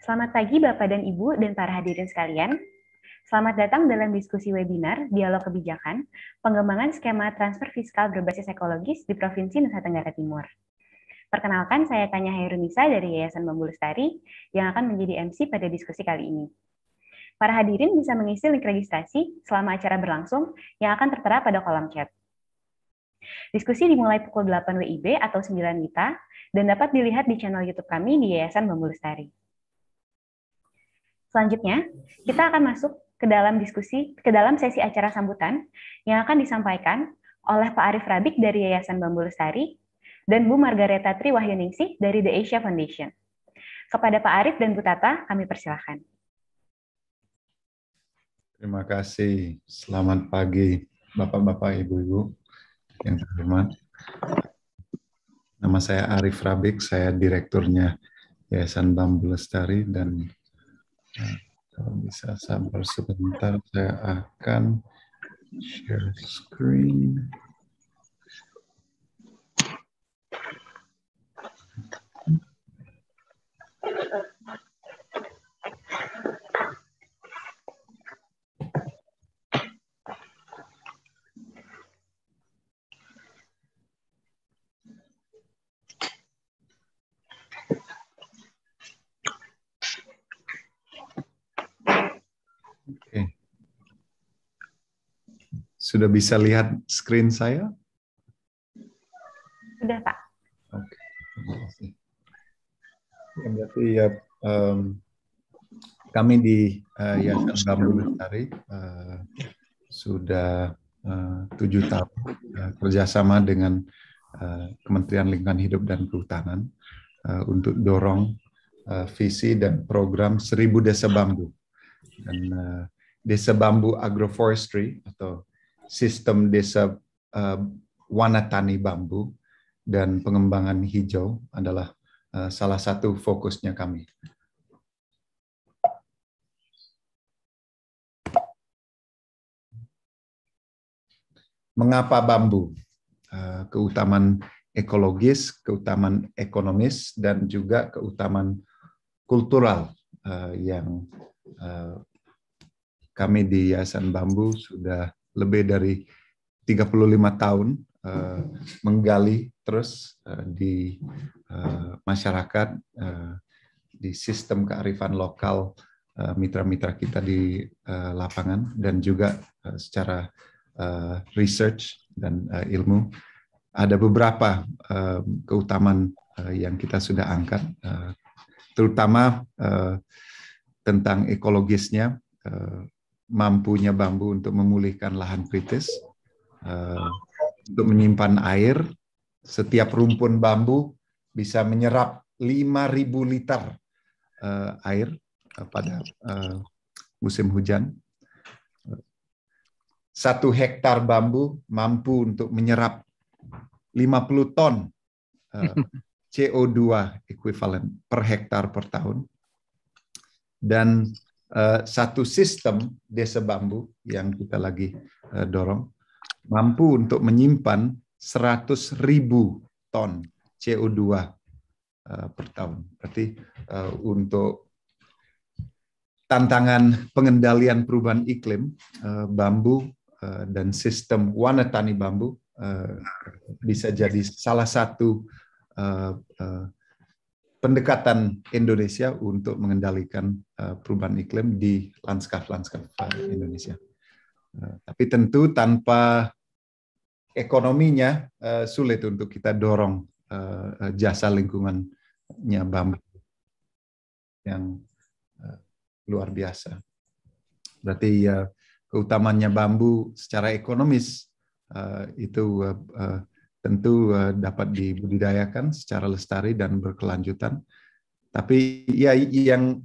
Selamat pagi Bapak dan Ibu dan para hadirin sekalian. Selamat datang dalam diskusi webinar Dialog Kebijakan, pengembangan skema transfer fiskal berbasis ekologis di Provinsi Nusa Tenggara Timur. Perkenalkan, saya Tanya Hairunisa dari Yayasan Bambu Lestari yang akan menjadi MC pada diskusi kali ini. Para hadirin bisa mengisi link registrasi selama acara berlangsung yang akan tertera pada kolom chat. Diskusi dimulai pukul 8 WIB atau 9 WITA dan dapat dilihat di channel YouTube kami di Yayasan Bambu Lestari. Selanjutnya, kita akan masuk ke dalam diskusi, ke dalam sesi acara sambutan yang akan disampaikan oleh Pak Arif Rabik dari Yayasan Bambu Lestari dan Bu Margareta Tri Wahyuningsi dari The Asia Foundation. Kepada Pak Arif dan Bu Tata, kami persilahkan. Terima kasih. Selamat pagi, Bapak-Bapak, Ibu-Ibu yang terhormat. Nama saya Arif Rabik, saya direkturnya Yayasan Bambu Lestari dan kalau bisa sabar sebentar, saya akan share screen. Sudah bisa lihat screen saya? Sudah, Pak. Oke. Okay. Ya, berarti ya um, kami di uh, Yayasan Bambu Lestari uh, sudah eh, tujuh tahun uh, kerjasama dengan uh, Kementerian Lingkungan Hidup dan Kehutanan uh, untuk dorong uh, visi dan program seribu desa bambu dan uh, desa bambu agroforestry atau sistem desa uh, wanatani bambu dan pengembangan hijau adalah uh, salah satu fokusnya kami. Mengapa bambu? Uh, keutamaan ekologis, keutamaan ekonomis, dan juga keutamaan kultural uh, yang uh, kami di Yayasan Bambu sudah lebih dari 35 tahun uh, menggali terus uh, di uh, masyarakat, uh, di sistem kearifan lokal mitra-mitra uh, kita di uh, lapangan dan juga uh, secara uh, research dan uh, ilmu. Ada beberapa uh, keutamaan uh, yang kita sudah angkat, uh, terutama uh, tentang ekologisnya mampunya bambu untuk memulihkan lahan kritis, uh, untuk menyimpan air. Setiap rumpun bambu bisa menyerap 5.000 liter uh, air eh, pada uh, musim hujan. Satu hektar bambu mampu untuk menyerap 50 ton uh, CO2 equivalent per hektar per tahun. Dan Eh, satu sistem desa bambu yang kita lagi eh, dorong mampu untuk menyimpan 100.000 ton CO2 eh, per tahun. Berarti untuk tantangan pengendalian perubahan iklim, bambu dan sistem wanatani bambu bisa jadi salah satu pendekatan Indonesia untuk mengendalikan eh, perubahan iklim di lanskap-lanskap eh, Indonesia. Eh, tapi tentu tanpa ekonominya sulit untuk kita dorong jasa lingkungannya Bambu yang luar biasa. Berarti uh, keutamannya bambu secara ekonomis itu tentu eh, dapat dibudidayakan secara lestari dan berkelanjutan. Tapi ya yang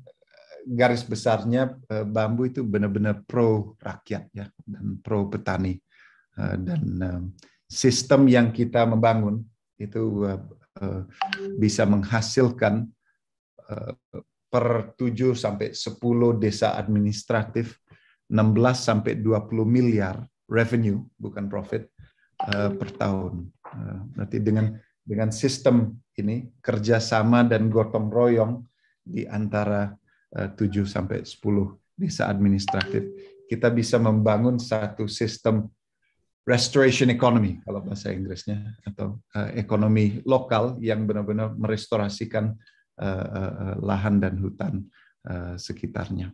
garis besarnya eh, bambu itu benar-benar pro rakyat ya dan pro petani eh, dan sistem yang kita membangun itu bisa menghasilkan per 7 sampai 10 desa administratif 16 sampai 20 miliar revenue bukan profit per tahun nanti eh, dengan dengan sistem ini kerjasama dan gotong royong di antara 7 eh, sampai 10 desa administratif, kita bisa membangun satu sistem restoration economy kalau bahasa Inggrisnya atau eh, ekonomi lokal yang benar-benar merestorasikan lahan dan hutan sekitarnya.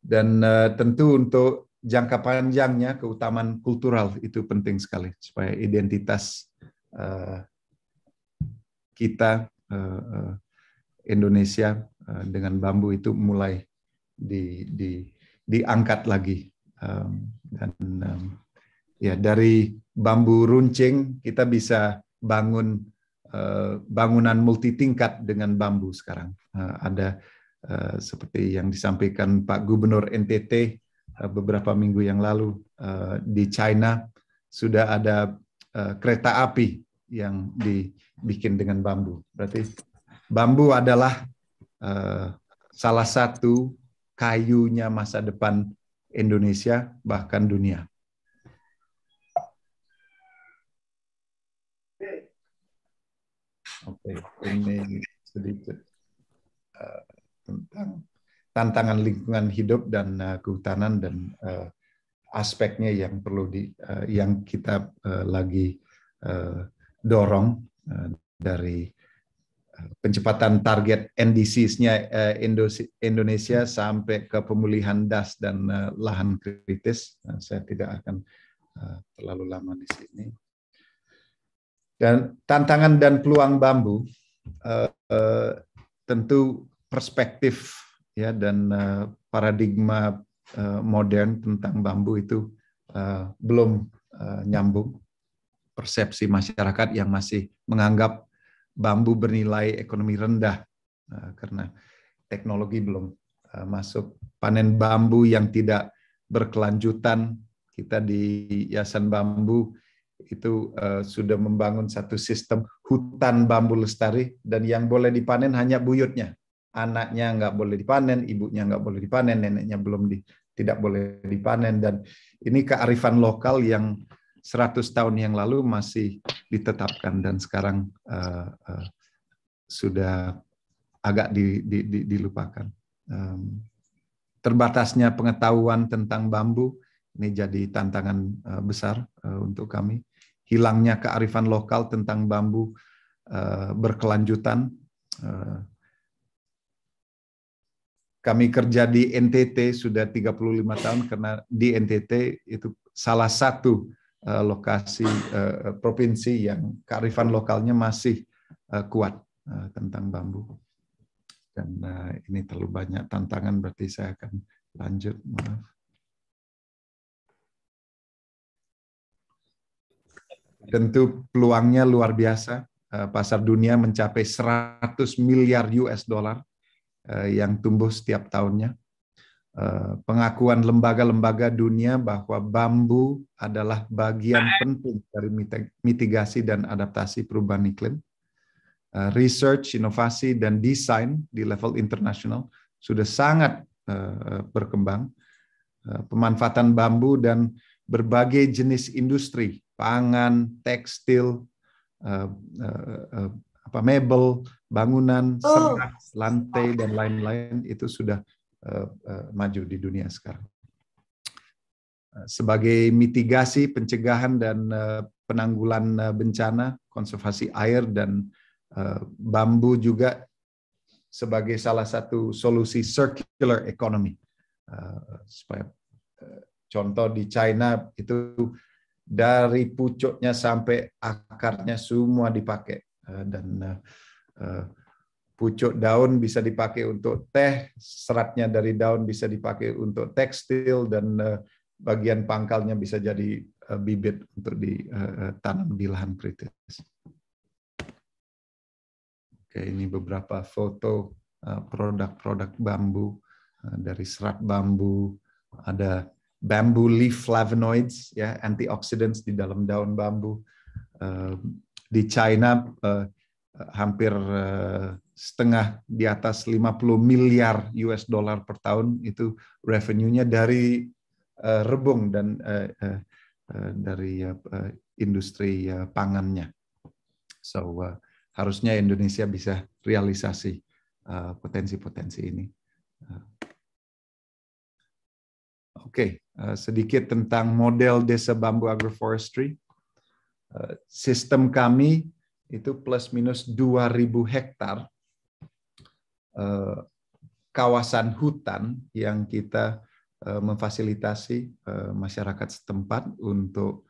Dan tentu untuk jangka panjangnya keutamaan kultural itu penting sekali supaya identitas eh, kita eh, eh, Indonesia dengan bambu itu mulai di, di, diangkat lagi dan ya dari bambu runcing kita bisa bangun bangunan multi tingkat dengan bambu sekarang ada seperti yang disampaikan Pak Gubernur NTT Eh, beberapa minggu yang lalu eh, di China sudah ada eh, kereta api yang dibikin dengan bambu. Berarti bambu adalah salah satu kayunya masa depan Indonesia bahkan dunia. Oke, okay, ini sedikit uh, tentang tantangan lingkungan hidup dan uh, kehutanan dan uh, aspeknya yang perlu di uh, yang kita uh, lagi uh, dorong uh, dari pencepatan target NDCs-nya uh, Indonesia sampai ke pemulihan das dan uh, lahan kritis. Nah, saya tidak akan uh, terlalu lama di sini. Dan tantangan dan peluang bambu uh, uh, tentu perspektif ya dan uh, paradigma uh, modern tentang bambu itu uh, belum uh, nyambung persepsi masyarakat yang masih menganggap bambu bernilai ekonomi rendah uh, karena teknologi belum uh, masuk panen bambu yang tidak berkelanjutan kita di Yayasan Bambu itu uh, sudah membangun satu sistem hutan bambu lestari dan yang boleh dipanen hanya buyutnya anaknya nggak boleh dipanen, ibunya nggak boleh dipanen, neneknya belum di, tidak boleh dipanen dan ini kearifan lokal yang 100 tahun yang lalu masih ditetapkan dan sekarang uh, uh, sudah agak di, di, di, dilupakan. Um, terbatasnya pengetahuan tentang bambu ini jadi tantangan uh, besar uh, untuk kami. Hilangnya kearifan lokal tentang bambu uh, berkelanjutan uh, kami kerja di NTT sudah 35 tahun karena di NTT itu salah satu eh, lokasi eh, provinsi yang kearifan lokalnya masih eh, kuat tentang bambu. Dan ini terlalu banyak tantangan berarti saya akan lanjut. Maaf. Tentu peluangnya luar biasa. pasar dunia mencapai 100 miliar US dollar Eh, yang tumbuh setiap tahunnya. Eh, pengakuan lembaga-lembaga dunia bahwa bambu adalah bagian penting dari mitigasi dan adaptasi perubahan iklim. Eh, research, inovasi, dan desain di level internasional sudah sangat berkembang. Pemanfaatan bambu dan berbagai jenis industri, pangan, tekstil, apa mebel, bangunan, oh. serat, lantai dan lain-lain itu sudah uh, uh, maju di dunia sekarang. Eh, sebagai mitigasi, pencegahan dan uh, penanggulan bencana, konservasi air dan bambu juga sebagai salah satu solusi circular economy. supaya contoh di China itu dari pucuknya sampai akarnya semua dipakai Eh, dan eh, eh, pucuk daun bisa dipakai untuk teh, seratnya dari daun bisa dipakai untuk tekstil dan bagian pangkalnya bisa jadi bibit untuk ditanam di lahan kritis. Oke, ini beberapa foto produk-produk bambu dari serat bambu, ada bambu leaf flavonoids ya antioxidants di dalam daun bambu di China eh, hampir eh, setengah di atas 50 miliar US dollar per tahun itu revenue-nya dari eh, rebung dan eh, eh, eh, dari eh, industri eh, pangannya. So eh, harusnya Indonesia bisa realisasi potensi eh, potensi-potensi ini. Oke, okay, eh, sedikit tentang model desa bambu agroforestry Eh, sistem kami itu plus minus 2000 hektar eh, kawasan hutan yang kita eh, memfasilitasi masyarakat setempat untuk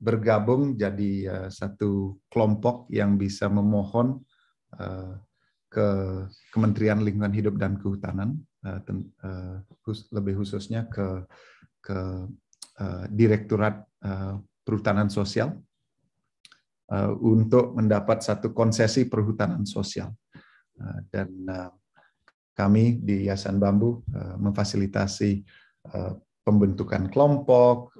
bergabung jadi satu kelompok yang bisa memohon ke Kementerian Lingkungan Hidup dan Kehutanan lebih khususnya ke ke Direktorat perhutanan sosial eh, untuk mendapat satu konsesi perhutanan sosial. Eh, dan eh, kami di Yayasan Bambu memfasilitasi pembentukan kelompok,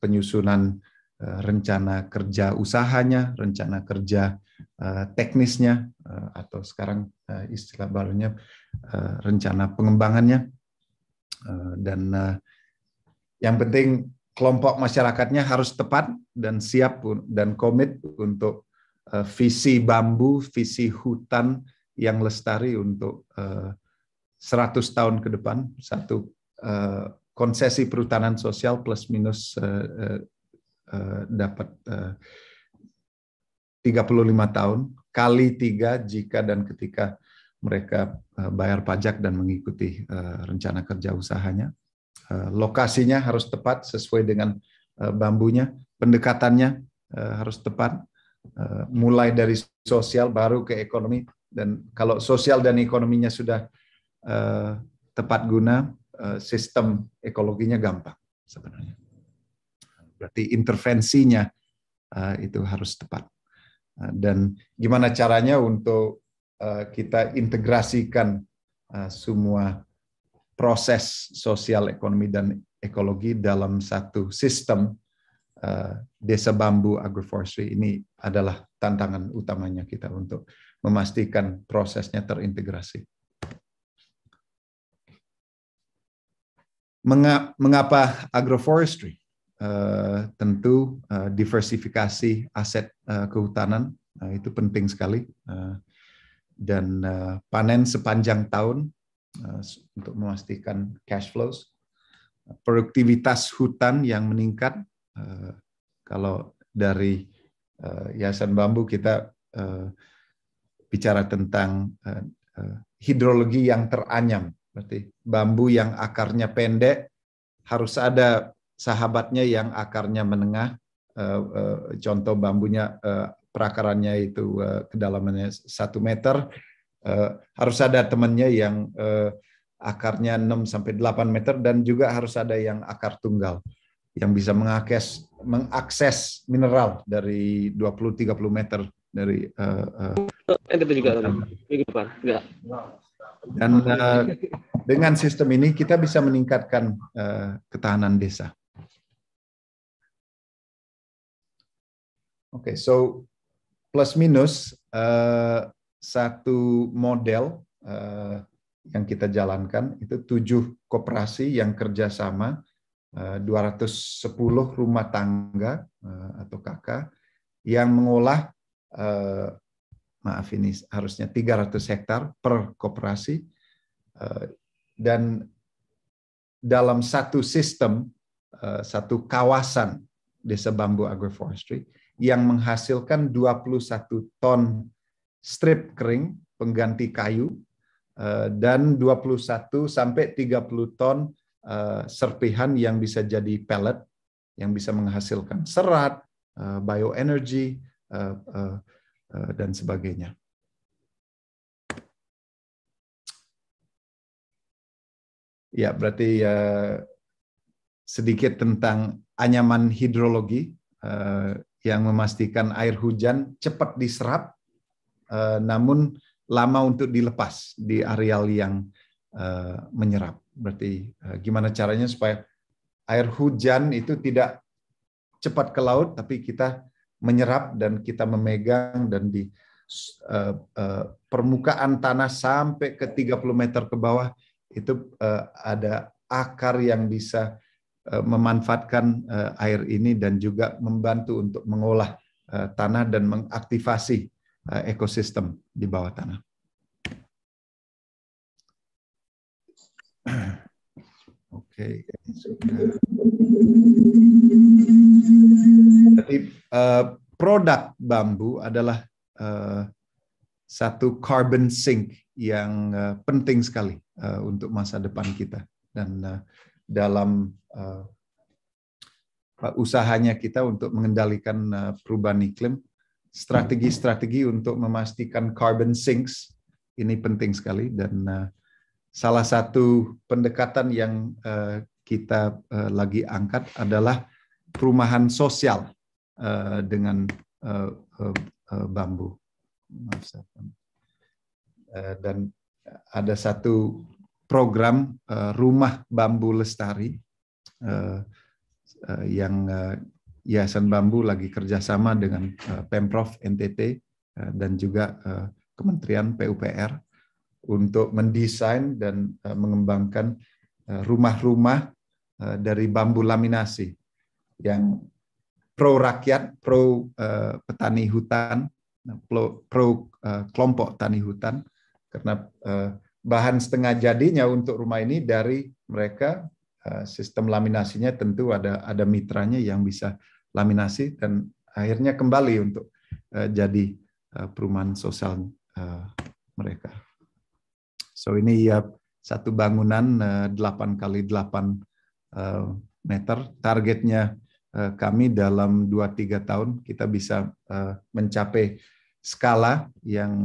penyusunan rencana kerja usahanya, rencana kerja teknisnya, atau sekarang istilah barunya rencana pengembangannya. Dan yang penting kelompok masyarakatnya harus tepat dan siap dan komit untuk eh, visi bambu, visi hutan yang lestari untuk uh, eh, 100 tahun ke depan, satu eh, konsesi perhutanan sosial plus minus uh, uh, dapat uh, 35 tahun kali tiga jika dan ketika mereka bayar pajak dan mengikuti rencana kerja usahanya. Eh, lokasinya harus tepat sesuai dengan eh, bambunya, pendekatannya eh, harus tepat, mulai dari sosial baru ke ekonomi dan kalau sosial dan ekonominya sudah tepat guna, sistem ekologinya gampang sebenarnya. Berarti intervensinya itu harus tepat. Dan gimana caranya untuk kita integrasikan semua proses sosial ekonomi dan ekologi dalam satu sistem uh, desa bambu agroforestry ini adalah tantangan utamanya kita untuk memastikan prosesnya terintegrasi. Mengapa agroforestry? Uh, tentu uh, diversifikasi aset uh, kehutanan uh, itu penting sekali uh, dan uh, panen sepanjang tahun Eh, untuk memastikan cash flows, produktivitas hutan yang meningkat. Eh, kalau dari eh, Yayasan Bambu kita bicara tentang hidrologi yang teranyam, berarti bambu yang akarnya pendek harus ada sahabatnya yang akarnya menengah. Contoh bambunya perakarannya itu kedalamannya satu meter, eh, harus ada temannya yang eh, akarnya 6 sampai 8 meter dan juga harus ada yang akar tunggal yang bisa mengakses mengakses mineral dari 20 30 meter dari uh, uh, dan uh, dengan sistem ini kita bisa meningkatkan uh, ketahanan desa. Oke, okay, so plus minus uh, satu model eh, yang kita jalankan itu tujuh koperasi yang kerjasama eh, uh, 210 rumah tangga eh, atau KK yang mengolah maaf ini harusnya 300 hektar per koperasi dan dalam satu sistem satu kawasan desa bambu agroforestry yang menghasilkan 21 ton strip kering pengganti kayu eh, dan 21 sampai 30 ton eh, serpihan yang bisa jadi pellet yang bisa menghasilkan serat, eh, bioenergi dan sebagainya. Ya, berarti ya sedikit tentang anyaman hidrologi yang memastikan air hujan cepat diserap Eh, namun lama untuk dilepas di areal yang eh, menyerap. Berarti eh, gimana caranya supaya air hujan itu tidak cepat ke laut, tapi kita menyerap dan kita memegang dan di permukaan tanah sampai ke 30 meter ke bawah itu ada akar yang bisa memanfaatkan air ini dan juga membantu untuk mengolah tanah dan mengaktifasi Eh, ekosistem di bawah tanah. Oke, okay, Jadi uh, produk bambu adalah uh, satu carbon sink yang uh, penting sekali uh, untuk masa depan kita dan uh, dalam uh, usahanya kita untuk mengendalikan uh, perubahan iklim strategi-strategi untuk memastikan carbon sinks ini penting sekali dan eh, salah satu pendekatan yang eh, kita eh, lagi angkat adalah perumahan sosial dengan bambu. dan ada satu program rumah bambu lestari yang Yayasan Bambu lagi kerjasama dengan eh, Pemprov NTT eh, dan juga eh, Kementerian PUPR untuk mendesain dan mengembangkan rumah-rumah dari bambu laminasi yang pro rakyat, pro petani hutan, nah, pro kelompok tani hutan karena bahan setengah jadinya untuk rumah ini dari mereka Eh, sistem laminasinya tentu ada ada mitranya yang bisa laminasi dan akhirnya kembali untuk eh, jadi eh, perumahan sosial mereka. So ini ya satu bangunan 8 kali 8 meter. Targetnya kami dalam 2-3 tahun kita bisa mencapai skala yang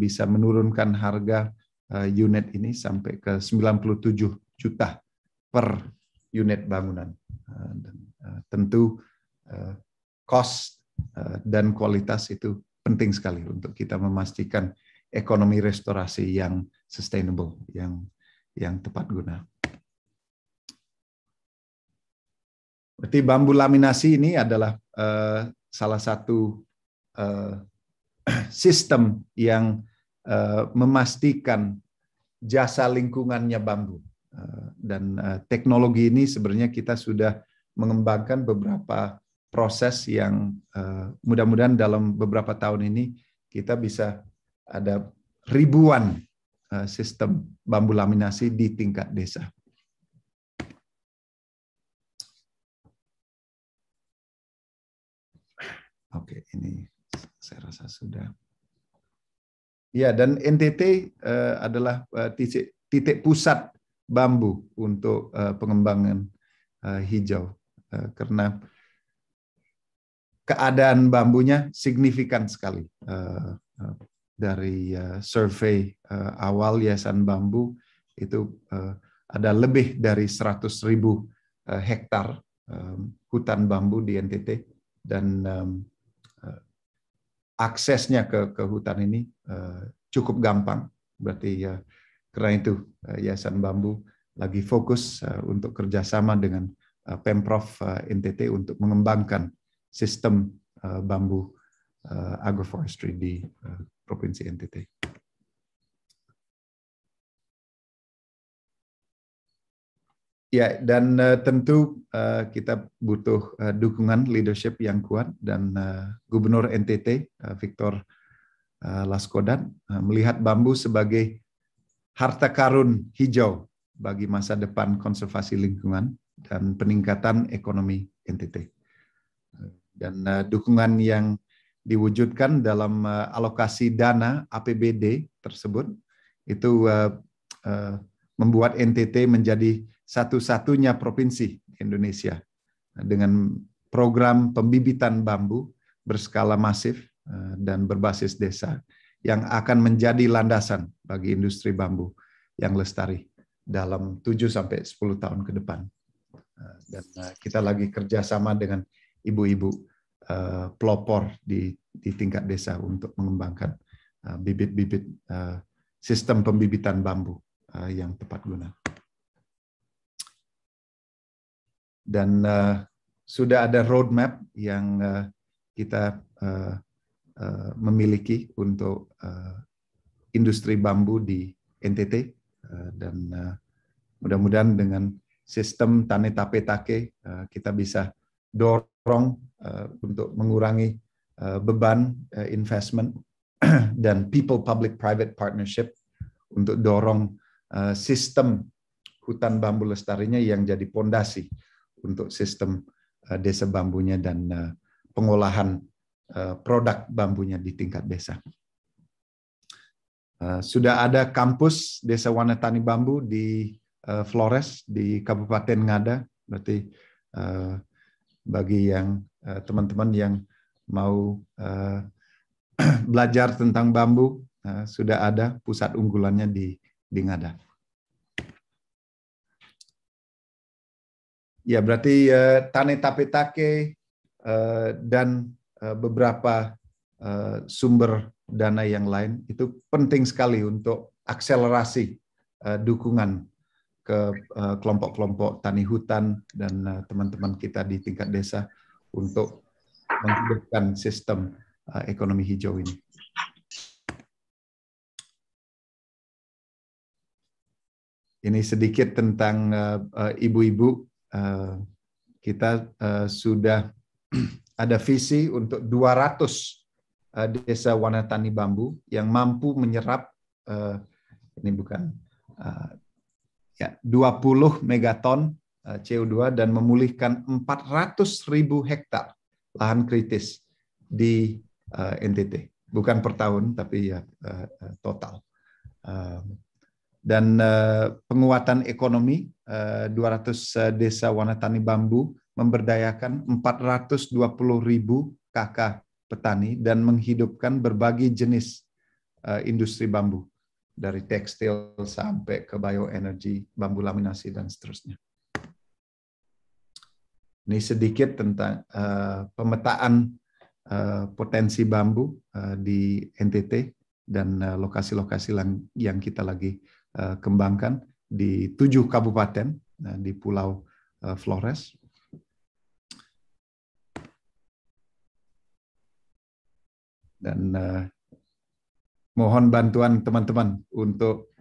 bisa menurunkan harga unit ini sampai ke 97 juta per unit bangunan. Eh, dan eh, tentu eh, cost dan kualitas itu penting sekali untuk kita memastikan ekonomi restorasi yang sustainable, yang yang tepat guna. Berarti bambu laminasi ini adalah salah satu sistem yang memastikan jasa lingkungannya bambu. Eh, dan eh, teknologi ini sebenarnya kita sudah mengembangkan beberapa proses yang eh, mudah-mudahan dalam beberapa tahun ini kita bisa ada ribuan sistem bambu laminasi di tingkat desa. Oke, ini saya rasa sudah. Ya, dan NTT adalah titik, titik pusat bambu untuk uh, pengembangan uh, hijau uh, karena keadaan bambunya signifikan sekali uh, uh, dari uh, survei uh, awal Yayasan Bambu itu uh, ada lebih dari seratus ribu uh, hektar um, hutan bambu di NTT dan um, uh, aksesnya ke ke hutan ini uh, cukup gampang berarti uh, karena itu eh, Yayasan Bambu lagi fokus eh, untuk kerjasama dengan eh, Pemprov NTT untuk mengembangkan sistem bambu agroforestry di Provinsi NTT. Ya, dan uh, tentu uh, kita butuh uh, dukungan leadership yang kuat dan uh, Gubernur NTT uh, Victor uh, Laskodan uh, melihat bambu sebagai harta karun hijau bagi masa depan konservasi lingkungan dan peningkatan ekonomi NTT. Dan eh, dukungan yang diwujudkan dalam eh, alokasi dana APBD tersebut itu eh, membuat NTT menjadi satu-satunya provinsi Indonesia dengan program pembibitan bambu berskala masif dan berbasis desa yang akan menjadi landasan bagi industri bambu yang lestari dalam 7 sampai 10 tahun ke depan. Eh, dan eh, kita lagi kerjasama dengan ibu-ibu eh, pelopor di, di tingkat desa untuk mengembangkan bibit-bibit sistem pembibitan bambu yang tepat guna. Dan sudah ada roadmap yang kita Eh, memiliki untuk eh, industri bambu di NTT eh, dan mudah-mudahan dengan sistem tane tape take uh, kita bisa dorong untuk mengurangi beban uh, investment dan people public private partnership untuk dorong sistem hutan bambu lestarinya yang jadi pondasi untuk sistem desa bambunya dan pengolahan Eh, produk bambunya di tingkat desa. Eh, sudah ada kampus Desa Wanetani Bambu di eh, Flores di Kabupaten Ngada. Berarti bagi yang teman-teman yang mau belajar tentang bambu sudah ada pusat unggulannya di di Ngada. Ya berarti Tane take dan Eh, beberapa eh, sumber dana yang lain itu penting sekali untuk akselerasi eh, dukungan ke kelompok-kelompok tani hutan dan teman-teman kita di tingkat desa untuk menghidupkan sistem ekonomi hijau ini. Ini sedikit tentang ibu-ibu. kita sudah ada visi untuk 200 eh, desa wanatani bambu yang mampu menyerap eh, ini bukan eh, ya 20 megaton CO2 dan memulihkan 400 ribu hektar lahan kritis di NTT bukan per tahun tapi ya total dan penguatan ekonomi 200 desa wanatani bambu memberdayakan 420 ribu kakak petani dan menghidupkan berbagai jenis eh, industri bambu dari tekstil sampai ke bioenergi, bambu laminasi dan seterusnya. Ini sedikit tentang uh, pemetaan uh, potensi bambu uh, di NTT dan lokasi-lokasi uh, yang kita lagi uh, kembangkan di tujuh kabupaten uh, di Pulau uh, Flores, Dan uh, mohon bantuan teman-teman untuk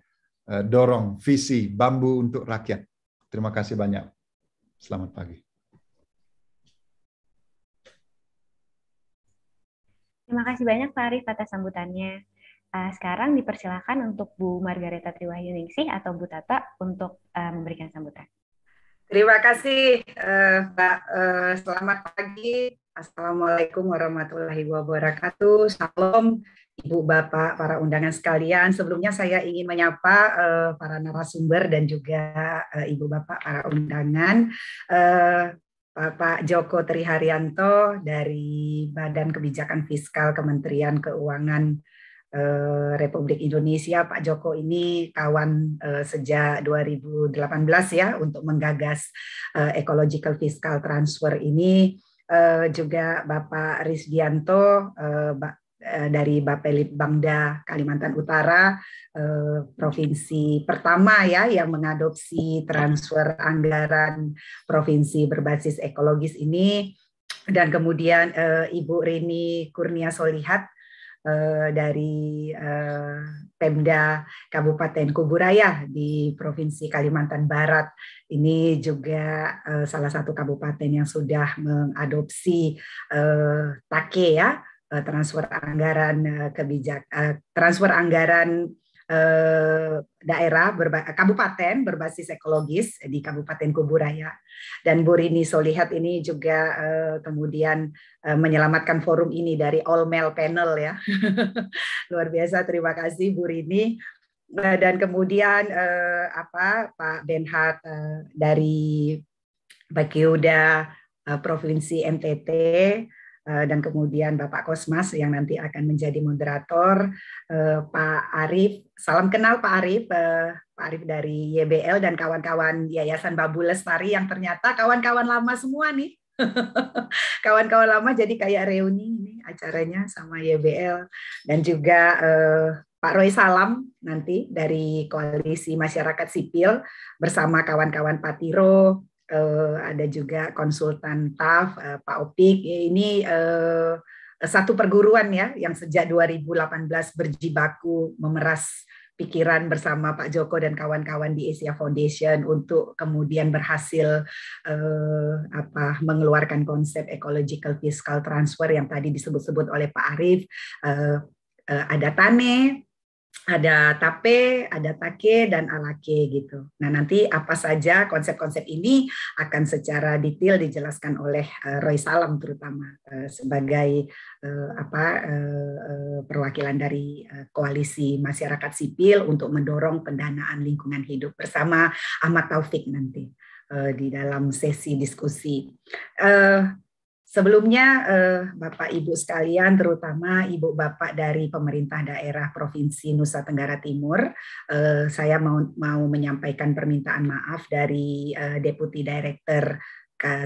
uh, dorong visi bambu untuk rakyat. Terima kasih banyak. Selamat pagi. Terima kasih banyak Pak Arief atas sambutannya. Uh, sekarang dipersilakan untuk Bu Margareta Triwahyuningsih atau Bu Tata untuk uh, memberikan sambutan. Terima kasih, uh, Uh, selamat pagi Assalamualaikum warahmatullahi wabarakatuh. Salam Ibu Bapak para undangan sekalian. Sebelumnya saya ingin menyapa uh, para narasumber dan juga uh, Ibu Bapak para undangan. Uh, Bapak Joko Triharyanto dari Badan Kebijakan Fiskal Kementerian Keuangan Republik Indonesia. Pak Joko ini kawan uh, sejak 2018 ya untuk menggagas uh, ecological fiscal transfer ini uh, juga Bapak Rizdianto uh, eh, ba uh, dari Bapelit Bangda Kalimantan Utara, uh, provinsi pertama ya yang mengadopsi transfer anggaran provinsi berbasis ekologis ini dan kemudian uh, Ibu Rini Kurnia Solihat Eh, dari eh, Pemda Kabupaten Kuburaya di Provinsi Kalimantan Barat. Ini juga eh, salah satu kabupaten yang sudah mengadopsi take ya transfer anggaran kebijakan transfer anggaran Eh, daerah berba kabupaten berbasis ekologis di Kabupaten Kuburaya dan Bu Rini Solihat ini juga eh, kemudian eh, menyelamatkan forum ini dari all male panel ya luar biasa terima kasih Bu Rini eh, dan kemudian eh, apa Pak Benhat eh, dari Bakiuda eh, Provinsi NTT Eh, dan kemudian Bapak Kosmas yang nanti akan menjadi moderator, eh, Pak Arif. Salam kenal Pak Arif, eh, Pak Arif dari YBL dan kawan-kawan Yayasan Babu Lestari yang ternyata kawan-kawan lama semua nih. Kawan-kawan lama jadi kayak reuni ini acaranya sama YBL dan juga Pak Roy Salam nanti dari Koalisi Masyarakat Sipil bersama kawan-kawan Patiro, Eh, ada juga konsultan TAF eh, Pak Opik. Ya, ini eh, satu perguruan ya yang sejak 2018 berjibaku memeras pikiran bersama Pak Joko dan kawan-kawan di Asia Foundation untuk kemudian berhasil eh, apa mengeluarkan konsep ecological fiscal transfer yang tadi disebut-sebut oleh Pak Arief eh, eh, ada Tane ada tape, ada take, dan alake gitu. Nah nanti apa saja konsep-konsep ini akan secara detail dijelaskan oleh eh, Roy Salam terutama eh, sebagai eh, apa perwakilan dari koalisi masyarakat sipil untuk mendorong pendanaan lingkungan hidup bersama Ahmad Taufik nanti di dalam sesi diskusi. Sebelumnya eh, Bapak Ibu sekalian, terutama Ibu Bapak dari pemerintah daerah Provinsi Nusa Tenggara Timur, eh, saya mau mau menyampaikan permintaan maaf dari eh, Deputi Direktur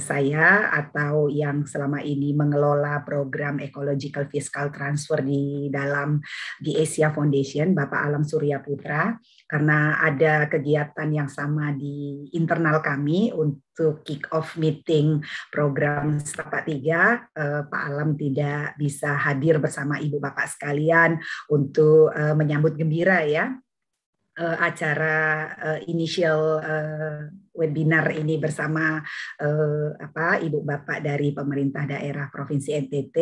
saya atau yang selama ini mengelola program Ecological Fiscal Transfer di dalam di Asia Foundation, Bapak Alam Surya Putra, karena ada kegiatan yang sama di internal kami untuk kick off meeting program Setapak tiga eh, Pak Alam tidak bisa hadir bersama Ibu Bapak sekalian untuk eh, menyambut gembira ya eh, acara eh, initial webinar ini bersama eh, apa ibu bapak dari pemerintah daerah provinsi NTT,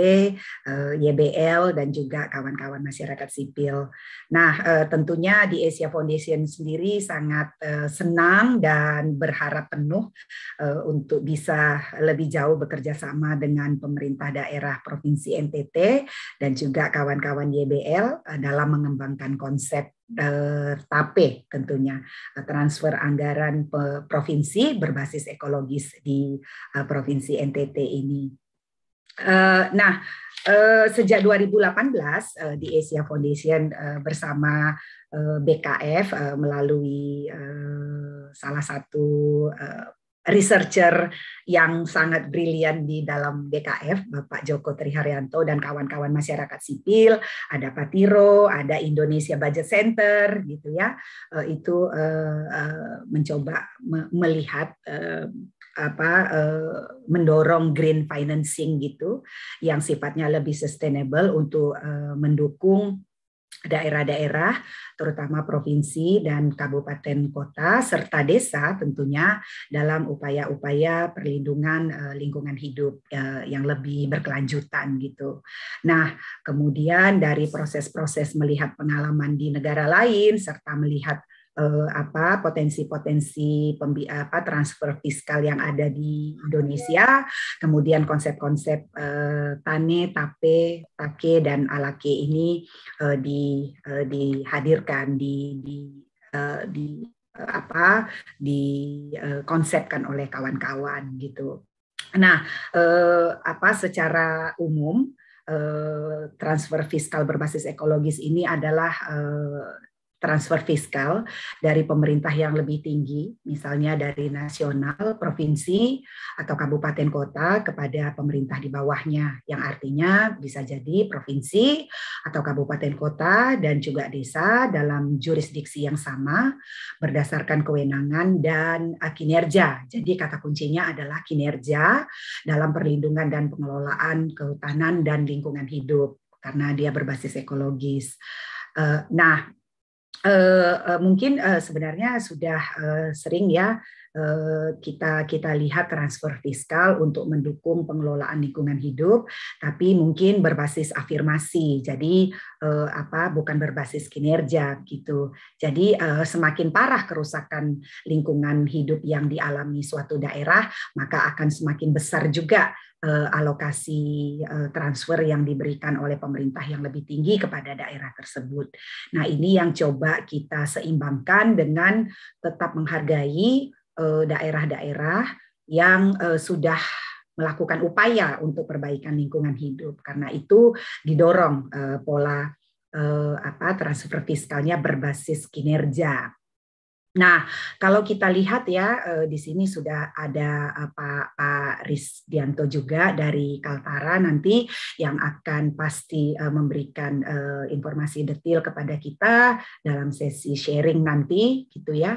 eh, YBL dan juga kawan-kawan masyarakat sipil. Nah, eh, tentunya di Asia Foundation sendiri sangat eh, senang dan berharap penuh eh, untuk bisa lebih jauh bekerja sama dengan pemerintah daerah provinsi NTT dan juga kawan-kawan YBL eh, dalam mengembangkan konsep TAPE tentunya eh, transfer anggaran provinsi berbasis ekologis di eh, provinsi NTT ini. Eh, nah, sejak 2018 di Asia Foundation bersama BKF melalui salah satu researcher yang sangat brilian di dalam DKF, Bapak Joko Triharyanto dan kawan-kawan masyarakat sipil, ada Patiro, ada Indonesia Budget Center, gitu ya, eh, itu eh, eh, mencoba melihat apa mendorong green financing gitu, yang sifatnya lebih sustainable untuk mendukung daerah-daerah, terutama provinsi dan kabupaten kota, serta desa tentunya dalam upaya-upaya perlindungan eh, lingkungan hidup eh, yang lebih berkelanjutan gitu. Nah, kemudian dari proses-proses melihat pengalaman di negara lain serta melihat eh, apa potensi-potensi apa transfer fiskal yang ada di Indonesia, kemudian konsep-konsep eh, tane, tape, take dan alake ini eh, di eh, dihadirkan di di eh, di eh, apa dikonsepkan eh, oleh kawan-kawan gitu. Nah, eh, apa secara umum eh, transfer fiskal berbasis ekologis ini adalah eh, transfer fiskal dari pemerintah yang lebih tinggi, misalnya dari nasional, provinsi, atau kabupaten kota kepada pemerintah di bawahnya, yang artinya bisa jadi provinsi atau kabupaten kota dan juga desa dalam jurisdiksi yang sama berdasarkan kewenangan dan eh, kinerja. Jadi kata kuncinya adalah kinerja dalam perlindungan dan pengelolaan kehutanan dan lingkungan hidup karena dia berbasis ekologis. Eh, nah, uh, mungkin uh, sebenarnya sudah uh, sering ya Eh, kita kita lihat transfer fiskal untuk mendukung pengelolaan lingkungan hidup tapi mungkin berbasis afirmasi jadi eh, apa bukan berbasis kinerja gitu jadi eh, semakin parah kerusakan lingkungan hidup yang dialami suatu daerah maka akan semakin besar juga alokasi transfer yang diberikan oleh pemerintah yang lebih tinggi kepada daerah tersebut nah ini yang coba kita seimbangkan dengan tetap menghargai Eh, daerah-daerah yang eh, sudah melakukan upaya untuk perbaikan lingkungan hidup. Karena itu didorong eh, pola apa transfer fiskalnya berbasis kinerja. Nah, kalau kita lihat ya di sini sudah ada Pak Pak Risdianto juga dari Kaltara nanti yang akan pasti memberikan informasi detail kepada kita dalam sesi sharing nanti gitu ya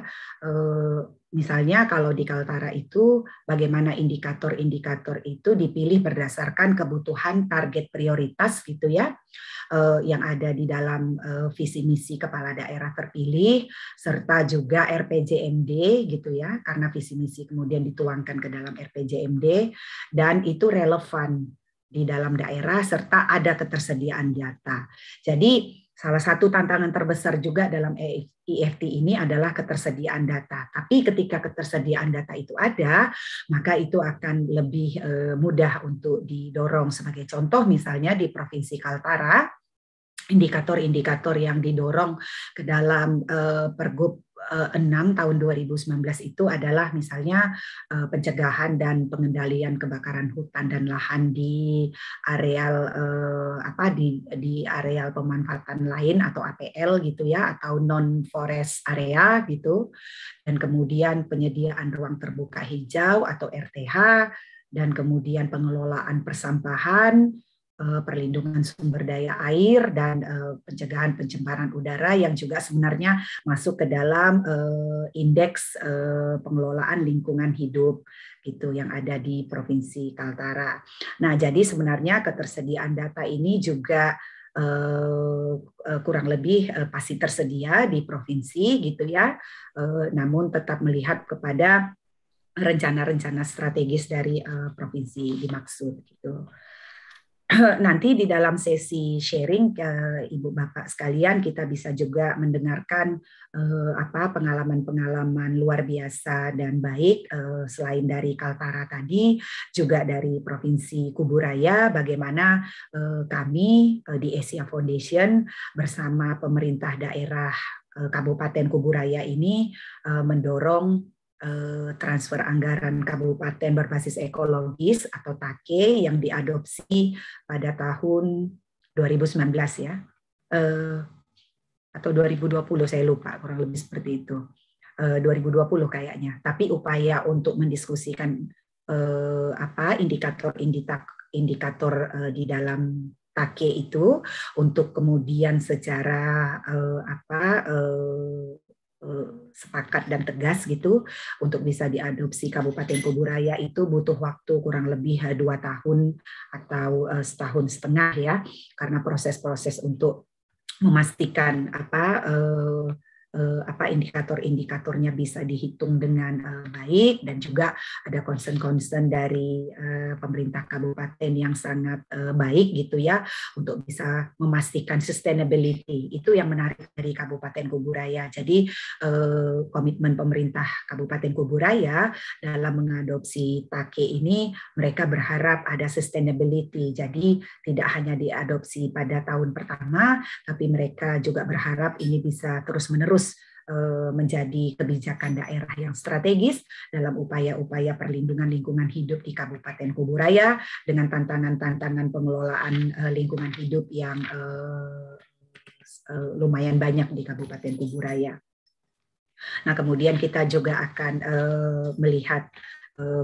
Misalnya kalau di Kaltara itu bagaimana indikator-indikator itu dipilih berdasarkan kebutuhan target prioritas gitu ya eh, yang ada di dalam eh, visi misi kepala daerah terpilih serta juga RPJMD gitu ya karena visi misi kemudian dituangkan ke dalam RPJMD dan itu relevan di dalam daerah serta ada ketersediaan data. Jadi Salah satu tantangan terbesar juga dalam EFT e ini adalah ketersediaan data. Tapi ketika ketersediaan data itu ada, maka itu akan lebih eh, mudah untuk didorong. Sebagai contoh misalnya di Provinsi Kaltara, indikator-indikator yang didorong ke dalam eh, pergub 6 eh, tahun 2019 itu adalah misalnya eh, pencegahan dan pengendalian kebakaran hutan dan lahan di areal eh, apa di di areal pemanfaatan lain atau APL gitu ya atau non forest area gitu dan kemudian penyediaan ruang terbuka hijau atau RTH dan kemudian pengelolaan persampahan Eh, perlindungan sumber daya air dan eh, pencegahan pencemaran udara yang juga sebenarnya masuk ke dalam eh, indeks pengelolaan lingkungan hidup gitu yang ada di Provinsi Kaltara. Nah, jadi sebenarnya ketersediaan data ini juga kurang lebih pasti tersedia di provinsi gitu ya, namun tetap melihat kepada rencana-rencana strategis dari provinsi dimaksud gitu. nanti di dalam sesi sharing ke eh, ibu bapak sekalian kita bisa juga mendengarkan eh, apa pengalaman-pengalaman luar biasa dan baik eh, selain dari Kaltara tadi juga dari provinsi Kuburaya bagaimana kami di Asia Foundation bersama pemerintah daerah Kabupaten Kuburaya ini mendorong Eh, transfer anggaran kabupaten berbasis ekologis atau TAKE yang diadopsi pada tahun 2019 ya eh, atau 2020 saya lupa kurang lebih seperti itu 2020 eh, kayaknya tapi upaya untuk mendiskusikan apa indikator indikator di dalam TAKE itu untuk kemudian secara apa Eh, sepakat dan tegas gitu untuk bisa diadopsi Kabupaten Kuburaya itu butuh waktu kurang lebih eh, dua tahun atau eh, setahun setengah ya karena proses-proses untuk memastikan apa eh, Eh, apa indikator-indikatornya bisa dihitung dengan uh, baik dan juga ada concern-concern dari uh, pemerintah kabupaten yang sangat uh, baik gitu ya untuk bisa memastikan sustainability itu yang menarik dari Kabupaten Kuburaya. Jadi uh, komitmen pemerintah Kabupaten Kuburaya dalam mengadopsi take ini mereka berharap ada sustainability. Jadi tidak hanya diadopsi pada tahun pertama tapi mereka juga berharap ini bisa terus-menerus terus eh, menjadi kebijakan daerah yang strategis dalam upaya-upaya perlindungan lingkungan hidup di Kabupaten Kuburaya dengan tantangan-tantangan pengelolaan eh, lingkungan hidup yang eh, lumayan banyak di Kabupaten Kuburaya. Nah, kemudian kita juga akan melihat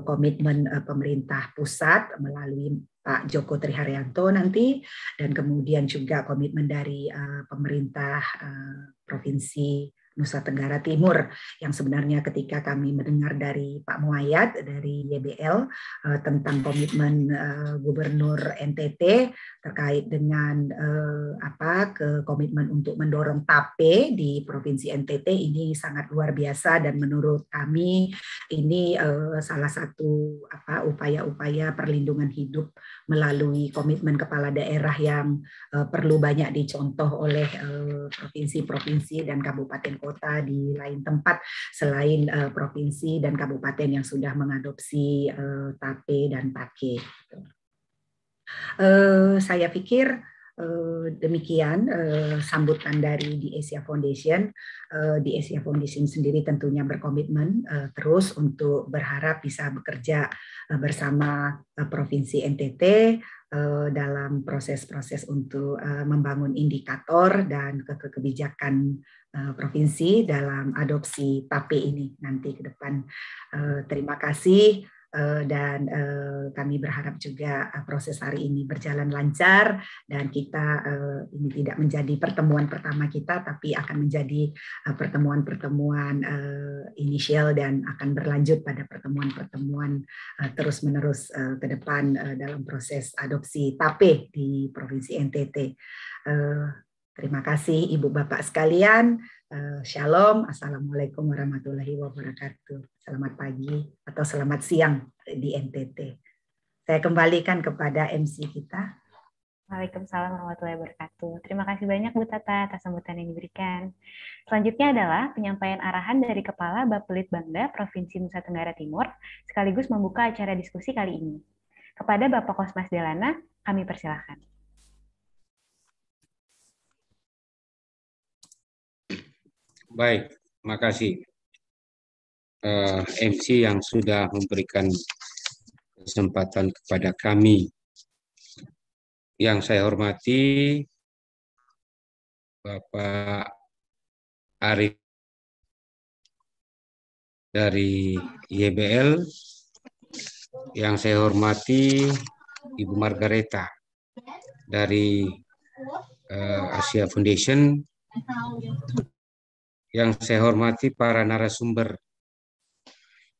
komitmen pemerintah pusat melalui Pak Joko Triharyanto nanti dan kemudian juga komitmen dari uh, pemerintah uh, provinsi Nusa Tenggara Timur yang sebenarnya ketika kami mendengar dari Pak Muayat dari YBL uh, eh, tentang komitmen uh, Gubernur NTT terkait dengan uh, apa ke komitmen untuk mendorong TAPE di Provinsi NTT ini sangat luar biasa dan menurut kami ini uh, salah satu apa upaya-upaya perlindungan hidup melalui komitmen kepala daerah yang uh, perlu banyak dicontoh oleh provinsi-provinsi uh, dan kabupaten kota di lain tempat selain uh, provinsi dan kabupaten yang sudah mengadopsi uh, tape dan pake. Uh, saya pikir demikian sambutan dari di Asia Foundation. Di Asia Foundation sendiri tentunya berkomitmen terus untuk berharap bisa bekerja bersama Provinsi NTT dalam proses-proses untuk membangun indikator dan ke kebijakan Eh, provinsi dalam adopsi TAPE ini nanti ke depan. Eh, terima kasih eh, dan kami berharap juga proses hari ini berjalan lancar dan kita ini tidak menjadi pertemuan pertama kita tapi akan menjadi pertemuan-pertemuan inisial dan akan berlanjut pada pertemuan-pertemuan terus-menerus ke depan dalam proses adopsi TAPE di Provinsi NTT Terima kasih Ibu Bapak sekalian. Eh, Shalom, Assalamualaikum warahmatullahi wabarakatuh. Selamat pagi atau selamat siang di NTT. Saya kembalikan kepada MC kita. Waalaikumsalam warahmatullahi wabarakatuh. Terima kasih banyak Bu Tata atas sambutan yang diberikan. Selanjutnya adalah penyampaian arahan dari Kepala Bapelit Bangda Provinsi Nusa Tenggara Timur sekaligus membuka acara diskusi kali ini. Kepada Bapak Kosmas Delana, kami persilahkan. Baik, makasih uh, eh, MC yang sudah memberikan kesempatan kepada kami. Yang saya hormati Bapak Arif dari YBL, yang saya hormati Ibu Margareta dari uh, Asia Foundation, yang saya hormati para narasumber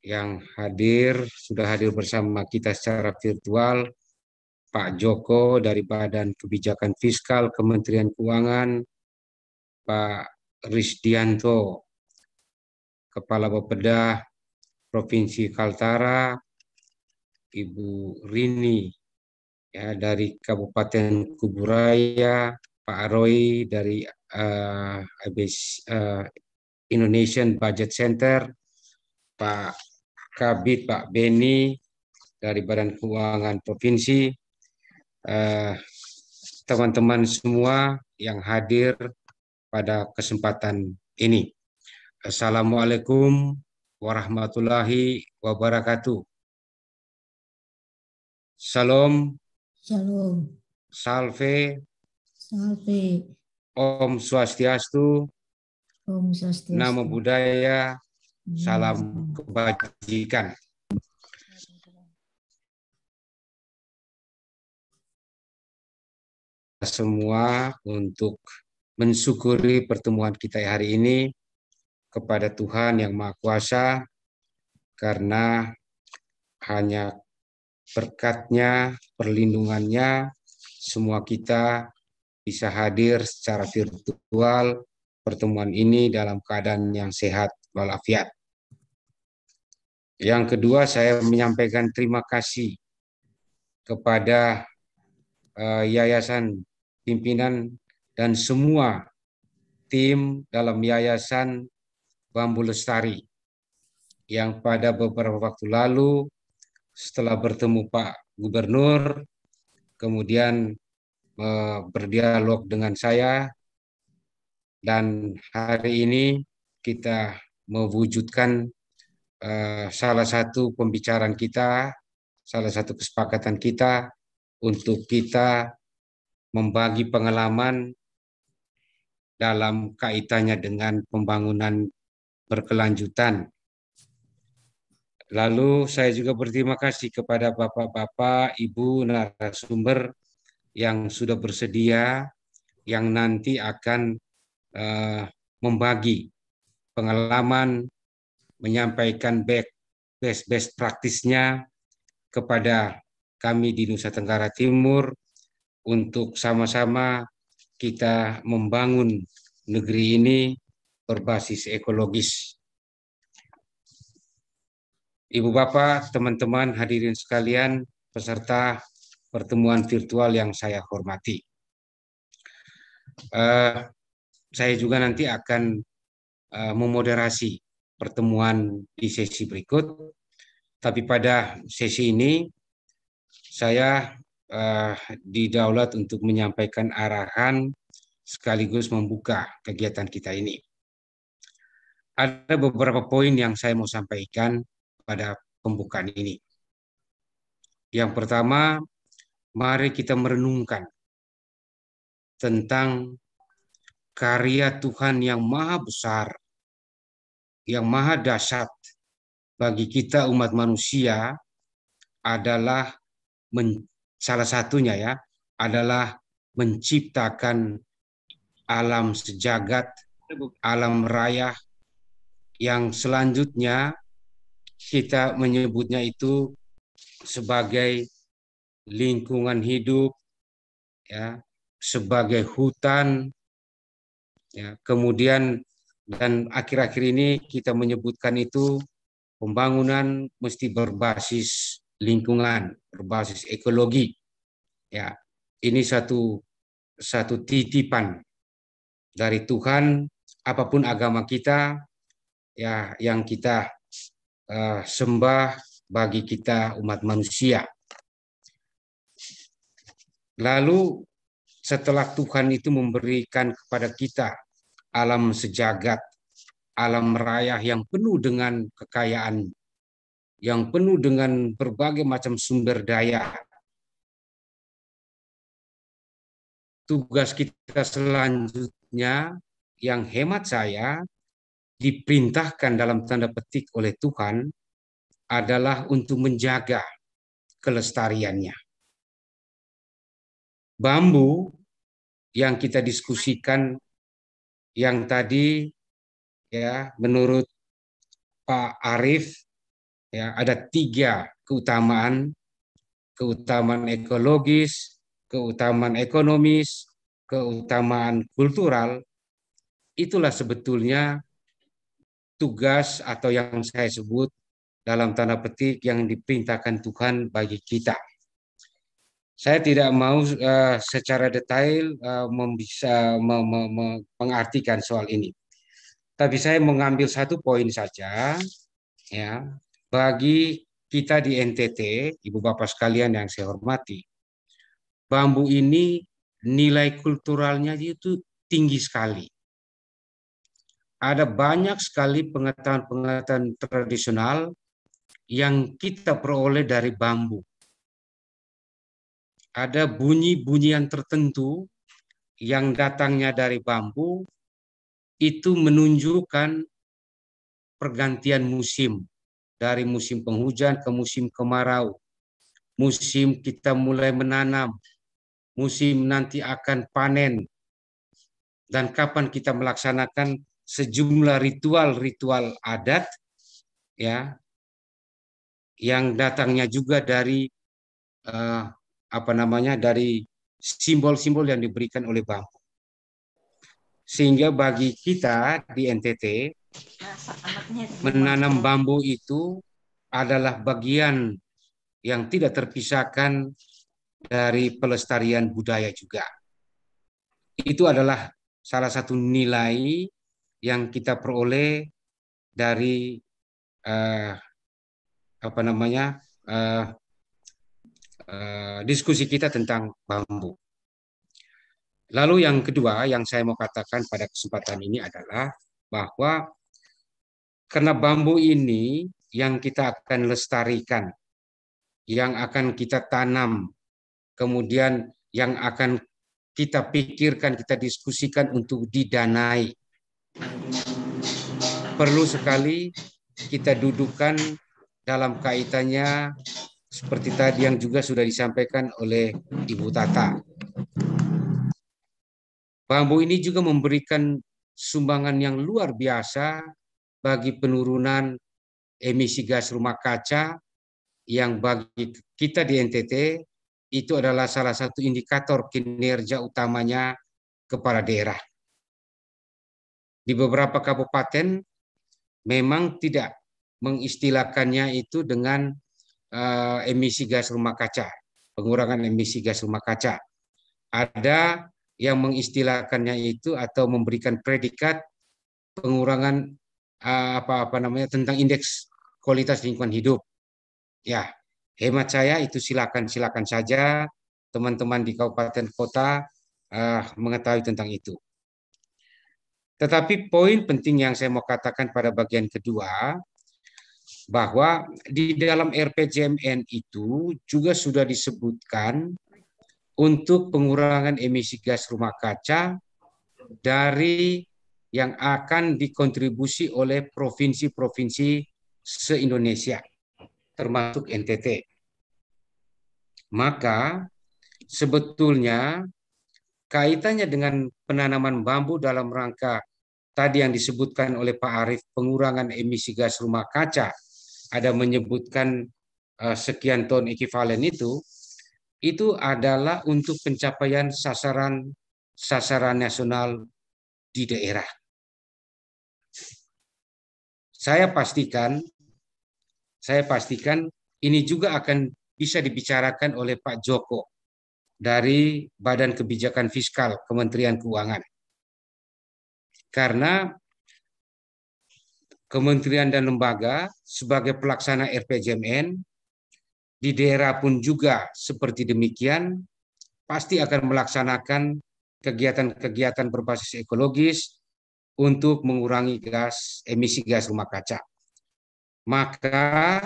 yang hadir, sudah hadir bersama kita secara virtual, Pak Joko dari Badan Kebijakan Fiskal Kementerian Keuangan, Pak Risdianto, Kepala Bapeda Provinsi Kaltara, Ibu Rini ya dari Kabupaten Kuburaya, Pak Aroi dari uh, eh, ABC, uh, eh, Indonesian Budget Center, Pak Kabit, Pak Beni dari Badan Keuangan Provinsi, eh, teman-teman eh, semua yang hadir pada kesempatan ini. Assalamualaikum warahmatullahi wabarakatuh. Salam. Salam. Salve. Salve. Om Swastiastu. Oh, nama budaya hmm. salam kebajikan. Semua untuk mensyukuri pertemuan kita hari ini kepada Tuhan yang Maha Kuasa karena hanya berkatnya, perlindungannya, semua kita bisa hadir secara virtual pertemuan ini dalam keadaan yang sehat walafiat. Yang kedua, saya menyampaikan terima kasih kepada uh, yayasan pimpinan dan semua tim dalam yayasan Bambu Lestari yang pada beberapa waktu lalu setelah bertemu Pak Gubernur kemudian eh, berdialog dengan saya dan hari ini kita mewujudkan uh, salah satu pembicaraan kita, salah satu kesepakatan kita untuk kita membagi pengalaman dalam kaitannya dengan pembangunan berkelanjutan. Lalu saya juga berterima kasih kepada Bapak-Bapak, Ibu, narasumber yang sudah bersedia, yang nanti akan uh, membagi pengalaman, menyampaikan best-best praktisnya kepada kami di Nusa Tenggara Timur untuk sama-sama kita membangun negeri ini berbasis ekologis. Ibu Bapak, teman-teman hadirin sekalian, peserta pertemuan virtual yang saya hormati. Uh, saya juga nanti akan uh, memoderasi pertemuan di sesi berikut. Tapi pada sesi ini saya uh, eh, didaulat untuk menyampaikan arahan sekaligus membuka kegiatan kita ini. Ada beberapa poin yang saya mau sampaikan pada pembukaan ini. Yang pertama, mari kita merenungkan tentang karya Tuhan yang maha besar, yang maha dasar bagi kita umat manusia adalah men, salah satunya ya adalah menciptakan alam sejagat, alam raya yang selanjutnya kita menyebutnya itu sebagai lingkungan hidup ya, sebagai hutan Ya, kemudian dan akhir-akhir ini kita menyebutkan itu pembangunan mesti berbasis lingkungan, berbasis ekologi. Ya, ini satu satu titipan dari Tuhan apapun agama kita ya yang kita uh, sembah bagi kita umat manusia. Lalu setelah Tuhan itu memberikan kepada kita alam sejagat, alam raya yang penuh dengan kekayaan, yang penuh dengan berbagai macam sumber daya. Tugas kita selanjutnya yang hemat saya diperintahkan dalam tanda petik oleh Tuhan adalah untuk menjaga kelestariannya. Bambu yang kita diskusikan yang tadi ya menurut Pak Arief ya ada tiga keutamaan keutamaan ekologis, keutamaan ekonomis, keutamaan kultural itulah sebetulnya tugas atau yang saya sebut dalam tanda petik yang diperintahkan Tuhan bagi kita saya tidak mau uh, secara detail uh, eh, bisa me, me, me, mengartikan soal ini. Tapi saya mengambil satu poin saja ya bagi kita di NTT, Ibu Bapak sekalian yang saya hormati. Bambu ini nilai kulturalnya itu tinggi sekali. Ada banyak sekali pengetahuan-pengetahuan tradisional yang kita peroleh dari bambu ada bunyi-bunyian tertentu yang datangnya dari bambu itu menunjukkan pergantian musim dari musim penghujan ke musim kemarau. Musim kita mulai menanam, musim nanti akan panen dan kapan kita melaksanakan sejumlah ritual-ritual adat ya yang datangnya juga dari uh, apa namanya dari simbol-simbol yang diberikan oleh bambu. Sehingga bagi kita di NTT menanam bambu itu adalah bagian yang tidak terpisahkan dari pelestarian budaya juga. Itu adalah salah satu nilai yang kita peroleh dari eh, apa namanya eh, Eh, diskusi kita tentang bambu. Lalu yang kedua yang saya mau katakan pada kesempatan ini adalah bahwa karena bambu ini yang kita akan lestarikan, yang akan kita tanam, kemudian yang akan kita pikirkan, kita diskusikan untuk didanai. Perlu sekali kita dudukan dalam kaitannya seperti tadi yang juga sudah disampaikan oleh Ibu Tata. Bambu ini juga memberikan sumbangan yang luar biasa bagi penurunan emisi gas rumah kaca yang bagi kita di NTT itu adalah salah satu indikator kinerja utamanya kepala daerah. Di beberapa kabupaten memang tidak mengistilahkannya itu dengan uh, emisi gas rumah kaca, pengurangan emisi gas rumah kaca. Ada yang mengistilahkannya itu atau memberikan predikat pengurangan uh, apa apa namanya tentang indeks kualitas lingkungan hidup. Ya, hemat saya itu silakan silakan saja teman-teman di kabupaten kota uh, mengetahui tentang itu. Tetapi poin penting yang saya mau katakan pada bagian kedua bahwa di dalam RPJMN itu juga sudah disebutkan untuk pengurangan emisi gas rumah kaca dari yang akan dikontribusi oleh provinsi-provinsi se-Indonesia, termasuk NTT. Maka sebetulnya kaitannya dengan penanaman bambu dalam rangka tadi yang disebutkan oleh Pak Arief pengurangan emisi gas rumah kaca ada menyebutkan uh, sekian ton ekivalen itu, itu adalah untuk pencapaian sasaran sasaran nasional di daerah. Saya pastikan, saya pastikan ini juga akan bisa dibicarakan oleh Pak Joko dari Badan Kebijakan Fiskal Kementerian Keuangan. Karena kementerian dan lembaga sebagai pelaksana RPJMN di daerah pun juga seperti demikian pasti akan melaksanakan kegiatan-kegiatan berbasis ekologis untuk mengurangi gas emisi gas rumah kaca. Maka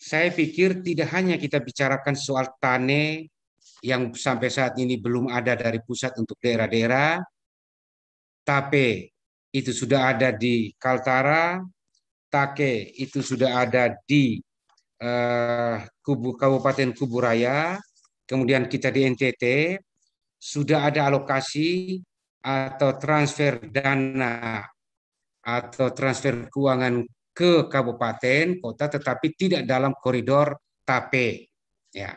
saya pikir tidak hanya kita bicarakan soal tane yang sampai saat ini belum ada dari pusat untuk daerah-daerah, tapi itu sudah ada di Kaltara, Take itu sudah ada di eh, Kubu, Kabupaten Kuburaya, kemudian kita di NTT, sudah ada alokasi atau transfer dana atau transfer keuangan ke kabupaten kota tetapi tidak dalam koridor TAPE ya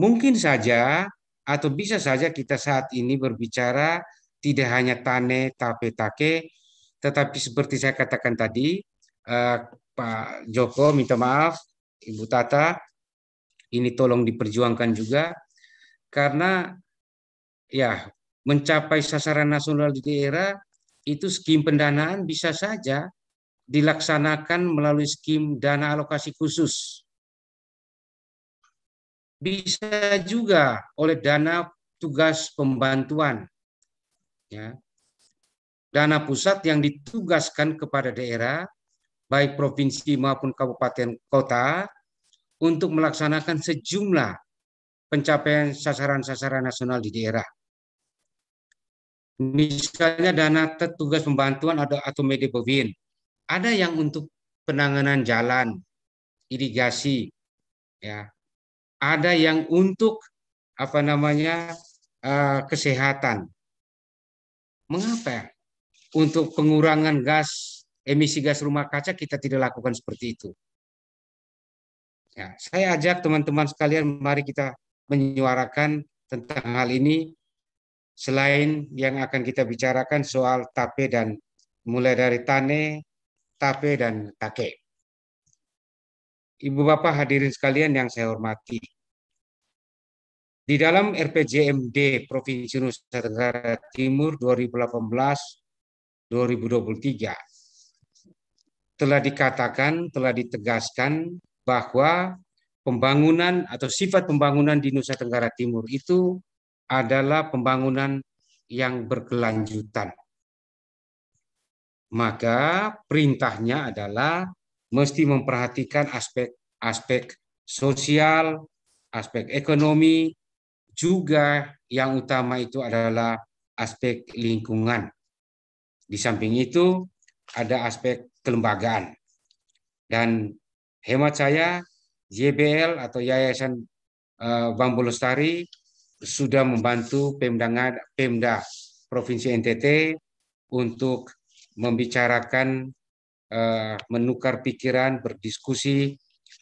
mungkin saja atau bisa saja kita saat ini berbicara tidak hanya tane tapi take, tetapi seperti saya katakan tadi, uh, Pak Joko minta maaf, Ibu Tata, ini tolong diperjuangkan juga karena ya mencapai sasaran nasional di daerah itu skim pendanaan bisa saja dilaksanakan melalui skim dana alokasi khusus. Bisa juga oleh dana tugas pembantuan Ya. Dana pusat yang ditugaskan kepada daerah, baik provinsi maupun kabupaten kota, untuk melaksanakan sejumlah pencapaian sasaran-sasaran nasional di daerah. Misalnya dana tugas pembantuan atau atau medebovin. Ada yang untuk penanganan jalan, irigasi, ya. Ada yang untuk apa namanya uh, kesehatan. Mengapa untuk pengurangan gas emisi gas rumah kaca kita tidak lakukan seperti itu? Ya, saya ajak teman-teman sekalian mari kita menyuarakan tentang hal ini selain yang akan kita bicarakan soal tape dan mulai dari tane, tape dan take. Ibu Bapak hadirin sekalian yang saya hormati. Di dalam RPJMD Provinsi Nusa Tenggara Timur 2018-2023 telah dikatakan, telah ditegaskan bahwa pembangunan atau sifat pembangunan di Nusa Tenggara Timur itu adalah pembangunan yang berkelanjutan. Maka perintahnya adalah mesti memperhatikan aspek-aspek sosial, aspek ekonomi, juga yang utama itu adalah aspek lingkungan. Di samping itu ada aspek kelembagaan. Dan hemat saya JBL atau Yayasan eh, Bambu Lestari sudah membantu Pemda Pemda Provinsi NTT untuk membicarakan eh, menukar pikiran, berdiskusi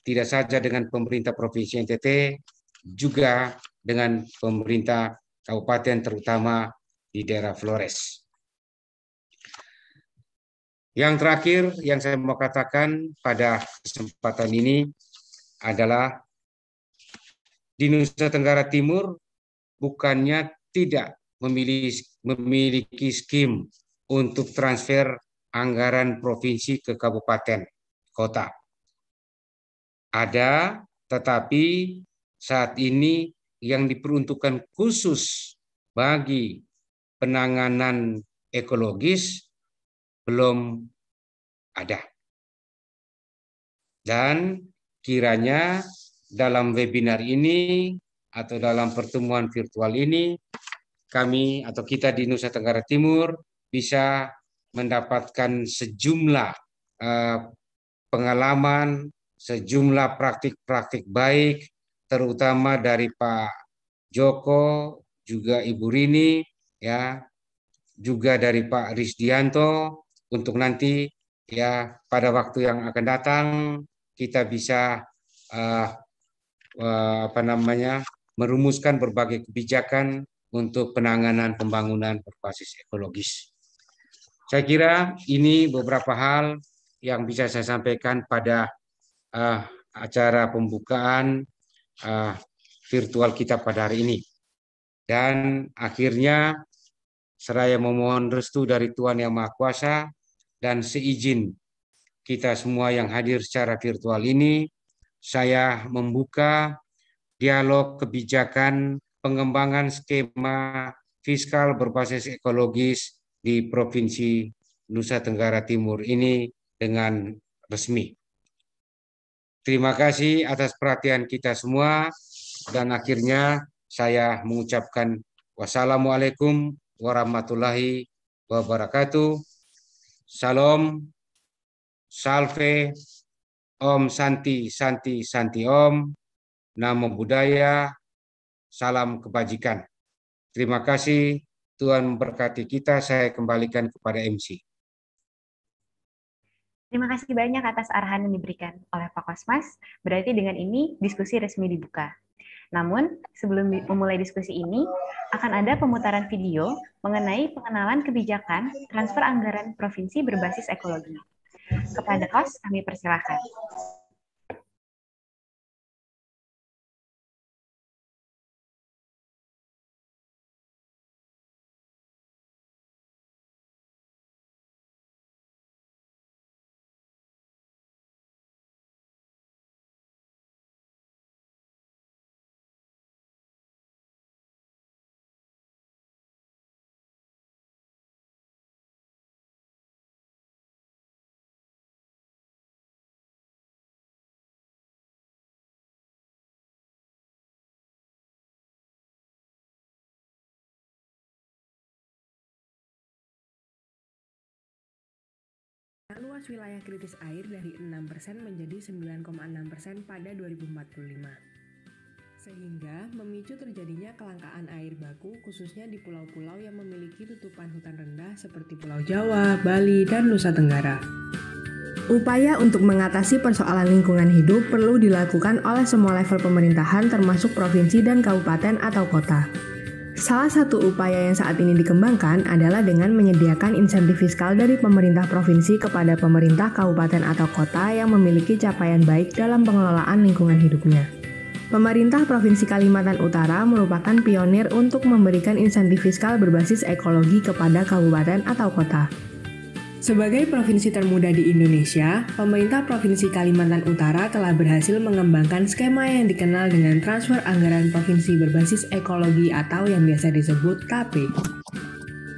tidak saja dengan pemerintah Provinsi NTT juga dengan pemerintah kabupaten terutama di daerah Flores. Yang terakhir yang saya mau katakan pada kesempatan ini adalah di Nusa Tenggara Timur bukannya tidak memiliki, memiliki skim untuk transfer anggaran provinsi ke kabupaten kota. Ada, tetapi saat ini yang diperuntukkan khusus bagi penanganan ekologis belum ada. Dan kiranya dalam webinar ini atau dalam pertemuan virtual ini kami atau kita di Nusa Tenggara Timur bisa mendapatkan sejumlah eh, pengalaman, sejumlah praktik-praktik baik terutama dari Pak Joko, juga Ibu Rini, ya, juga dari Pak Rizdianto untuk nanti ya pada waktu yang akan datang kita bisa uh, uh, apa namanya merumuskan berbagai kebijakan untuk penanganan pembangunan berbasis ekologis. Saya kira ini beberapa hal yang bisa saya sampaikan pada uh, acara pembukaan uh, virtual kita pada hari ini. Dan akhirnya seraya memohon restu dari Tuhan Yang Maha Kuasa dan seizin kita semua yang hadir secara virtual ini, saya membuka dialog kebijakan pengembangan skema fiskal berbasis ekologis di Provinsi Nusa Tenggara Timur ini dengan resmi. Terima kasih atas perhatian kita semua dan akhirnya saya mengucapkan wassalamualaikum warahmatullahi wabarakatuh. Salam, salve, om santi, santi, santi om, namo budaya, salam kebajikan. Terima kasih Tuhan memberkati kita, saya kembalikan kepada MC. Terima kasih banyak atas arahan yang diberikan oleh Pak Kosmas. Berarti dengan ini diskusi resmi dibuka. Namun, sebelum memulai diskusi ini, akan ada pemutaran video mengenai pengenalan kebijakan transfer anggaran provinsi berbasis ekologi. Kepada host, kami persilahkan. Luas wilayah kritis air dari 6% menjadi 9,6% pada 2045 sehingga memicu terjadinya kelangkaan air baku khususnya di pulau-pulau yang memiliki tutupan hutan rendah seperti Pulau Jawa, Bali, dan Nusa Tenggara. Upaya untuk mengatasi persoalan lingkungan hidup perlu dilakukan oleh semua level pemerintahan termasuk provinsi dan kabupaten atau kota. Salah satu upaya yang saat ini dikembangkan adalah dengan menyediakan insentif fiskal dari pemerintah provinsi kepada pemerintah kabupaten atau kota yang memiliki capaian baik dalam pengelolaan lingkungan hidupnya. Pemerintah Provinsi Kalimantan Utara merupakan pionir untuk memberikan insentif fiskal berbasis ekologi kepada kabupaten atau kota. Sebagai provinsi termuda di Indonesia, pemerintah Provinsi Kalimantan Utara telah berhasil mengembangkan skema yang dikenal dengan transfer anggaran provinsi berbasis ekologi atau yang biasa disebut TAP.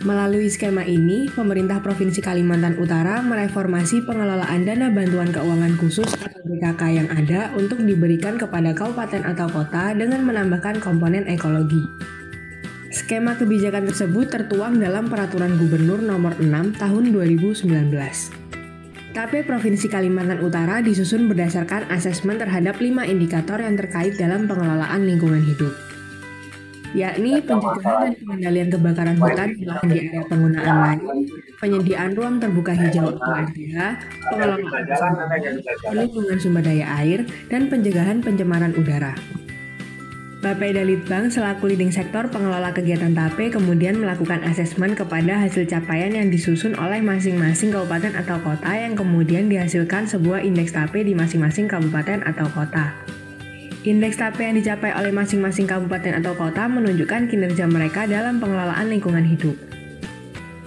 Melalui skema ini, pemerintah Provinsi Kalimantan Utara mereformasi pengelolaan dana bantuan keuangan khusus atau BKK yang ada untuk diberikan kepada kabupaten atau kota dengan menambahkan komponen ekologi. Skema kebijakan tersebut tertuang dalam Peraturan Gubernur Nomor 6 Tahun 2019. KP Provinsi Kalimantan Utara disusun berdasarkan asesmen terhadap lima indikator yang terkait dalam pengelolaan lingkungan hidup, yakni pencegahan dan pengendalian kebakaran hutan di lahan di area penggunaan lain, penyediaan ruang terbuka hijau atau RTH, nah, pengelolaan lingkungan sumber daya air, dan pencegahan pencemaran udara. Bapak Litbang selaku leading sektor pengelola kegiatan TAPE kemudian melakukan asesmen kepada hasil capaian yang disusun oleh masing-masing kabupaten atau kota yang kemudian dihasilkan sebuah indeks TAPE di masing-masing kabupaten atau kota. Indeks TAPE yang dicapai oleh masing-masing kabupaten atau kota menunjukkan kinerja mereka dalam pengelolaan lingkungan hidup.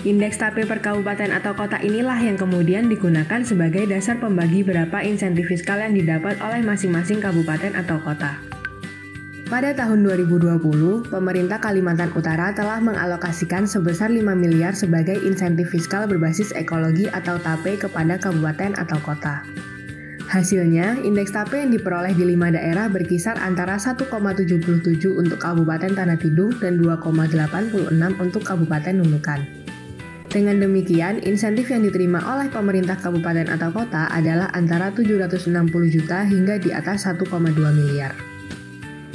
Indeks TAPE per kabupaten atau kota inilah yang kemudian digunakan sebagai dasar pembagi berapa insentif fiskal yang didapat oleh masing-masing kabupaten atau kota. Pada tahun 2020, pemerintah Kalimantan Utara telah mengalokasikan sebesar 5 miliar sebagai insentif fiskal berbasis ekologi atau TAPE kepada kabupaten atau kota. Hasilnya, indeks TAPE yang diperoleh di lima daerah berkisar antara 1,77 untuk Kabupaten Tanah Tidung dan 2,86 untuk Kabupaten Nunukan. Dengan demikian, insentif yang diterima oleh pemerintah kabupaten atau kota adalah antara 760 juta hingga di atas 1,2 miliar.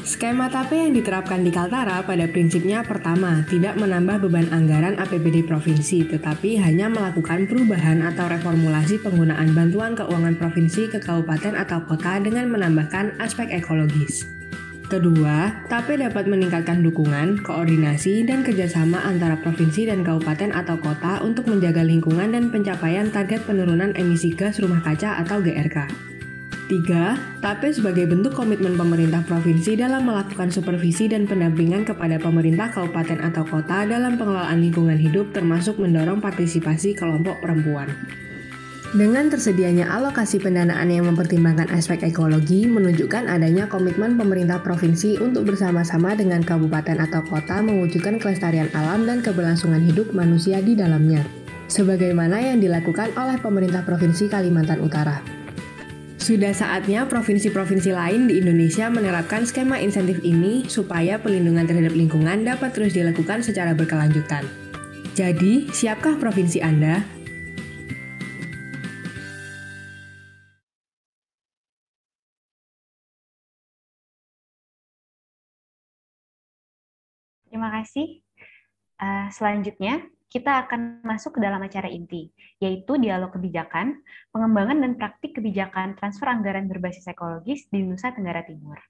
Skema TAPE yang diterapkan di Kaltara pada prinsipnya pertama, tidak menambah beban anggaran APBD provinsi, tetapi hanya melakukan perubahan atau reformulasi penggunaan bantuan keuangan provinsi ke kabupaten atau kota dengan menambahkan aspek ekologis. Kedua, TAPE dapat meningkatkan dukungan, koordinasi, dan kerjasama antara provinsi dan kabupaten atau kota untuk menjaga lingkungan dan pencapaian target penurunan emisi gas rumah kaca atau GRK. Tiga, TAPE sebagai bentuk komitmen pemerintah provinsi dalam melakukan supervisi dan pendampingan kepada pemerintah kabupaten atau kota dalam pengelolaan lingkungan hidup termasuk mendorong partisipasi kelompok perempuan. Dengan tersedianya alokasi pendanaan yang mempertimbangkan aspek ekologi, menunjukkan adanya komitmen pemerintah provinsi untuk bersama-sama dengan kabupaten atau kota mewujudkan kelestarian alam dan keberlangsungan hidup manusia di dalamnya, sebagaimana yang dilakukan oleh pemerintah provinsi Kalimantan Utara. Sudah saatnya provinsi-provinsi lain di Indonesia menerapkan skema insentif ini supaya pelindungan terhadap lingkungan dapat terus dilakukan secara berkelanjutan. Jadi, siapkah provinsi Anda? Terima kasih. Uh, selanjutnya, kita akan masuk ke dalam acara inti, yaitu dialog kebijakan, pengembangan dan praktik kebijakan transfer anggaran berbasis ekologis di Nusa Tenggara Timur.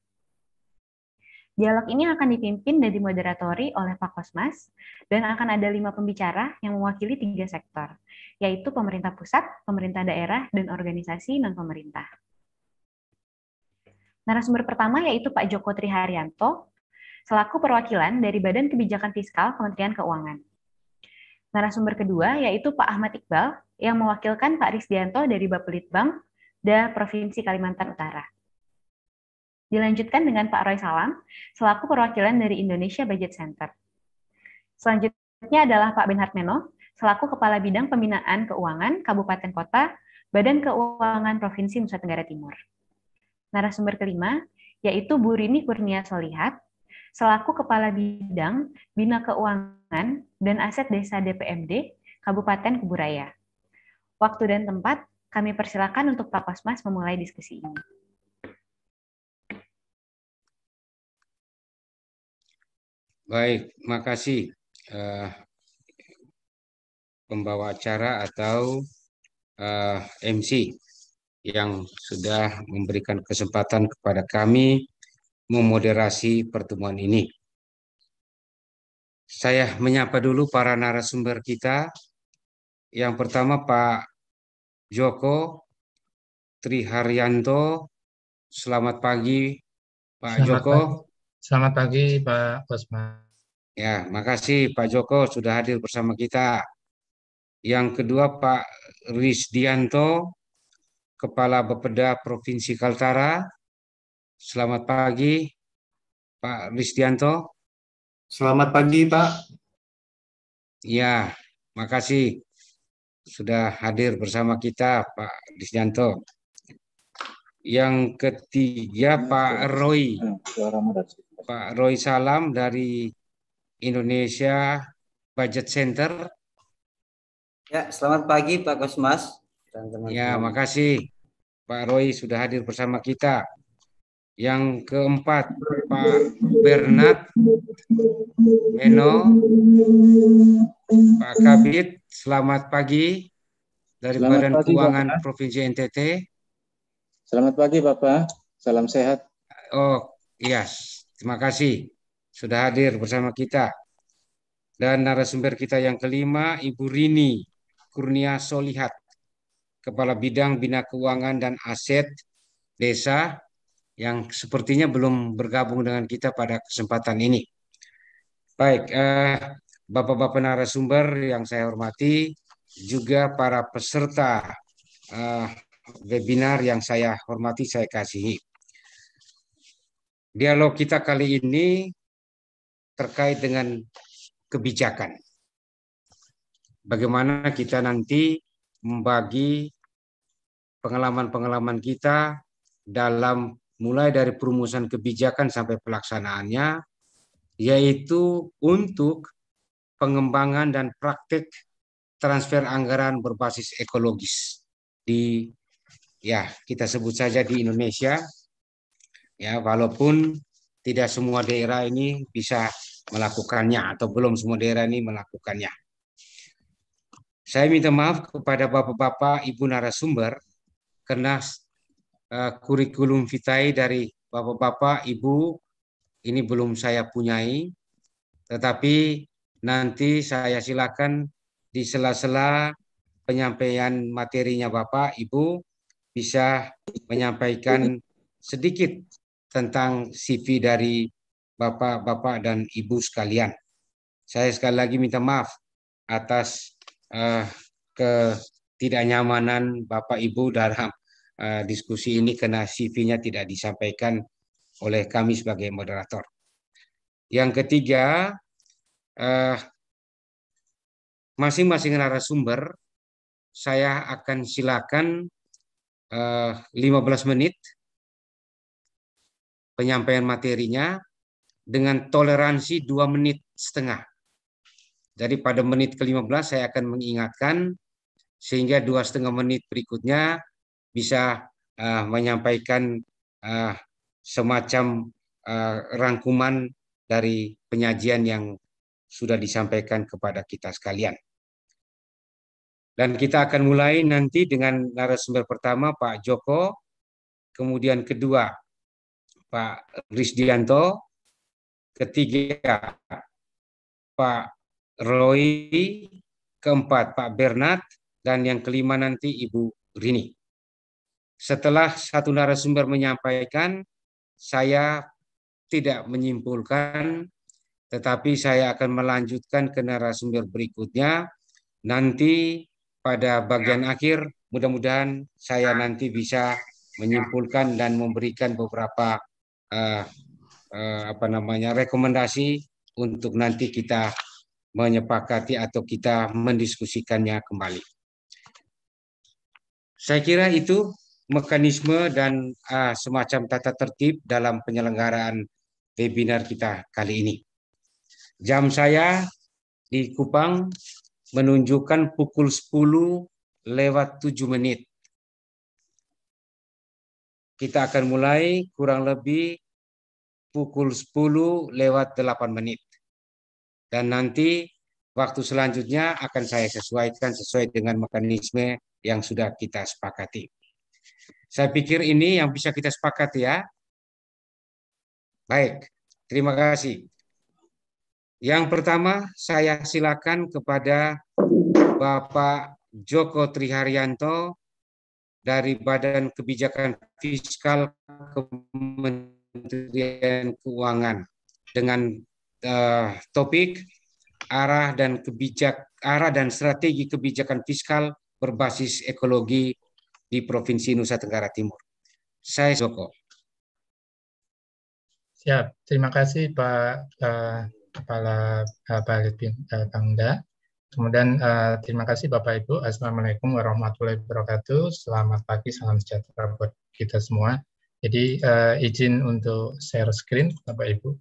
Dialog ini akan dipimpin dan dimoderatori oleh Pak Kosmas, dan akan ada lima pembicara yang mewakili tiga sektor, yaitu pemerintah pusat, pemerintah daerah, dan organisasi non-pemerintah. Narasumber pertama yaitu Pak Joko Triharyanto, selaku perwakilan dari Badan Kebijakan Fiskal Kementerian Keuangan narasumber kedua yaitu Pak Ahmad Iqbal yang mewakilkan Pak Risdianto dari Bapelitbang da Provinsi Kalimantan Utara. Dilanjutkan dengan Pak Roy Salam selaku perwakilan dari Indonesia Budget Center. Selanjutnya adalah Pak Benhard Meno selaku Kepala Bidang Pembinaan Keuangan Kabupaten Kota Badan Keuangan Provinsi Nusa Tenggara Timur. Narasumber kelima yaitu Bu Rini Kurnia Solihat selaku Kepala Bidang Bina Keuangan dan Aset Desa DPMD Kabupaten Kuburaya. Waktu dan tempat kami persilakan untuk Pak Kosmas memulai diskusi ini. Baik, makasih uh, pembawa acara atau uh, eh, MC yang sudah memberikan kesempatan kepada kami memoderasi pertemuan ini. Saya menyapa dulu para narasumber kita. Yang pertama Pak Joko Triharyanto. Selamat pagi Pak Selamat Joko. Pagi. Selamat pagi Pak Osman. Ya, makasih Pak Joko sudah hadir bersama kita. Yang kedua Pak Rizdianto, Kepala Bepeda Provinsi Kaltara. Selamat pagi, Pak Ristianto. Selamat pagi, Pak. Ya, makasih sudah hadir bersama kita, Pak Ristianto. Yang ketiga, Pak Roy. Pak Roy Salam dari Indonesia Budget Center. Ya, selamat pagi Pak Kosmas. Ya, makasih Pak Roy sudah hadir bersama kita. Yang keempat, Pak Bernard Meno, Pak Kabit, selamat pagi dari selamat Badan pagi, Keuangan Bapak. Provinsi NTT. Selamat pagi Bapak, salam sehat. Oh, yes, iya. terima kasih sudah hadir bersama kita. Dan narasumber kita yang kelima, Ibu Rini Kurnia Solihat, Kepala Bidang Bina Keuangan dan Aset Desa yang sepertinya belum bergabung dengan kita pada kesempatan ini. Baik, eh, Bapak-bapak narasumber yang saya hormati, juga para peserta eh, webinar yang saya hormati, saya kasihi. Dialog kita kali ini terkait dengan kebijakan. Bagaimana kita nanti membagi pengalaman-pengalaman kita dalam mulai dari perumusan kebijakan sampai pelaksanaannya, yaitu untuk pengembangan dan praktik transfer anggaran berbasis ekologis di ya kita sebut saja di Indonesia ya walaupun tidak semua daerah ini bisa melakukannya atau belum semua daerah ini melakukannya. Saya minta maaf kepada bapak-bapak, ibu narasumber karena Eh, kurikulum vitae dari Bapak-bapak, Ibu, ini belum saya punyai, tetapi nanti saya silakan di sela-sela penyampaian materinya Bapak, Ibu bisa menyampaikan sedikit tentang CV dari Bapak-bapak dan Ibu sekalian. Saya sekali lagi minta maaf atas uh, ketidaknyamanan Bapak Ibu dalam Eh, diskusi ini karena CV-nya tidak disampaikan oleh kami sebagai moderator. Yang ketiga, eh, masing-masing narasumber saya akan silakan 15 eh, menit penyampaian materinya dengan toleransi dua menit setengah. Jadi pada menit ke-15 saya akan mengingatkan sehingga dua setengah menit berikutnya bisa uh, menyampaikan uh, semacam uh, rangkuman dari penyajian yang sudah disampaikan kepada kita sekalian. Dan kita akan mulai nanti dengan narasumber pertama Pak Joko, kemudian kedua Pak Rizdianto ketiga Pak Roy, keempat Pak Bernard, dan yang kelima nanti Ibu Rini. Setelah satu narasumber menyampaikan, saya tidak menyimpulkan, tetapi saya akan melanjutkan ke narasumber berikutnya. Nanti pada bagian akhir, mudah-mudahan saya nanti bisa menyimpulkan dan memberikan beberapa uh, uh, apa namanya rekomendasi untuk nanti kita menyepakati atau kita mendiskusikannya kembali. Saya kira itu mekanisme dan uh, semacam tata tertib dalam penyelenggaraan webinar kita kali ini. Jam saya di Kupang menunjukkan pukul 10 lewat 7 menit. Kita akan mulai kurang lebih pukul 10 lewat 8 menit. Dan nanti waktu selanjutnya akan saya sesuaikan sesuai dengan mekanisme yang sudah kita sepakati. Saya pikir ini yang bisa kita sepakati ya. Baik, terima kasih. Yang pertama, saya silakan kepada Bapak Joko Triharyanto dari Badan Kebijakan Fiskal Kementerian Keuangan dengan uh, topik arah dan kebijak arah dan strategi kebijakan fiskal berbasis ekologi di Provinsi Nusa Tenggara Timur. Saya Joko. Siap, terima kasih Pak uh, Kepala uh, Balit uh, Pangda. Kemudian uh, terima kasih Bapak Ibu. Assalamualaikum warahmatullahi wabarakatuh. Selamat pagi, salam sejahtera buat kita semua. Jadi uh, izin untuk share screen Bapak Ibu.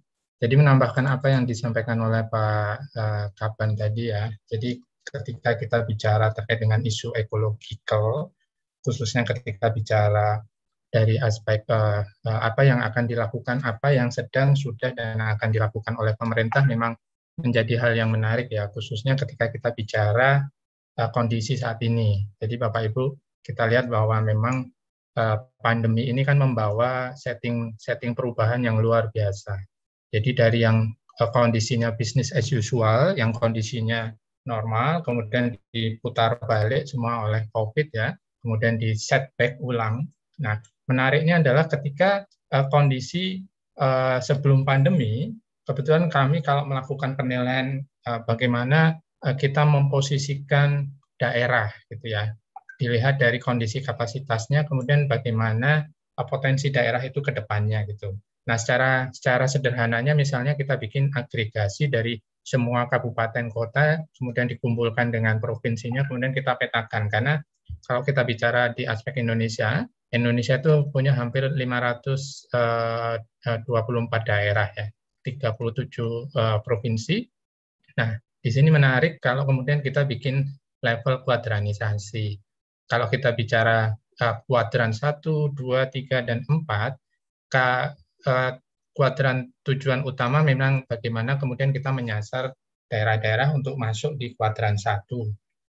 Jadi menambahkan apa yang disampaikan oleh Pak uh, Kapan tadi ya. Jadi ketika kita bicara terkait dengan isu ekologikal, khususnya ketika bicara dari aspek uh, apa yang akan dilakukan, apa yang sedang, sudah, dan akan dilakukan oleh pemerintah memang menjadi hal yang menarik ya, khususnya ketika kita bicara uh, kondisi saat ini. Jadi Bapak Ibu, kita lihat bahwa memang uh, pandemi ini kan membawa setting-setting perubahan yang luar biasa. Jadi dari yang uh, kondisinya bisnis as usual, yang kondisinya normal, kemudian diputar balik semua oleh COVID ya, kemudian di setback ulang. Nah, menariknya adalah ketika uh, kondisi uh, sebelum pandemi, kebetulan kami kalau melakukan penilaian uh, bagaimana uh, kita memposisikan daerah gitu ya. Dilihat dari kondisi kapasitasnya kemudian bagaimana uh, potensi daerah itu ke depannya gitu. Nah, secara secara sederhananya misalnya kita bikin agregasi dari semua kabupaten kota kemudian dikumpulkan dengan provinsinya kemudian kita petakan karena kalau kita bicara di aspek Indonesia, Indonesia itu punya hampir 524 eh, eh, daerah ya, 37 eh, provinsi. Nah, di sini menarik kalau kemudian kita bikin level kuadranisasi. Kalau kita bicara kuadran 1, 2, 3, dan 4, kuadran tujuan utama memang bagaimana kemudian kita menyasar daerah-daerah untuk masuk di kuadran 1.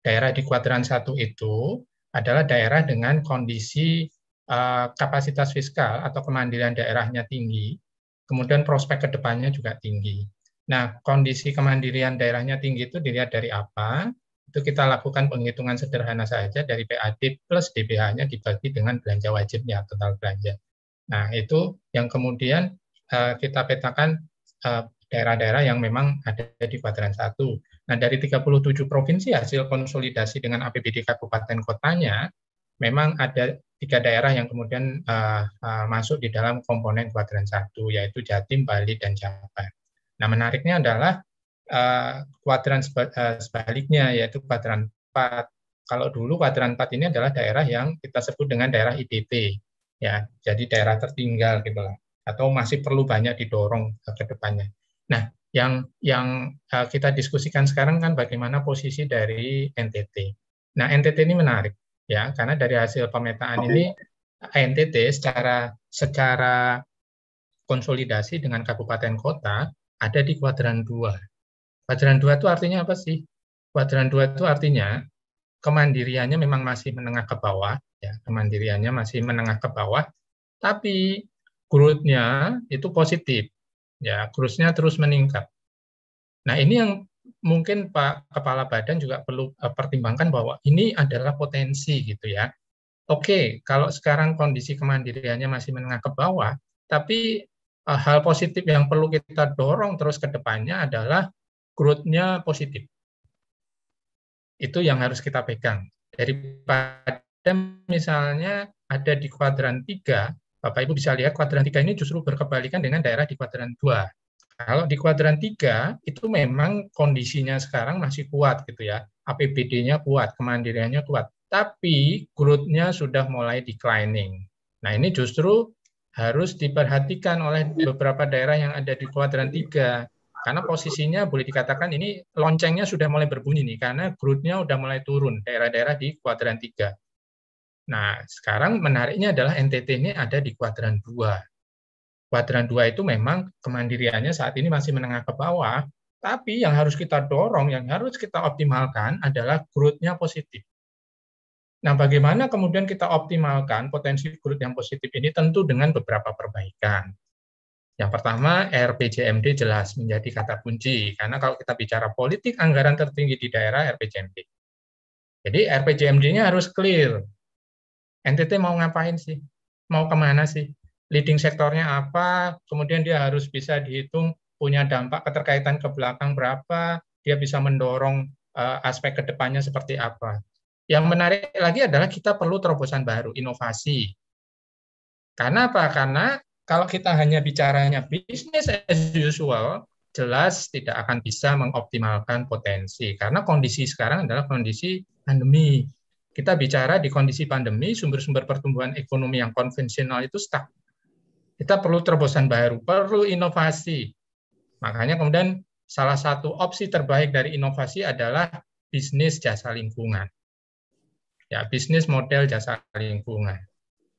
Daerah di kuadran 1 itu adalah daerah dengan kondisi uh, kapasitas fiskal atau kemandirian daerahnya tinggi, kemudian prospek kedepannya juga tinggi. Nah, kondisi kemandirian daerahnya tinggi itu dilihat dari apa? Itu kita lakukan penghitungan sederhana saja dari PAD plus DBH-nya dibagi dengan belanja wajibnya, total belanja. Nah, itu yang kemudian uh, kita petakan uh, daerah-daerah yang memang ada di kuadran satu Nah, dari 37 provinsi hasil konsolidasi dengan APBD kabupaten kotanya, memang ada tiga daerah yang kemudian uh, uh, masuk di dalam komponen kuadran satu yaitu Jatim, Bali, dan Jabar. Nah, menariknya adalah uh, kuadran sebaliknya yaitu kuadran 4. Kalau dulu kuadran 4 ini adalah daerah yang kita sebut dengan daerah IPT ya. Jadi daerah tertinggal gitu lah atau masih perlu banyak didorong ke depannya. Nah, yang yang eh, kita diskusikan sekarang kan bagaimana posisi dari NTT. Nah, NTT ini menarik ya karena dari hasil pemetaan okay. ini NTT secara secara konsolidasi dengan kabupaten kota ada di kuadran 2. Kuadran 2 itu artinya apa sih? Kuadran 2 itu artinya kemandiriannya memang masih menengah ke bawah ya, kemandiriannya masih menengah ke bawah tapi growth-nya itu positif ya krusnya terus meningkat. Nah ini yang mungkin Pak Kepala Badan juga perlu eh, pertimbangkan bahwa ini adalah potensi gitu ya. Oke, kalau sekarang kondisi kemandiriannya masih menengah ke bawah, tapi eh, hal positif yang perlu kita dorong terus ke depannya adalah growth-nya positif. Itu yang harus kita pegang. Daripada misalnya ada di kuadran 3, Bapak Ibu bisa lihat kuadran 3 ini justru berkebalikan dengan daerah di kuadran 2. Kalau di kuadran 3 itu memang kondisinya sekarang masih kuat gitu ya. APBD-nya kuat, kemandiriannya kuat. Tapi growth-nya sudah mulai declining. Nah, ini justru harus diperhatikan oleh beberapa daerah yang ada di kuadran 3 karena posisinya boleh dikatakan ini loncengnya sudah mulai berbunyi nih karena growth-nya sudah mulai turun daerah-daerah di kuadran 3. Nah, sekarang menariknya adalah NTT ini ada di kuadran 2. Kuadran 2 itu memang kemandiriannya saat ini masih menengah ke bawah, tapi yang harus kita dorong, yang harus kita optimalkan adalah growth-nya positif. Nah, bagaimana kemudian kita optimalkan potensi growth yang positif ini tentu dengan beberapa perbaikan. Yang pertama, RPJMD jelas menjadi kata kunci, karena kalau kita bicara politik anggaran tertinggi di daerah RPJMD. Jadi RPJMD-nya harus clear, NTT mau ngapain sih? Mau kemana sih? Leading sektornya apa? Kemudian dia harus bisa dihitung punya dampak keterkaitan ke belakang berapa, dia bisa mendorong uh, aspek kedepannya seperti apa. Yang menarik lagi adalah kita perlu terobosan baru, inovasi. Karena apa? Karena kalau kita hanya bicaranya bisnis as usual, jelas tidak akan bisa mengoptimalkan potensi. Karena kondisi sekarang adalah kondisi pandemi. Kita bicara di kondisi pandemi, sumber-sumber pertumbuhan ekonomi yang konvensional itu stuck. Kita perlu terobosan baru, perlu inovasi. Makanya kemudian salah satu opsi terbaik dari inovasi adalah bisnis jasa lingkungan. Ya, bisnis model jasa lingkungan.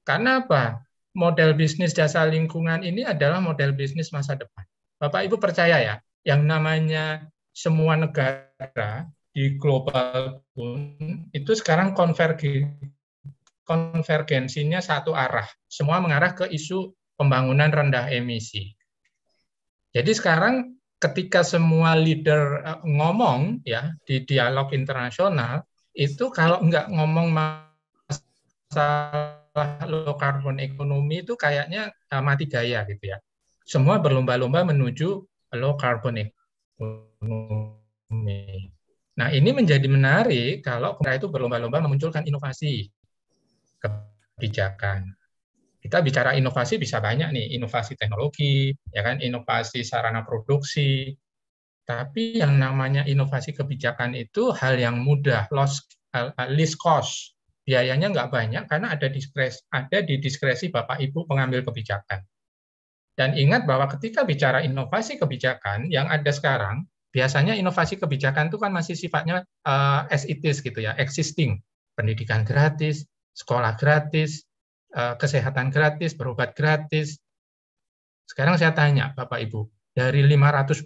Karena apa? Model bisnis jasa lingkungan ini adalah model bisnis masa depan. Bapak Ibu percaya ya, yang namanya semua negara di global pun itu sekarang konvergen konvergensinya satu arah. Semua mengarah ke isu pembangunan rendah emisi. Jadi sekarang ketika semua leader eh, ngomong ya di dialog internasional itu kalau nggak ngomong masalah low carbon ekonomi itu kayaknya eh, mati gaya gitu ya. Semua berlomba-lomba menuju low carbon ekonomi. Nah, ini menjadi menarik kalau pemerintah itu berlomba-lomba memunculkan inovasi kebijakan. Kita bicara inovasi bisa banyak nih, inovasi teknologi, ya kan, inovasi sarana produksi. Tapi yang namanya inovasi kebijakan itu hal yang mudah, loss, eh, eh, least cost. Biayanya nggak banyak karena ada diskresi, ada di diskresi Bapak Ibu pengambil kebijakan. Dan ingat bahwa ketika bicara inovasi kebijakan yang ada sekarang, biasanya inovasi kebijakan itu kan masih sifatnya uh, as it is gitu ya, existing. Pendidikan gratis, sekolah gratis, uh, kesehatan gratis, berobat gratis. Sekarang saya tanya Bapak Ibu, dari 524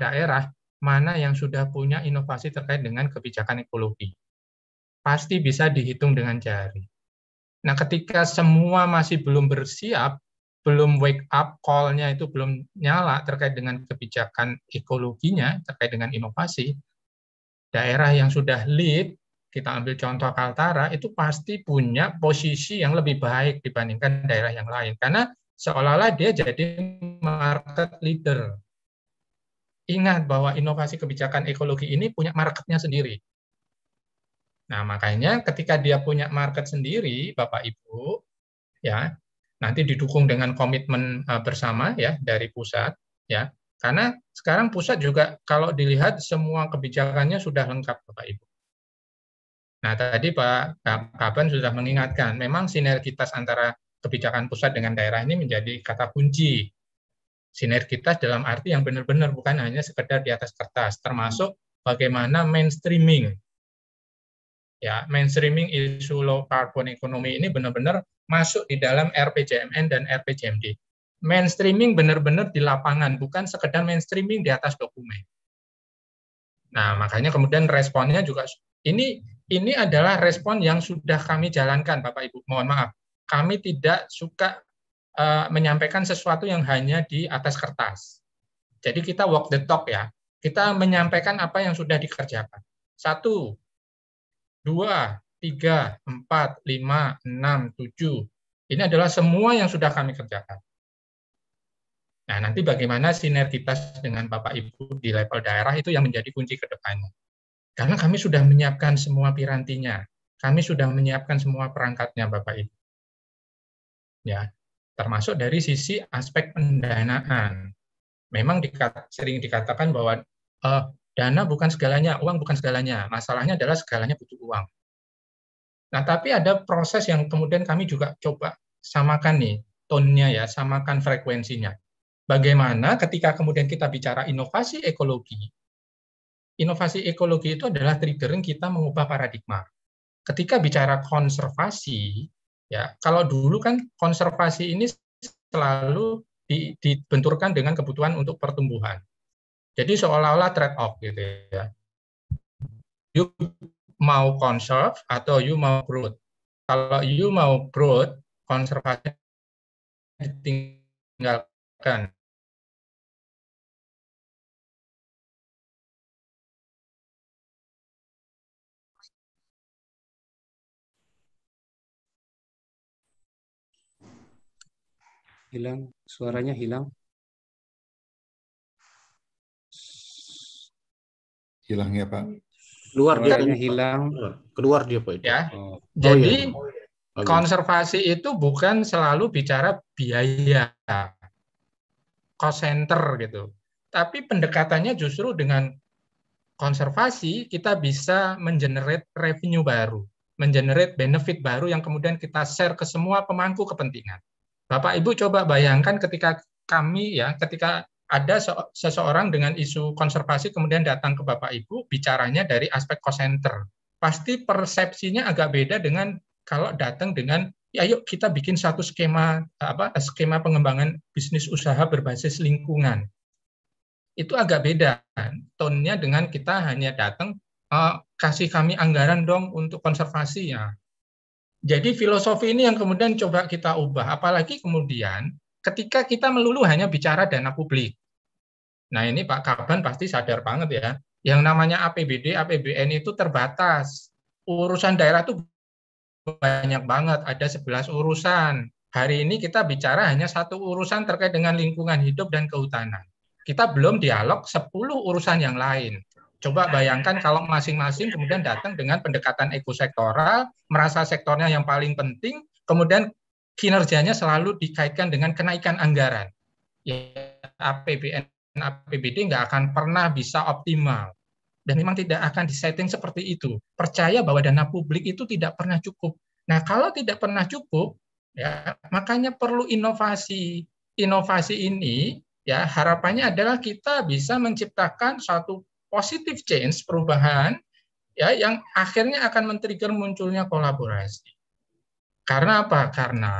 daerah mana yang sudah punya inovasi terkait dengan kebijakan ekologi? Pasti bisa dihitung dengan jari. Nah, ketika semua masih belum bersiap, belum wake up call-nya itu belum nyala terkait dengan kebijakan ekologinya, terkait dengan inovasi, daerah yang sudah lead, kita ambil contoh Kaltara, itu pasti punya posisi yang lebih baik dibandingkan daerah yang lain. Karena seolah-olah dia jadi market leader. Ingat bahwa inovasi kebijakan ekologi ini punya marketnya sendiri. Nah, makanya ketika dia punya market sendiri, Bapak Ibu, ya, nanti didukung dengan komitmen eh, bersama ya dari pusat ya karena sekarang pusat juga kalau dilihat semua kebijakannya sudah lengkap Bapak Ibu. Nah tadi Pak Kaban sudah mengingatkan memang sinergitas antara kebijakan pusat dengan daerah ini menjadi kata kunci sinergitas dalam arti yang benar-benar bukan hanya sekedar di atas kertas, termasuk bagaimana mainstreaming. Ya, mainstreaming isu low carbon ekonomi ini benar-benar masuk di dalam RPJMN dan RPJMD. Mainstreaming benar-benar di lapangan, bukan sekedar mainstreaming di atas dokumen. Nah, makanya kemudian responnya juga ini ini adalah respon yang sudah kami jalankan, Bapak Ibu. Mohon maaf, kami tidak suka uh, menyampaikan sesuatu yang hanya di atas kertas. Jadi kita walk the talk ya. Kita menyampaikan apa yang sudah dikerjakan. Satu, dua, 3, 4, 5, 6, 7. Ini adalah semua yang sudah kami kerjakan. Nah, nanti bagaimana sinergitas dengan Bapak Ibu di level daerah itu yang menjadi kunci ke depannya. Karena kami sudah menyiapkan semua pirantinya. Kami sudah menyiapkan semua perangkatnya Bapak Ibu. Ya, termasuk dari sisi aspek pendanaan. Memang dikat, sering dikatakan bahwa uh, dana bukan segalanya, uang bukan segalanya. Masalahnya adalah segalanya butuh uang. Nah, tapi ada proses yang kemudian kami juga coba samakan nih tonnya ya, samakan frekuensinya. Bagaimana ketika kemudian kita bicara inovasi ekologi, inovasi ekologi itu adalah triggering kita mengubah paradigma. Ketika bicara konservasi, ya kalau dulu kan konservasi ini selalu dibenturkan dengan kebutuhan untuk pertumbuhan. Jadi seolah-olah trade off gitu ya. Yuk mau conserve atau you mau growth. Kalau you mau growth, konservasi ditinggalkan. Hilang, suaranya hilang. Hilang ya Pak keluar dia hilang keluar dia pak ya oh. oh jadi iya, iya. oh, iya. konservasi itu bukan selalu bicara biaya cost center gitu tapi pendekatannya justru dengan konservasi kita bisa mengenerate revenue baru mengenerate benefit baru yang kemudian kita share ke semua pemangku kepentingan Bapak Ibu coba bayangkan ketika kami ya ketika ada seseorang dengan isu konservasi kemudian datang ke Bapak Ibu bicaranya dari aspek cost center. Pasti persepsinya agak beda dengan kalau datang dengan ya yuk kita bikin satu skema apa skema pengembangan bisnis usaha berbasis lingkungan. Itu agak beda kan? tonnya dengan kita hanya datang oh, kasih kami anggaran dong untuk konservasi ya. Jadi filosofi ini yang kemudian coba kita ubah apalagi kemudian ketika kita melulu hanya bicara dana publik. Nah ini Pak Kaban pasti sadar banget ya, yang namanya APBD, APBN itu terbatas. Urusan daerah itu banyak banget, ada 11 urusan. Hari ini kita bicara hanya satu urusan terkait dengan lingkungan hidup dan kehutanan. Kita belum dialog 10 urusan yang lain. Coba bayangkan kalau masing-masing kemudian datang dengan pendekatan ekosektoral, merasa sektornya yang paling penting, kemudian kinerjanya selalu dikaitkan dengan kenaikan anggaran. Ya, APBN APBD nggak akan pernah bisa optimal. Dan memang tidak akan disetting seperti itu. Percaya bahwa dana publik itu tidak pernah cukup. Nah, kalau tidak pernah cukup, ya makanya perlu inovasi. Inovasi ini ya harapannya adalah kita bisa menciptakan suatu positive change perubahan ya yang akhirnya akan men-trigger munculnya kolaborasi. Karena apa? Karena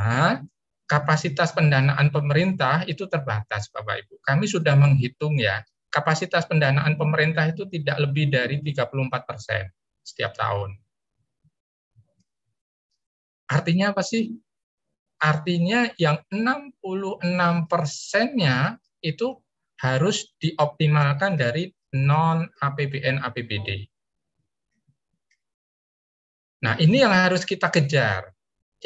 kapasitas pendanaan pemerintah itu terbatas, Bapak Ibu. Kami sudah menghitung ya, kapasitas pendanaan pemerintah itu tidak lebih dari 34 persen setiap tahun. Artinya apa sih? Artinya yang 66 persennya itu harus dioptimalkan dari non APBN APBD. Nah, ini yang harus kita kejar.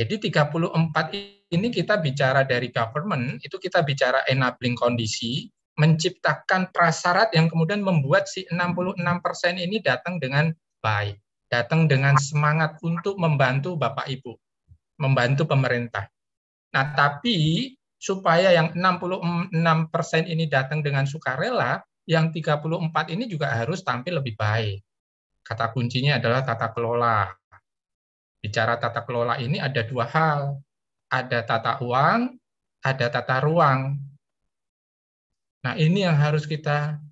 Jadi 34 ini kita bicara dari government, itu kita bicara enabling kondisi, menciptakan prasyarat yang kemudian membuat si 66% persen ini datang dengan baik, datang dengan semangat untuk membantu Bapak Ibu, membantu pemerintah. Nah, tapi supaya yang 66% persen ini datang dengan sukarela, yang 34 ini juga harus tampil lebih baik. Kata kuncinya adalah tata kelola, bicara tata kelola ini ada dua hal. Ada tata uang, ada tata ruang. Nah, ini yang harus kita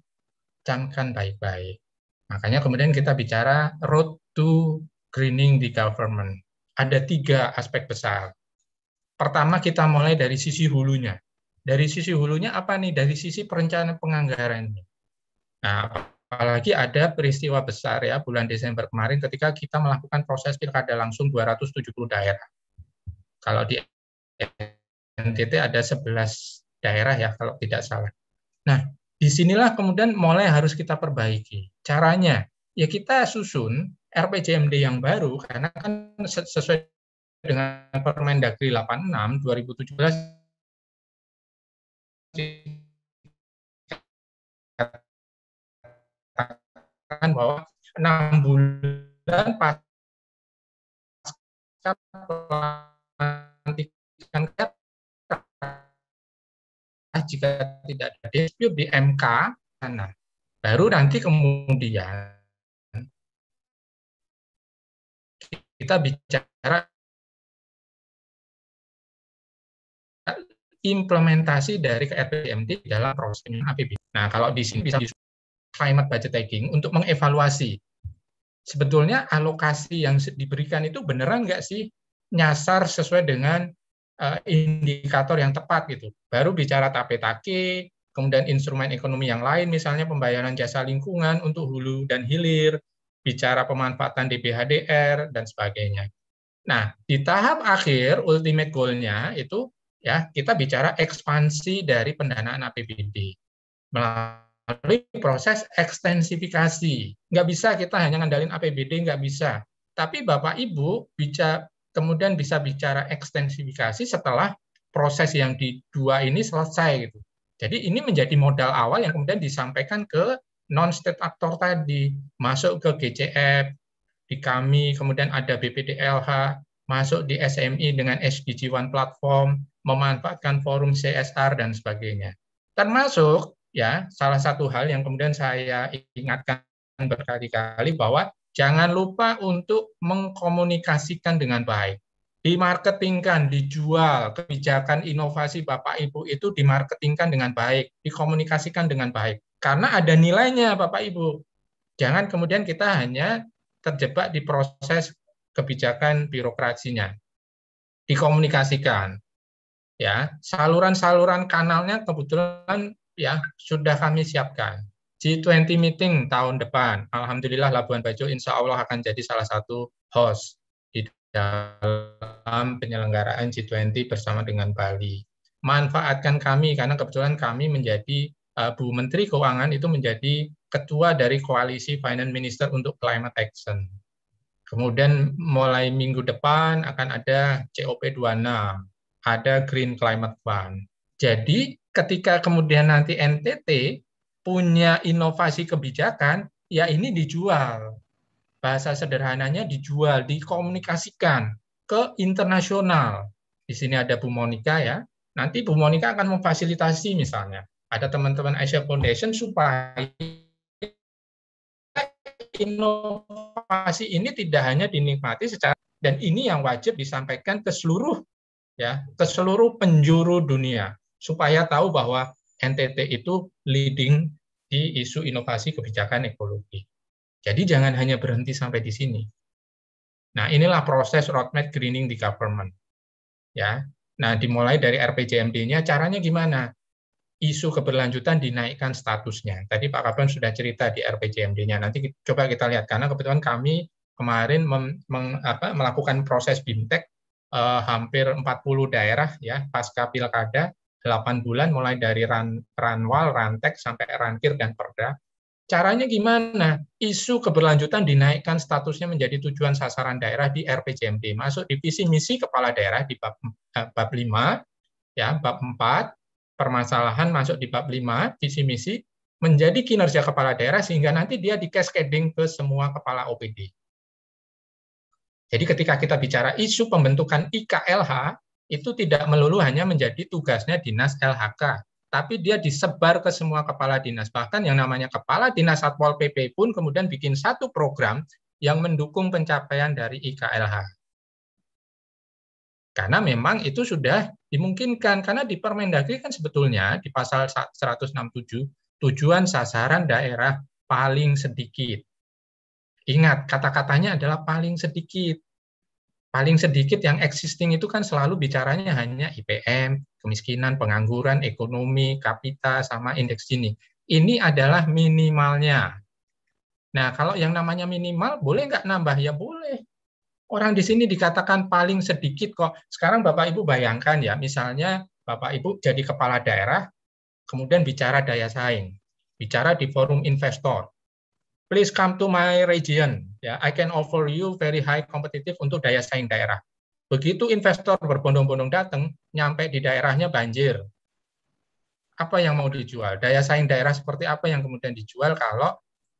jangkan baik-baik. Makanya kemudian kita bicara road to greening the government. Ada tiga aspek besar. Pertama, kita mulai dari sisi hulunya. Dari sisi hulunya apa nih? Dari sisi perencanaan penganggaran Nah, apalagi ada peristiwa besar ya bulan Desember kemarin ketika kita melakukan proses pilkada langsung 270 daerah. Kalau di NTT ada 11 daerah ya kalau tidak salah. Nah, disinilah kemudian mulai harus kita perbaiki. Caranya, ya kita susun RPJMD yang baru karena kan sesuai dengan Permendagri 86 2017 mengatakan bahwa enam bulan pasca pelantikan jika tidak ada dispute di MK sana baru nanti kemudian kita bicara implementasi dari RPMT dalam proses penyusunan APBD. Nah, kalau di sini bisa climate budget taking untuk mengevaluasi sebetulnya alokasi yang diberikan itu beneran nggak sih nyasar sesuai dengan uh, indikator yang tepat gitu. Baru bicara tape tapetake, kemudian instrumen ekonomi yang lain misalnya pembayaran jasa lingkungan untuk hulu dan hilir, bicara pemanfaatan DPHDR dan sebagainya. Nah, di tahap akhir ultimate goalnya itu ya kita bicara ekspansi dari pendanaan APBD melalui proses ekstensifikasi. Nggak bisa kita hanya ngandalin APBD, nggak bisa. Tapi Bapak Ibu bisa kemudian bisa bicara ekstensifikasi setelah proses yang di dua ini selesai gitu. Jadi ini menjadi modal awal yang kemudian disampaikan ke non state actor tadi, masuk ke GCF, di kami, kemudian ada BPDLH, masuk di SMI dengan SDG One Platform, memanfaatkan forum CSR dan sebagainya. Termasuk ya salah satu hal yang kemudian saya ingatkan berkali-kali bahwa jangan lupa untuk mengkomunikasikan dengan baik. Dimarketingkan, dijual kebijakan inovasi Bapak Ibu itu dimarketingkan dengan baik, dikomunikasikan dengan baik. Karena ada nilainya Bapak Ibu. Jangan kemudian kita hanya terjebak di proses kebijakan birokrasinya. Dikomunikasikan. Ya, saluran-saluran kanalnya kebetulan ya sudah kami siapkan. G20 meeting tahun depan, alhamdulillah Labuan Bajo insya Allah akan jadi salah satu host di dalam penyelenggaraan G20 bersama dengan Bali. Manfaatkan kami karena kebetulan kami menjadi uh, Bu Menteri Keuangan itu menjadi ketua dari koalisi Finance Minister untuk Climate Action. Kemudian mulai minggu depan akan ada COP26, ada Green Climate Fund. Jadi ketika kemudian nanti NTT punya inovasi kebijakan, ya ini dijual. Bahasa sederhananya dijual, dikomunikasikan ke internasional. Di sini ada Bu Monika ya. Nanti Bu Monika akan memfasilitasi misalnya. Ada teman-teman Asia Foundation supaya inovasi ini tidak hanya dinikmati secara dan ini yang wajib disampaikan ke seluruh ya ke seluruh penjuru dunia supaya tahu bahwa NTT itu leading di isu inovasi kebijakan ekologi. Jadi jangan hanya berhenti sampai di sini. Nah, inilah proses roadmap greening di government. Ya. Nah, dimulai dari RPJMD-nya caranya gimana? Isu keberlanjutan dinaikkan statusnya. Tadi Pak Kapten sudah cerita di RPJMD-nya. Nanti coba kita lihat karena kebetulan kami kemarin mem, meng, apa, melakukan proses BIMTEK eh, hampir 40 daerah ya pasca pilkada 8 bulan mulai dari ran, ranwal, rantek, sampai rankir, dan perda. Caranya gimana? Isu keberlanjutan dinaikkan statusnya menjadi tujuan sasaran daerah di RPJMD. Masuk di visi misi kepala daerah di bab, eh, bab 5, ya, bab 4, permasalahan masuk di bab 5, visi misi menjadi kinerja kepala daerah sehingga nanti dia di cascading ke semua kepala OPD. Jadi ketika kita bicara isu pembentukan IKLH, itu tidak melulu hanya menjadi tugasnya dinas LHK, tapi dia disebar ke semua kepala dinas. Bahkan yang namanya kepala dinas Satpol PP pun kemudian bikin satu program yang mendukung pencapaian dari IKLH. Karena memang itu sudah dimungkinkan karena di Permendagri kan sebetulnya di pasal 167 tujuan sasaran daerah paling sedikit. Ingat, kata-katanya adalah paling sedikit paling sedikit yang existing itu kan selalu bicaranya hanya IPM, kemiskinan, pengangguran, ekonomi, kapita, sama indeks gini. Ini adalah minimalnya. Nah, kalau yang namanya minimal, boleh nggak nambah? Ya boleh. Orang di sini dikatakan paling sedikit kok. Sekarang Bapak-Ibu bayangkan ya, misalnya Bapak-Ibu jadi kepala daerah, kemudian bicara daya saing, bicara di forum investor, please come to my region. Ya, I can offer you very high competitive untuk daya saing daerah. Begitu investor berbondong-bondong datang, nyampe di daerahnya banjir. Apa yang mau dijual? Daya saing daerah seperti apa yang kemudian dijual kalau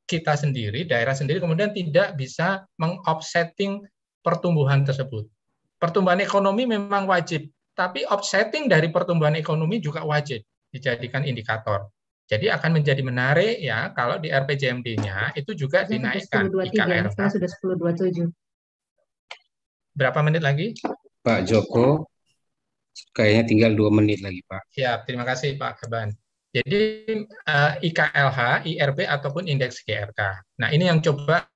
kita sendiri, daerah sendiri kemudian tidak bisa mengopsetting pertumbuhan tersebut. Pertumbuhan ekonomi memang wajib, tapi offsetting dari pertumbuhan ekonomi juga wajib dijadikan indikator. Jadi akan menjadi menarik ya kalau di RPJMD-nya itu juga dinaikkan 23, IKR. Sekarang sudah 1027. Berapa menit lagi? Pak Joko, kayaknya tinggal dua menit lagi Pak. Ya, terima kasih Pak Keban. Jadi uh, eh, IKLH, IRP ataupun indeks GRK. Nah ini yang coba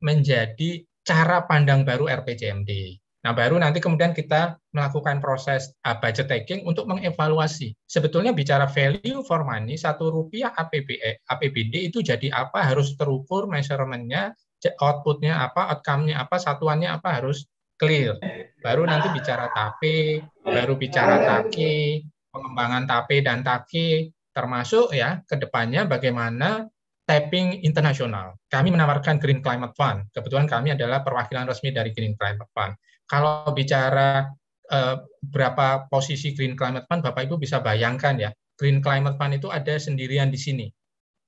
menjadi cara pandang baru RPJMD. Nah, baru nanti kemudian kita melakukan proses uh, budget taking untuk mengevaluasi. Sebetulnya bicara value for money, satu rupiah APBD e, itu jadi apa, harus terukur measurement measurementnya, outputnya apa, outcome-nya apa, satuannya apa, harus clear. Baru nanti bicara TAPE, baru bicara TAKI, pengembangan TAPE dan TAKI, termasuk ya ke depannya bagaimana tapping internasional. Kami menawarkan Green Climate Fund. Kebetulan kami adalah perwakilan resmi dari Green Climate Fund kalau bicara eh, berapa posisi Green Climate Fund, Bapak Ibu bisa bayangkan ya, Green Climate Fund itu ada sendirian di sini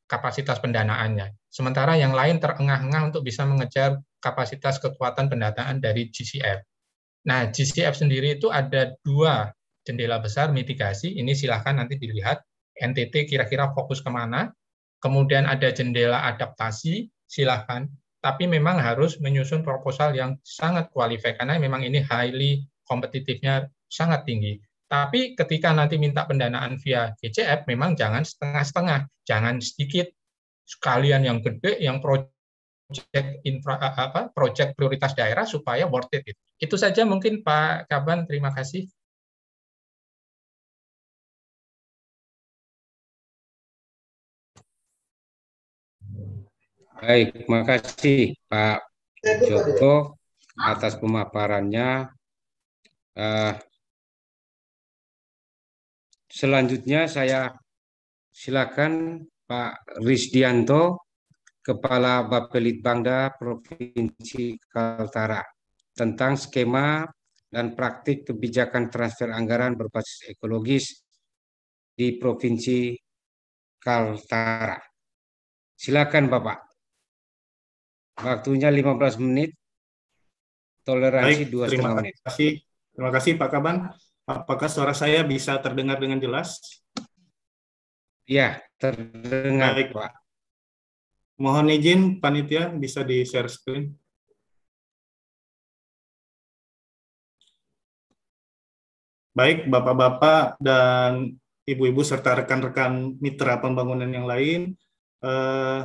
kapasitas pendanaannya. Sementara yang lain terengah-engah untuk bisa mengejar kapasitas kekuatan pendataan dari GCF. Nah, GCF sendiri itu ada dua jendela besar mitigasi. Ini silahkan nanti dilihat NTT kira-kira fokus kemana. Kemudian ada jendela adaptasi, silahkan tapi memang harus menyusun proposal yang sangat qualified karena memang ini highly kompetitifnya sangat tinggi. Tapi ketika nanti minta pendanaan via GCF, memang jangan setengah-setengah, jangan sedikit sekalian yang gede, yang project infra apa project prioritas daerah supaya worth it. Gitu. Itu saja mungkin Pak Kaban, terima kasih. Baik, terima kasih Pak Joko atas pemaparannya. Uh, selanjutnya saya silakan Pak Rizdianto, Kepala Bapelitbangda Provinsi Kaltara tentang skema dan praktik kebijakan transfer anggaran berbasis ekologis di Provinsi Kaltara. Silakan Bapak. Waktunya 15 menit, toleransi dua terima menit. Kasih. Terima kasih Pak Kaban. Apakah suara saya bisa terdengar dengan jelas? Ya, terdengar Baik. Pak. Mohon izin panitia bisa di share screen. Baik, Bapak-bapak dan Ibu-ibu serta rekan-rekan mitra pembangunan yang lain, eh,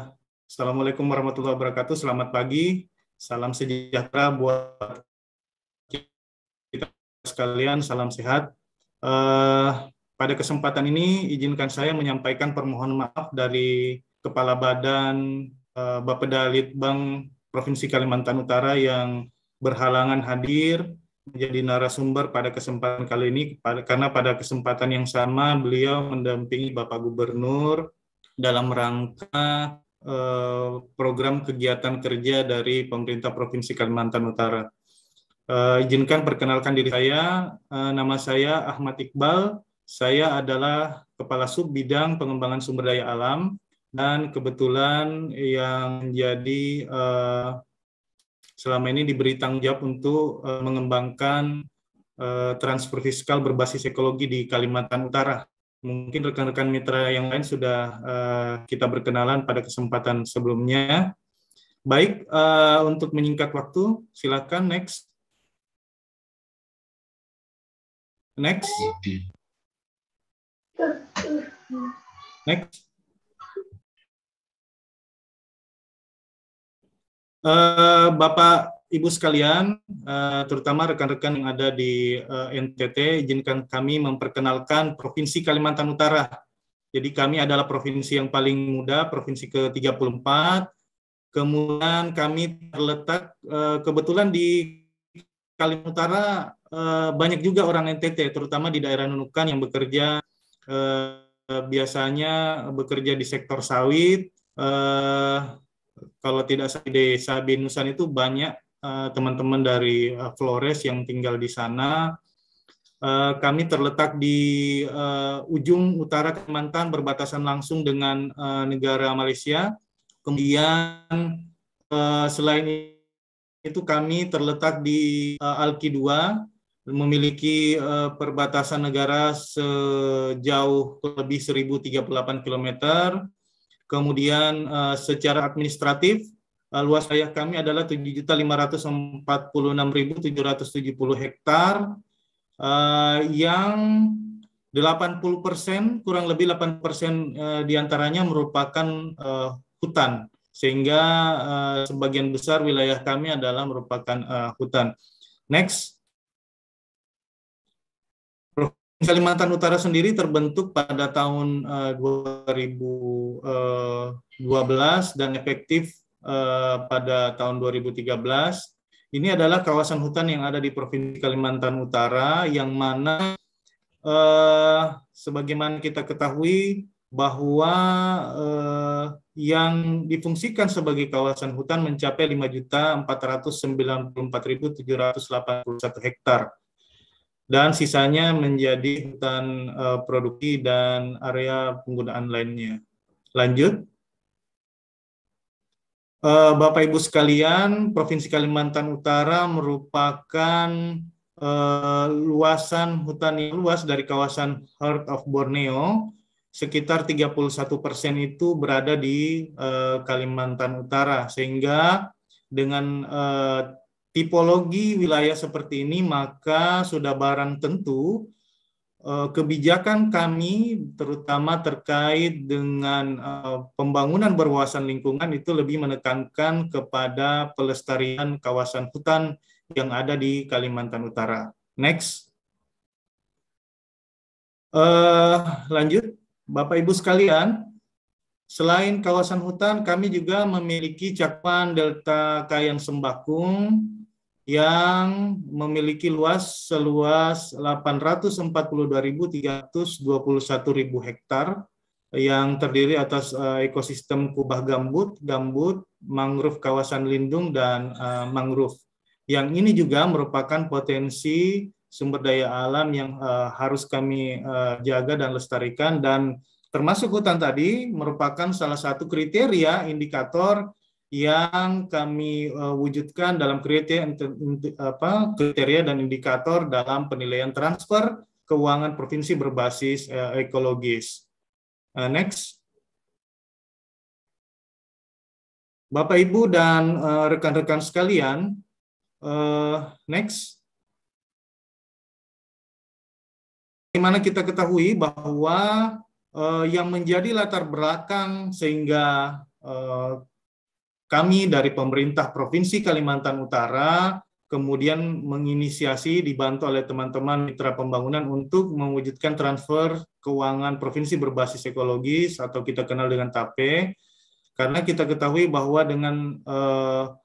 Assalamualaikum warahmatullahi wabarakatuh. Selamat pagi. Salam sejahtera buat kita sekalian. Salam sehat. Uh, pada kesempatan ini, izinkan saya menyampaikan permohon maaf dari Kepala Badan uh, Bapeda Litbang Provinsi Kalimantan Utara yang berhalangan hadir menjadi narasumber pada kesempatan kali ini karena pada kesempatan yang sama beliau mendampingi Bapak Gubernur dalam rangka Eh, program kegiatan kerja dari pemerintah Provinsi Kalimantan Utara. Uh, izinkan perkenalkan diri saya, uh, nama saya Ahmad Iqbal, saya adalah Kepala Sub Bidang Pengembangan Sumber Daya Alam dan kebetulan yang jadi uh, selama ini diberi tanggung jawab untuk uh, mengembangkan uh, transfer fiskal berbasis ekologi di Kalimantan Utara. Mungkin rekan-rekan mitra yang lain sudah uh, kita berkenalan pada kesempatan sebelumnya. Baik, uh, untuk menyingkat waktu, silakan next. Next. Next. Uh, Bapak Ibu sekalian, eh, terutama rekan-rekan yang ada di eh, NTT, izinkan kami memperkenalkan Provinsi Kalimantan Utara. Jadi kami adalah provinsi yang paling muda, provinsi ke-34. Kemudian kami terletak eh, kebetulan di Kalimantan Utara banyak juga orang NTT, terutama di daerah Nunukan yang bekerja biasanya bekerja di sektor sawit. Kalau tidak di desa Binusan itu banyak Eh, teman-teman uh, dari uh, Flores yang tinggal di sana. Uh, kami terletak di uh, ujung utara Kalimantan berbatasan langsung dengan uh, negara Malaysia. Kemudian uh, selain itu kami terletak di uh, Alki 2 memiliki uh, perbatasan negara sejauh lebih 1038 km. Kemudian uh, secara administratif Eh, luas wilayah kami adalah 7.546.770 hektar uh, yang 80 persen kurang lebih 8 persen uh, eh, diantaranya merupakan uh, hutan sehingga uh, sebagian besar wilayah kami adalah merupakan uh, hutan. Next, Kalimantan Utara sendiri terbentuk pada tahun uh, 2012 dan efektif Eh, pada tahun 2013. Ini adalah kawasan hutan yang ada di Provinsi Kalimantan Utara yang mana eh, sebagaimana kita ketahui bahwa eh, yang difungsikan sebagai kawasan hutan mencapai 5.494.781 hektar dan sisanya menjadi hutan eh, produksi dan area penggunaan lainnya. Lanjut. Eh, Bapak Ibu sekalian, Provinsi Kalimantan Utara merupakan eh, luasan hutan yang luas dari kawasan Heart of Borneo. Sekitar 31 persen itu berada di eh, Kalimantan Utara, sehingga dengan eh, tipologi wilayah seperti ini maka sudah barang tentu Eh, kebijakan kami terutama terkait dengan eh, pembangunan berwawasan lingkungan itu lebih menekankan kepada pelestarian kawasan hutan yang ada di Kalimantan Utara. Next. Uh, lanjut, Bapak Ibu sekalian, selain kawasan hutan, kami juga memiliki cakupan delta Kayan Sembakung yang memiliki luas seluas 842.321.000 hektar yang terdiri atas uh, ekosistem kubah gambut, gambut, mangrove kawasan lindung dan uh, mangrove. Yang ini juga merupakan potensi sumber daya alam yang uh, harus kami uh, jaga dan lestarikan dan termasuk hutan tadi merupakan salah satu kriteria indikator yang kami uh, wujudkan dalam kriteria, apa, kriteria dan indikator dalam penilaian transfer keuangan provinsi berbasis uh, ekologis. Uh, next. Bapak, Ibu, dan rekan-rekan uh, sekalian, uh, next. Bagaimana kita ketahui bahwa uh, yang menjadi latar belakang sehingga uh, kami dari pemerintah Provinsi Kalimantan Utara kemudian menginisiasi dibantu oleh teman-teman mitra pembangunan untuk mewujudkan transfer keuangan provinsi berbasis ekologis atau kita kenal dengan TAPE karena kita ketahui bahwa dengan uh,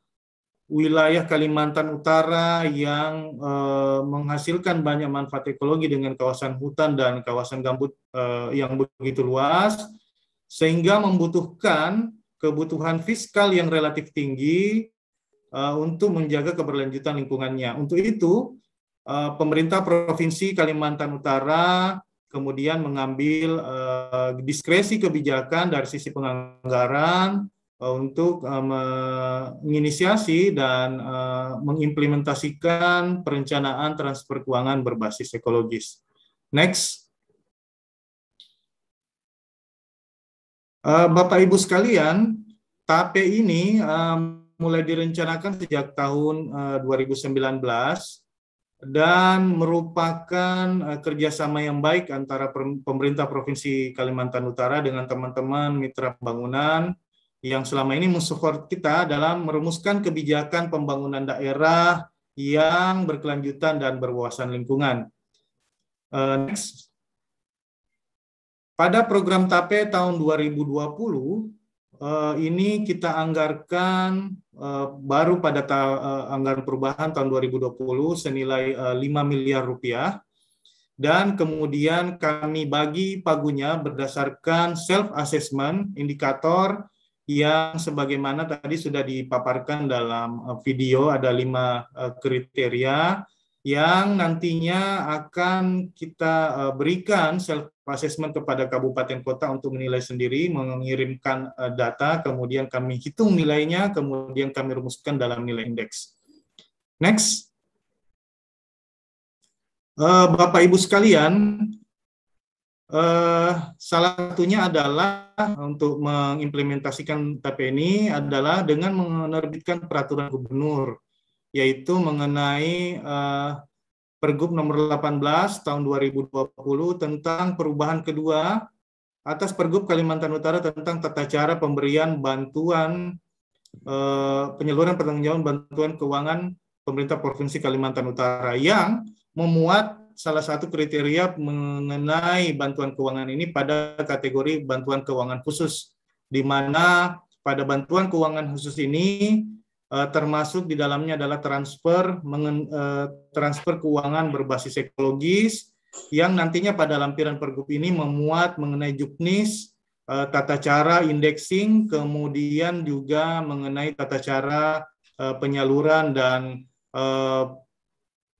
wilayah Kalimantan Utara yang uh, menghasilkan banyak manfaat ekologi dengan kawasan hutan dan kawasan gambut uh, yang begitu luas sehingga membutuhkan kebutuhan fiskal yang relatif tinggi uh, untuk menjaga keberlanjutan lingkungannya. Untuk itu, uh, pemerintah Provinsi Kalimantan Utara kemudian mengambil uh, diskresi kebijakan dari sisi penganggaran uh, untuk uh, menginisiasi dan uh, mengimplementasikan perencanaan transfer keuangan berbasis ekologis. Next. Eh, Bapak Ibu sekalian, TAPE ini eh, mulai direncanakan sejak tahun 2019 eh, dan merupakan kerjasama yang baik antara pemerintah Provinsi Kalimantan Utara dengan teman-teman mitra pembangunan yang selama ini mensupport kita dalam merumuskan kebijakan pembangunan daerah yang berkelanjutan dan berwawasan lingkungan. next. Pada program TAPE tahun 2020, eh, ini kita anggarkan eh, baru pada eh, anggaran perubahan tahun 2020 senilai 5 miliar rupiah dan kemudian kami bagi pagunya berdasarkan self assessment indikator yang sebagaimana tadi sudah dipaparkan dalam video ada lima kriteria yang nantinya akan kita berikan self asesmen kepada kabupaten kota untuk menilai sendiri, mengirimkan eh, data, kemudian kami hitung nilainya, kemudian kami rumuskan dalam nilai indeks. Next. Eh, Bapak Ibu sekalian, eh, salah satunya adalah untuk mengimplementasikan TPNI adalah dengan menerbitkan peraturan gubernur yaitu mengenai Pergub nomor 18 tahun 2020 tentang perubahan kedua atas Pergub Kalimantan Utara tentang tata cara pemberian bantuan eh, penyaluran pertanggungjawaban bantuan keuangan pemerintah Provinsi Kalimantan Utara yang memuat salah satu kriteria mengenai bantuan keuangan ini pada kategori bantuan keuangan khusus di mana pada bantuan keuangan khusus ini Eh, termasuk di dalamnya adalah transfer mengen, eh, transfer keuangan berbasis ekologis yang nantinya pada lampiran pergub ini memuat mengenai juknis eh, tata cara indexing kemudian juga mengenai tata cara penyaluran dan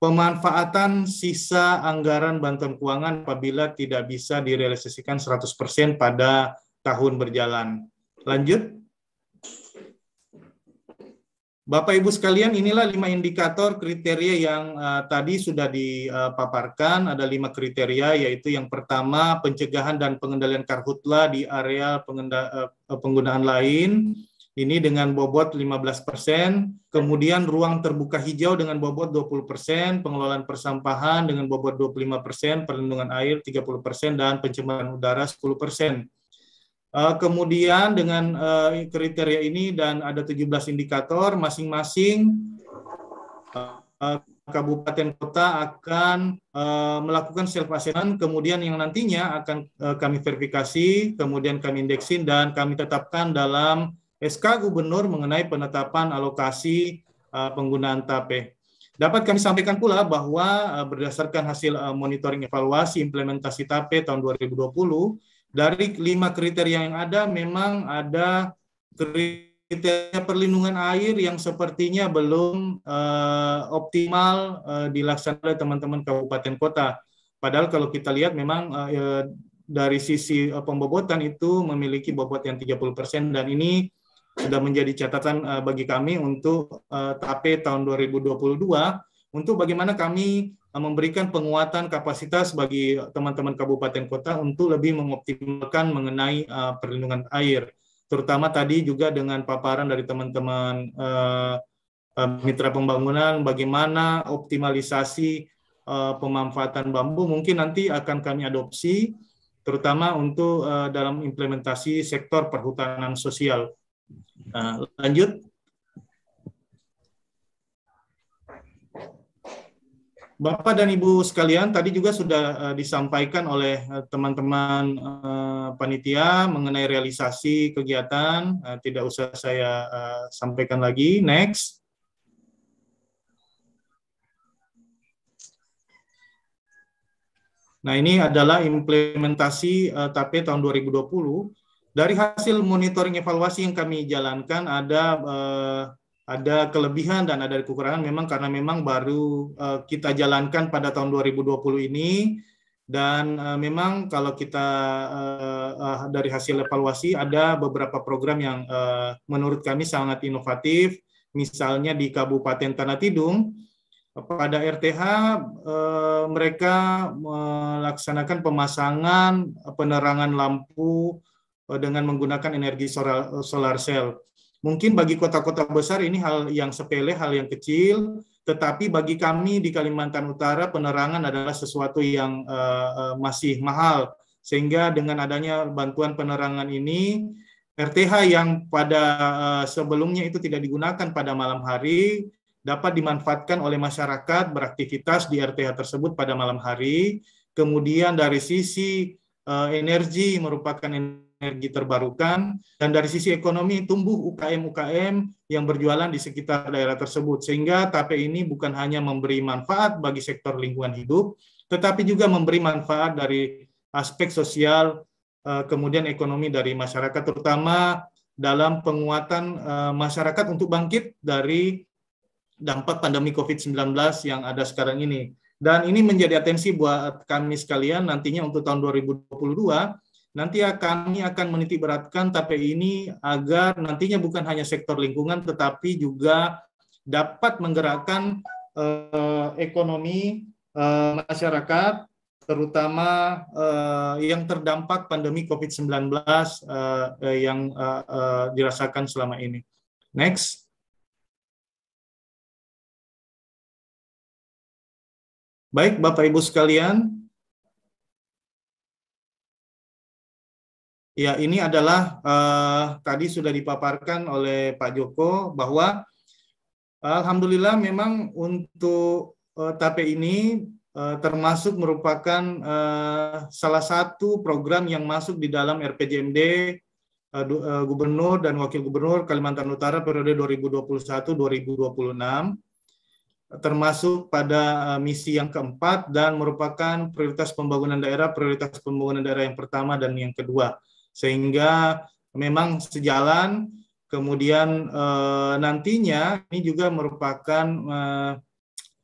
pemanfaatan sisa anggaran bantuan keuangan apabila tidak bisa direalisasikan 100% pada tahun berjalan. Lanjut. Bapak Ibu sekalian, inilah lima indikator kriteria yang uh, tadi sudah dipaparkan. Ada lima kriteria, yaitu yang pertama pencegahan dan pengendalian karhutla di area pengenda, uh, penggunaan lain. Ini dengan bobot 15%, kemudian ruang terbuka hijau dengan bobot 20%, pengelolaan persampahan dengan bobot 25%, perlindungan air 30%, dan pencemaran udara 10%. Eh, kemudian dengan uh, kriteria ini dan ada 17 indikator, masing-masing eh, kabupaten kota akan uh, melakukan self assessment, kemudian yang nantinya akan uh, kami verifikasi, kemudian kami indeksin dan kami tetapkan dalam SK Gubernur mengenai penetapan alokasi uh, penggunaan TAPE. Dapat kami sampaikan pula bahwa uh, berdasarkan hasil uh, monitoring evaluasi implementasi TAPE tahun 2020 dari lima kriteria yang ada, memang ada kriteria perlindungan air yang sepertinya belum uh, optimal uh, dilaksanakan oleh teman-teman kabupaten kota. Padahal kalau kita lihat memang uh, dari sisi uh, pembobotan itu memiliki bobot yang 30% dan ini sudah menjadi catatan uh, bagi kami untuk uh, TAPE tahun 2022 untuk bagaimana kami memberikan penguatan kapasitas bagi teman-teman kabupaten kota untuk lebih mengoptimalkan mengenai uh, perlindungan air, terutama tadi juga dengan paparan dari teman-teman uh, mitra pembangunan, bagaimana optimalisasi uh, pemanfaatan bambu mungkin nanti akan kami adopsi, terutama untuk uh, dalam implementasi sektor perhutanan sosial. Nah, lanjut. Bapak dan Ibu sekalian, tadi juga sudah uh, disampaikan oleh eh, teman-teman uh, uh, panitia mengenai realisasi kegiatan, uh, tidak usah saya uh, sampaikan lagi. Next. Nah, ini adalah implementasi uh, TAPE tahun 2020. Dari hasil monitoring evaluasi yang kami jalankan ada uh, ada kelebihan dan ada kekurangan memang karena memang baru eh, kita jalankan pada tahun 2020 ini dan eh, memang kalau kita eh, dari hasil evaluasi ada beberapa program yang menurut kami sangat inovatif misalnya di Kabupaten Tanah Tidung pada RTH mereka melaksanakan pemasangan penerangan lampu dengan menggunakan energi solar, solar cell. Mungkin bagi kota-kota besar ini hal yang sepele, hal yang kecil, tetapi bagi kami di Kalimantan Utara penerangan adalah sesuatu yang uh, masih mahal. Sehingga dengan adanya bantuan penerangan ini, RTH yang pada uh, sebelumnya itu tidak digunakan pada malam hari dapat dimanfaatkan oleh masyarakat beraktivitas di RTH tersebut pada malam hari. Kemudian dari sisi uh, energi merupakan energi energi terbarukan dan dari sisi ekonomi tumbuh UKM-UKM yang berjualan di sekitar daerah tersebut sehingga TAPE ini bukan hanya memberi manfaat bagi sektor lingkungan hidup tetapi juga memberi manfaat dari aspek sosial eh, kemudian ekonomi dari masyarakat terutama dalam penguatan eh, masyarakat untuk bangkit dari dampak pandemi COVID-19 yang ada sekarang ini. Dan ini menjadi atensi buat kami sekalian nantinya untuk tahun 2022 nanti kami akan menitik beratkan TAPE ini agar nantinya bukan hanya sektor lingkungan tetapi juga dapat menggerakkan eh, ekonomi eh, masyarakat terutama eh, yang terdampak pandemi COVID-19 eh, eh, yang eh, eh, dirasakan selama ini. Next. Baik, Bapak Ibu sekalian, Ya, ini adalah uh, tadi sudah dipaparkan oleh Pak Joko bahwa alhamdulillah memang untuk uh, TAPE ini uh, termasuk merupakan uh, salah satu program yang masuk di dalam RPJMD uh, uh, Gubernur dan Wakil Gubernur Kalimantan Utara periode 2021-2026 termasuk pada misi yang keempat dan merupakan prioritas pembangunan daerah, prioritas pembangunan daerah yang pertama dan yang kedua. Sehingga memang sejalan, kemudian eh, nantinya ini juga merupakan eh,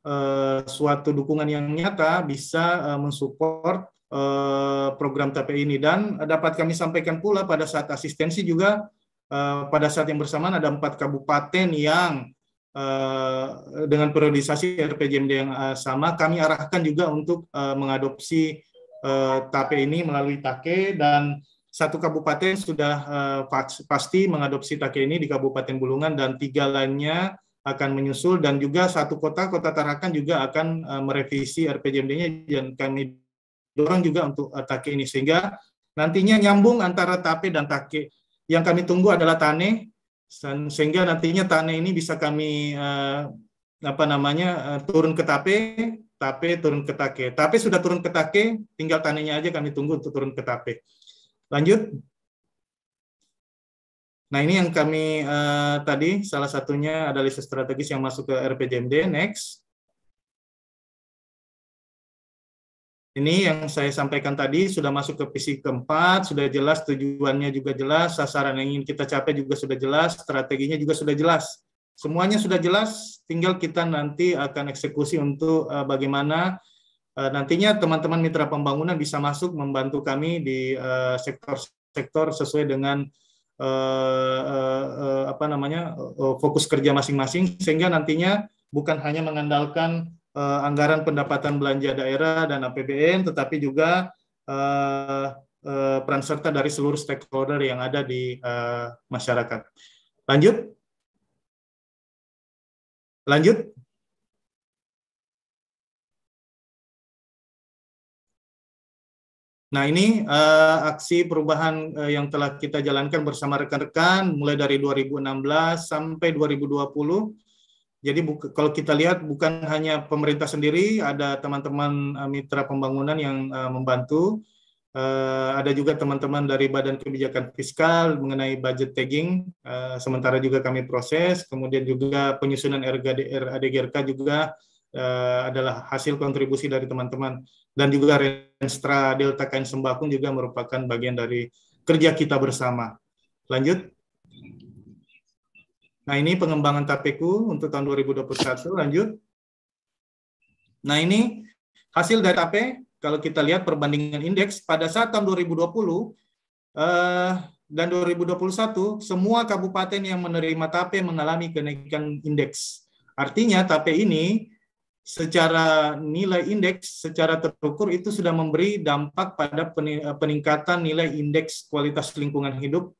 eh, suatu dukungan yang nyata bisa eh, mensupport eh, program TPI ini. Dan dapat kami sampaikan pula pada saat asistensi juga eh, pada saat yang bersamaan ada empat kabupaten yang eh, dengan periodisasi RPJMD yang eh, sama, kami arahkan juga untuk eh, mengadopsi TAPE ini melalui TAKE dan satu kabupaten sudah uh, pasti mengadopsi take ini di Kabupaten Bulungan dan tiga lainnya akan menyusul dan juga satu kota kota Tarakan juga akan uh, merevisi RPJMD-nya dan kami dorong juga untuk uh, eh, take ini sehingga nantinya nyambung antara tape dan take. Yang kami tunggu adalah tane sehingga nantinya tane ini bisa kami uh, apa namanya uh, turun ke tape, tape turun ke take. Tape sudah turun ke take, tinggal tanenya aja kami tunggu untuk turun ke tape. Lanjut. Nah, ini yang kami uh, tadi salah satunya ada analisis strategis yang masuk ke RPJMD. Next. Ini yang saya sampaikan tadi sudah masuk ke PC keempat, sudah jelas tujuannya juga jelas, sasaran yang ingin kita capai juga sudah jelas, strateginya juga sudah jelas. Semuanya sudah jelas, tinggal kita nanti akan eksekusi untuk uh, bagaimana Eh, nantinya teman-teman mitra pembangunan bisa masuk membantu kami di eh, sektor-sektor sesuai dengan eh, apa namanya fokus kerja masing-masing sehingga nantinya bukan hanya mengandalkan anggaran pendapatan belanja daerah dan APBN tetapi juga peran serta dari seluruh stakeholder yang ada di masyarakat. Lanjut. Lanjut. Nah, ini uh, aksi perubahan uh, yang telah kita jalankan bersama rekan-rekan mulai dari 2016 sampai 2020. Jadi buka, kalau kita lihat bukan hanya pemerintah sendiri, ada teman-teman uh, mitra pembangunan yang uh, membantu. Uh, ada juga teman-teman dari Badan Kebijakan Fiskal mengenai budget tagging, uh, sementara juga kami proses. Kemudian juga penyusunan RGDR ADGRK juga uh, adalah hasil kontribusi dari teman-teman dan juga Renstra Delta Kain Sembakung juga merupakan bagian dari kerja kita bersama. Lanjut. Nah, ini pengembangan TAPEKU untuk tahun 2021. Lanjut. Nah, ini hasil dari TAPE, kalau kita lihat perbandingan indeks, pada saat tahun 2020 eh, dan 2021, semua kabupaten yang menerima TAPE mengalami kenaikan indeks. Artinya TAPE ini secara nilai indeks secara terukur itu sudah memberi dampak pada eh, peningkatan nilai indeks kualitas lingkungan hidup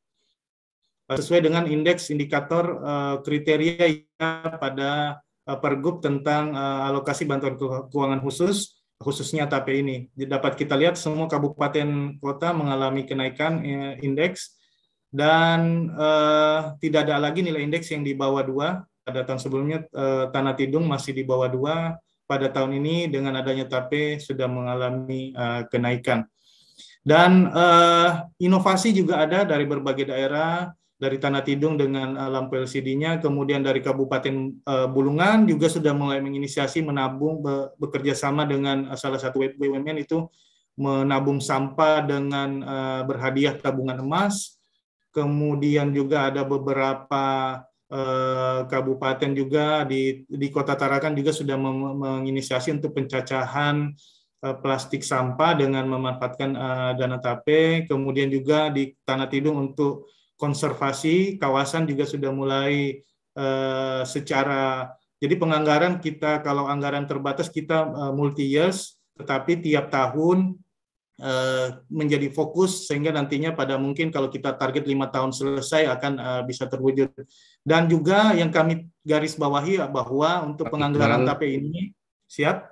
eh, sesuai dengan indeks indikator eh, kriteria ya pada pergub tentang alokasi bantuan keuangan khusus khususnya tapi ini. Dapat kita lihat semua kabupaten kota mengalami kenaikan indeks dan tidak ada lagi nilai indeks yang di bawah dua pada tahun sebelumnya uh, Tanah Tidung masih di bawah dua. Pada tahun ini dengan adanya TAPE sudah mengalami uh, kenaikan. Dan uh, inovasi juga ada dari berbagai daerah, dari Tanah Tidung dengan uh, lampu LCD-nya, kemudian dari Kabupaten uh, Bulungan juga sudah mulai menginisiasi menabung be bekerja sama dengan uh, salah satu BUMN itu menabung sampah dengan uh, berhadiah tabungan emas. Kemudian juga ada beberapa Eh, kabupaten juga di di Kota Tarakan juga sudah menginisiasi untuk pencacahan eh, plastik sampah dengan memanfaatkan eh, dana tape, kemudian juga di Tanah Tidung untuk konservasi kawasan juga sudah mulai secara jadi penganggaran kita kalau anggaran terbatas kita multi years, tetapi tiap tahun menjadi fokus sehingga nantinya pada mungkin kalau kita target lima tahun selesai akan bisa terwujud. Dan juga yang kami garis bawahi bahwa untuk penganggaran KP ini siap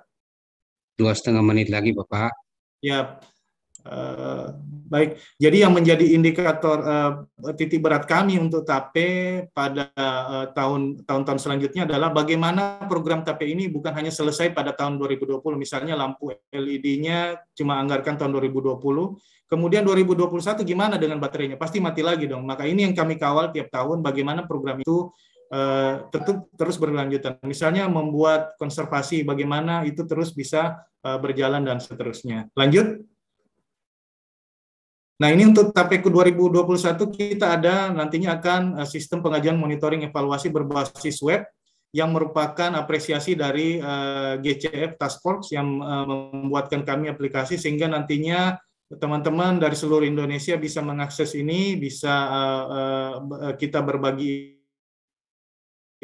dua setengah menit lagi bapak. Ya, Uh, baik, jadi yang menjadi indikator uh, titik berat kami untuk TAPE pada eh, tahun tahun uh, selanjutnya adalah bagaimana program TAPE ini bukan hanya selesai pada tahun 2020, misalnya lampu LED-nya cuma anggarkan tahun 2020, Kemudian 2021 gimana dengan baterainya? Pasti mati lagi dong. Maka ini yang kami kawal tiap tahun bagaimana program itu eh, tetap terus berlanjutan. Misalnya membuat konservasi bagaimana itu terus bisa eh, berjalan dan seterusnya. Lanjut. Nah, ini untuk TAPEKU 2021 kita ada nantinya akan eh, sistem pengajian monitoring evaluasi berbasis web yang merupakan apresiasi dari GCF Task Force yang membuatkan kami aplikasi sehingga nantinya teman-teman dari seluruh Indonesia bisa mengakses ini, bisa uh, uh, kita berbagi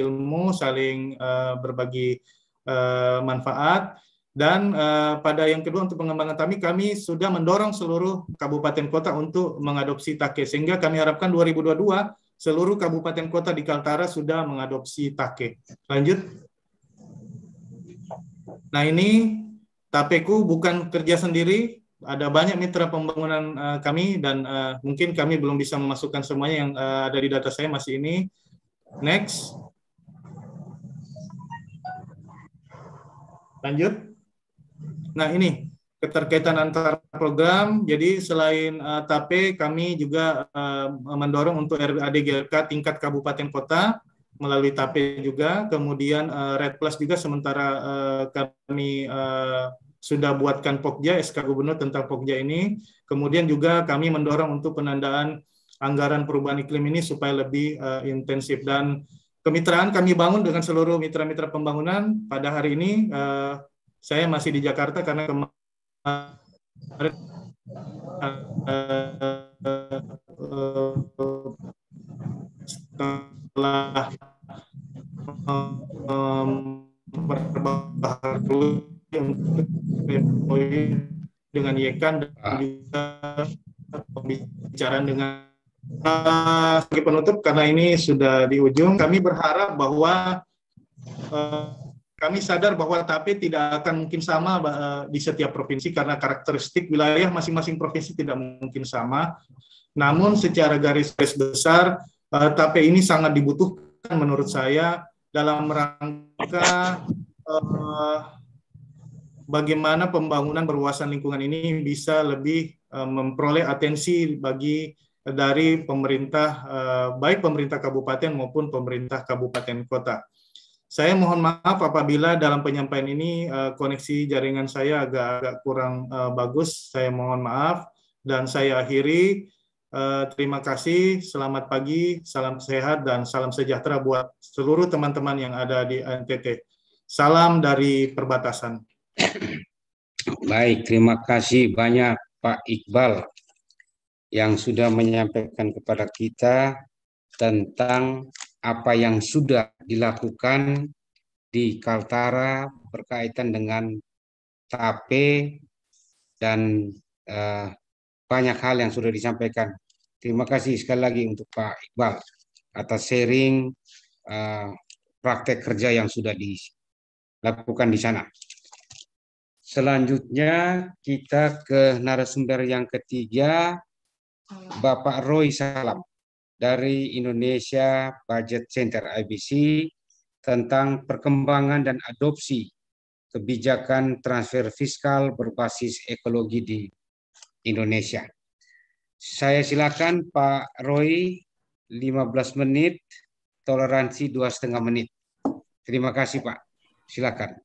ilmu, saling uh, berbagi uh, manfaat. Dan uh, pada yang kedua untuk pengembangan kami, kami sudah mendorong seluruh kabupaten kota untuk mengadopsi take. Sehingga kami harapkan 2022 seluruh kabupaten kota di Kaltara sudah mengadopsi take. Lanjut. Nah ini Tapeku bukan kerja sendiri, ada banyak mitra pembangunan uh, kami dan uh, mungkin kami belum bisa memasukkan semuanya yang uh, ada di data saya masih ini. Next. Lanjut. Nah, ini keterkaitan antar program. Jadi selain uh, TAPE kami juga uh, mendorong untuk ADGRK tingkat kabupaten kota melalui TAPE juga, kemudian uh, Red Plus juga sementara uh, kami uh, sudah buatkan Pokja, SK Gubernur tentang Pokja ini. Kemudian juga kami mendorong untuk penandaan anggaran perubahan iklim ini supaya lebih uh, intensif dan kemitraan kami bangun dengan seluruh mitra-mitra pembangunan. Pada hari ini uh, saya masih di Jakarta karena kemarin eh, setelah um, dengan Yekan dan ah. juga pembicaraan dengan uh, sebagai penutup karena ini sudah di ujung kami berharap bahwa uh, kami sadar bahwa TAPE tidak akan mungkin sama uh, di setiap provinsi karena karakteristik wilayah masing-masing provinsi tidak mungkin sama. Namun secara garis besar uh, eh, TAPE ini sangat dibutuhkan menurut saya dalam rangka uh, bagaimana pembangunan perluasan lingkungan ini bisa lebih eh, memperoleh atensi bagi eh, dari pemerintah eh, baik pemerintah kabupaten maupun pemerintah kabupaten kota. Saya mohon maaf apabila dalam penyampaian ini koneksi jaringan saya agak-agak kurang bagus. Saya mohon maaf dan saya akhiri. terima kasih, selamat pagi, salam sehat dan salam sejahtera buat seluruh teman-teman yang ada di NTT. Salam dari perbatasan. Baik, terima kasih banyak Pak Iqbal yang sudah menyampaikan kepada kita tentang apa yang sudah dilakukan di Kaltara berkaitan dengan TAPE dan eh, banyak hal yang sudah disampaikan. Terima kasih sekali lagi untuk Pak Iqbal atas sharing eh, praktek kerja yang sudah dilakukan di sana. Selanjutnya kita ke narasumber yang ketiga, Bapak Roy Salam dari Indonesia Budget Center IBC tentang perkembangan dan adopsi kebijakan transfer fiskal berbasis ekologi di Indonesia. Saya silakan Pak Roy 15 menit, toleransi dua setengah menit. Terima kasih Pak. Silakan.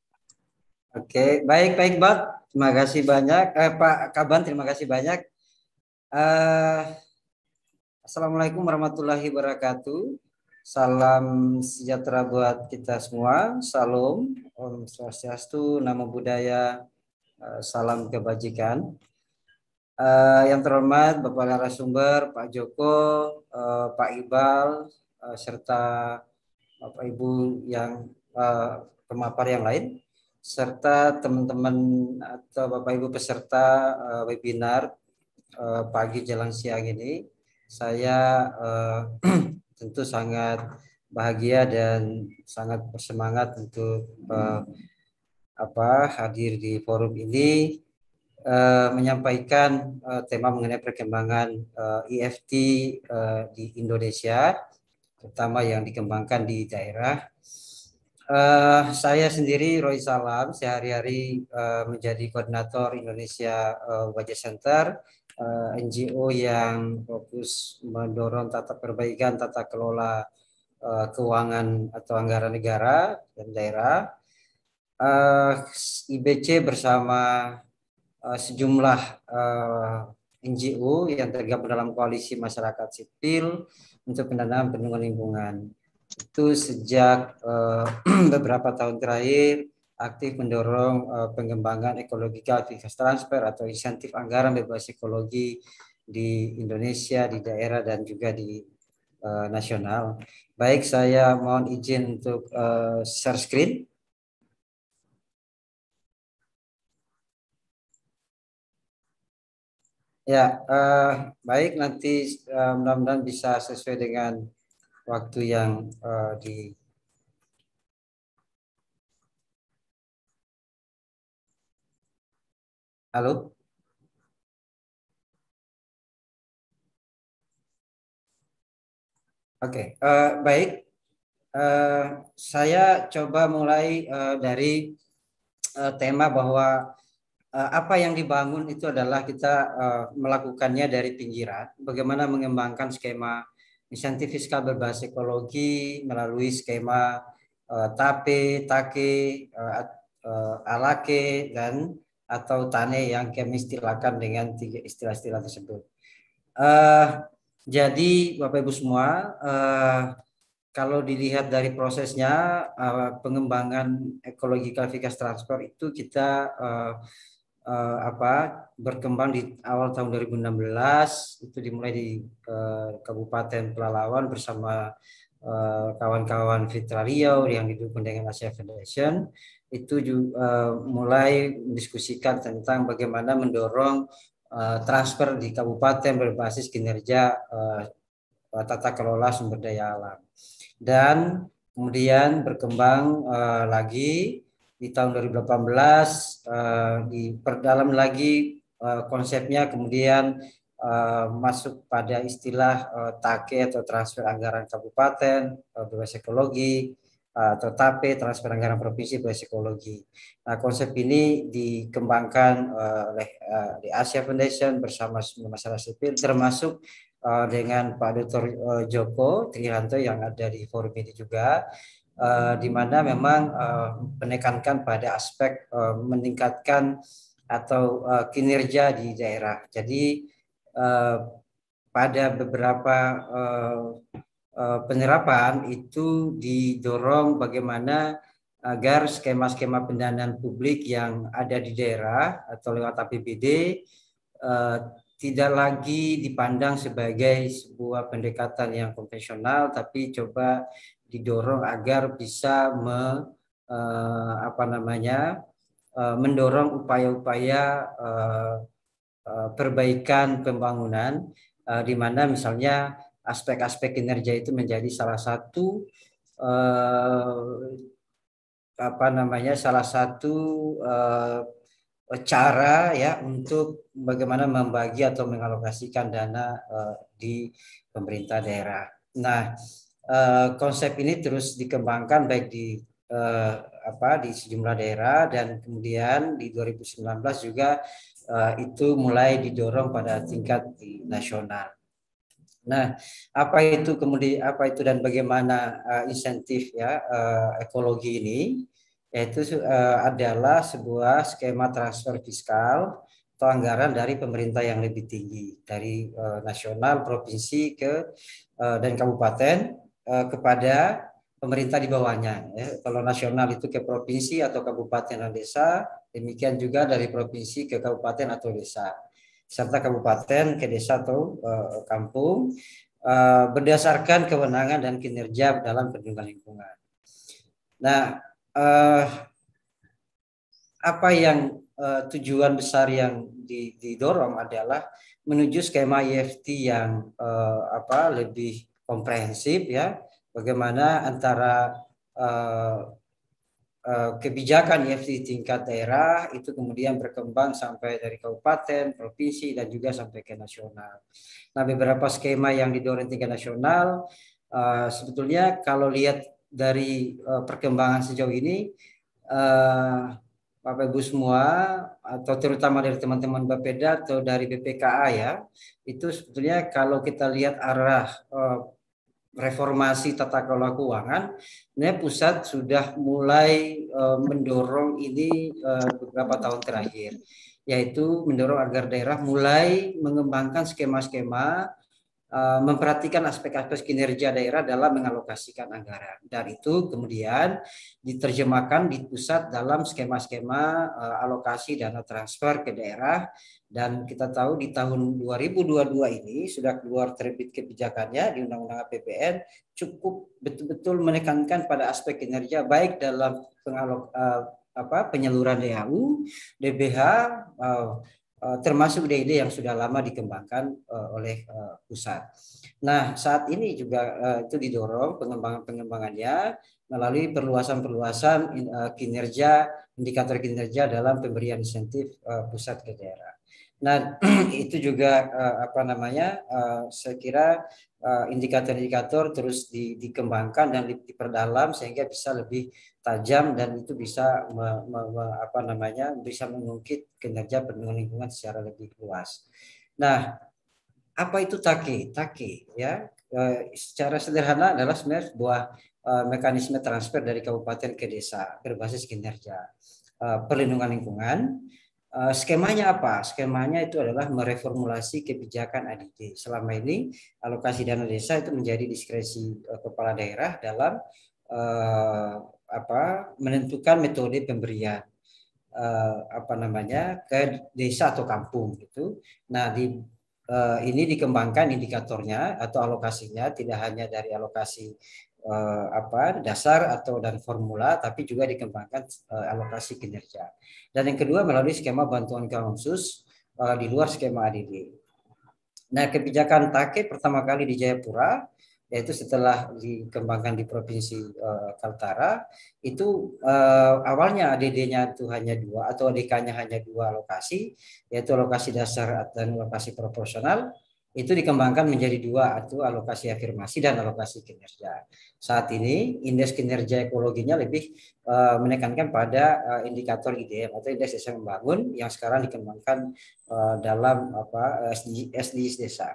Oke, baik baik Bang. Terima kasih banyak eh, Pak Kaban, terima kasih banyak. Uh, Assalamualaikum warahmatullahi wabarakatuh. Salam sejahtera buat kita semua. Salam, Om Swastiastu, Namo Buddhaya, eh, salam kebajikan. Uh, yang terhormat Bapak narasumber, Pak Joko, uh, Pak Ibal, uh, serta Bapak Ibu yang uh, pemapar yang lain serta teman-teman atau Bapak Ibu peserta uh, webinar uh, pagi jelang siang ini. Saya uh, tentu sangat bahagia dan sangat bersemangat untuk uh, apa hadir di forum ini uh, menyampaikan uh, tema mengenai perkembangan uh, EFT uh, di Indonesia, terutama yang dikembangkan di daerah Uh, saya sendiri Roy Salam sehari-hari uh, menjadi koordinator Indonesia uh, Wajah Center uh, NGO yang fokus mendorong tata perbaikan tata kelola uh, keuangan atau anggaran negara dan daerah. Uh, IBC bersama uh, sejumlah uh, NGO yang tergabung dalam koalisi masyarakat sipil untuk pendanaan perlindungan lingkungan itu sejak uh, beberapa tahun terakhir aktif mendorong uh, pengembangan ekologi aktivitas transfer atau insentif anggaran bebas ekologi di Indonesia di daerah dan juga di uh, nasional. Baik, saya mohon izin untuk uh, share screen. Ya, uh, baik nanti uh, mudah-mudahan bisa sesuai dengan waktu yang uh, di Halo? Oke, okay, uh, eh, baik. Uh, saya coba mulai uh, dari uh, tema bahwa uh, apa yang dibangun itu adalah kita uh, melakukannya dari pinggiran, bagaimana mengembangkan skema insentif fiskal berbasis ekologi melalui skema uh, TAPE, TAKE, uh, ALAKE, dan atau TANE yang kami istilahkan dengan tiga istilah-istilah tersebut. Uh, jadi Bapak-Ibu semua, uh, kalau dilihat dari prosesnya, uh, pengembangan ekologi kalifikasi transfer itu kita uh, uh, apa berkembang di awal tahun 2016 itu dimulai di uh, Kabupaten Pelalawan bersama eh, kawan-kawan uh, Fitra Riau yang didukung dengan Asia Foundation itu juga mulai mendiskusikan tentang bagaimana mendorong transfer di kabupaten berbasis kinerja tata kelola sumber daya alam dan kemudian berkembang lagi di tahun 2018 uh, eh, diperdalam lagi uh, konsepnya kemudian uh, masuk pada istilah uh, take atau transfer anggaran kabupaten uh, bebas ekologi atau TAPE transfer anggaran provinsi bebas ekologi. Nah, konsep ini dikembangkan uh, oleh uh, di Asia Foundation bersama semua masyarakat sipil termasuk uh, dengan Pak Dr. Joko Trihanto yang ada di forum ini juga uh, di mana memang uh, menekankan pada aspek uh, meningkatkan atau uh, kinerja di daerah. Jadi uh, pada beberapa uh, uh, penerapan itu didorong bagaimana agar skema-skema pendanaan publik yang ada di daerah atau lewat APBD eh, tidak lagi dipandang sebagai sebuah pendekatan yang konvensional, tapi coba didorong agar bisa me, eh, apa namanya eh, mendorong upaya-upaya eh, eh, perbaikan pembangunan eh, di mana misalnya aspek-aspek kinerja itu menjadi salah satu eh, apa namanya salah satu eh, cara ya untuk bagaimana membagi atau mengalokasikan dana uh, di pemerintah daerah. Nah, Eh, konsep ini terus dikembangkan baik di uh, apa di sejumlah daerah dan kemudian di 2019 juga uh, itu mulai didorong pada tingkat di nasional. Nah, apa itu kemudian apa itu dan bagaimana uh, insentif ya uh, ekologi ini yaitu uh, adalah sebuah skema transfer fiskal atau anggaran dari pemerintah yang lebih tinggi dari uh, nasional, provinsi ke uh, dan kabupaten Eh, kepada pemerintah di bawahnya. Ya. Kalau nasional itu ke provinsi atau kabupaten dan desa, demikian juga dari provinsi ke kabupaten atau desa, serta kabupaten ke desa atau uh, kampung uh, berdasarkan kewenangan dan kinerja dalam perlindungan lingkungan. Nah, uh, apa yang uh, tujuan besar yang didorong adalah menuju skema IFT yang uh, apa lebih komprehensif ya bagaimana antara uh, uh, kebijakan IFT tingkat daerah itu kemudian berkembang sampai dari kabupaten, provinsi dan juga sampai ke nasional. Nah, beberapa skema yang didorong tingkat nasional uh, sebetulnya kalau lihat dari uh, perkembangan sejauh ini uh, Bapak Ibu semua atau terutama dari teman-teman Bapeda atau dari BPKA ya itu sebetulnya kalau kita lihat arah reformasi tata kelola keuangan, ini pusat sudah mulai uh, mendorong ini uh, beberapa tahun terakhir, yaitu mendorong agar daerah mulai mengembangkan skema-skema Eh, memperhatikan aspek-aspek kinerja daerah dalam mengalokasikan anggaran. Dan itu kemudian diterjemahkan di pusat dalam skema-skema eh, alokasi dana transfer ke daerah. Dan kita tahu di tahun 2022 ini sudah keluar terbit kebijakannya di Undang-Undang APBN cukup betul-betul menekankan pada aspek kinerja baik dalam pengalok, eh, apa, penyaluran DAU, DBH, Eh, termasuk ide-ide yang sudah lama dikembangkan eh, oleh eh, pusat. Nah, saat ini juga itu didorong pengembangan-pengembangannya melalui perluasan-perluasan kinerja, indikator kinerja dalam pemberian insentif pusat ke daerah. Nah, itu juga uh, apa namanya? Uh, saya kira eh, indikator-indikator uh, terus di, dikembangkan dan diperdalam sehingga bisa lebih tajam dan itu bisa me, me, me, apa namanya? bisa mengungkit kinerja perlindungan lingkungan secara lebih luas. Nah, apa itu taki taki ya. Uh, secara sederhana adalah sebenarnya sebuah uh, mekanisme transfer dari kabupaten ke desa berbasis kinerja uh, perlindungan lingkungan Eh, skemanya apa? Skemanya itu adalah mereformulasi kebijakan ADD. Selama ini alokasi dana desa itu menjadi diskresi eh, kepala daerah dalam eh, apa menentukan metode pemberian eh, apa namanya ke desa atau kampung gitu. Nah di eh, ini dikembangkan indikatornya atau alokasinya tidak hanya dari alokasi uh, apa dasar atau dan formula tapi juga dikembangkan uh, alokasi kinerja. Dan yang kedua melalui skema bantuan khusus uh, di luar skema ADD. Nah, kebijakan take pertama kali di Jayapura yaitu setelah dikembangkan di provinsi uh, Kaltara itu uh, awalnya ADD-nya itu hanya dua atau ADK-nya hanya dua lokasi yaitu lokasi dasar dan lokasi proporsional itu dikembangkan menjadi dua itu alokasi afirmasi dan alokasi kinerja. Saat ini indeks kinerja ekologinya lebih uh, menekankan pada uh, indikator IDM atau indeks desa membangun yang sekarang dikembangkan uh, dalam apa SDGs sd desa.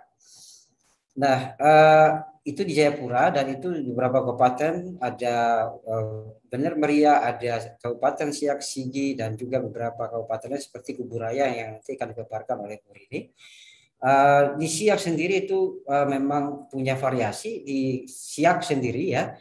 Nah, uh, itu di Jayapura dan itu di beberapa kabupaten ada uh, Benar Meriah, ada Kabupaten Siak Sigi dan juga beberapa kabupaten seperti Kuburaya yang nanti akan dipaparkan oleh Bu ini. Eh, di siak sendiri itu uh, memang punya variasi di siak sendiri ya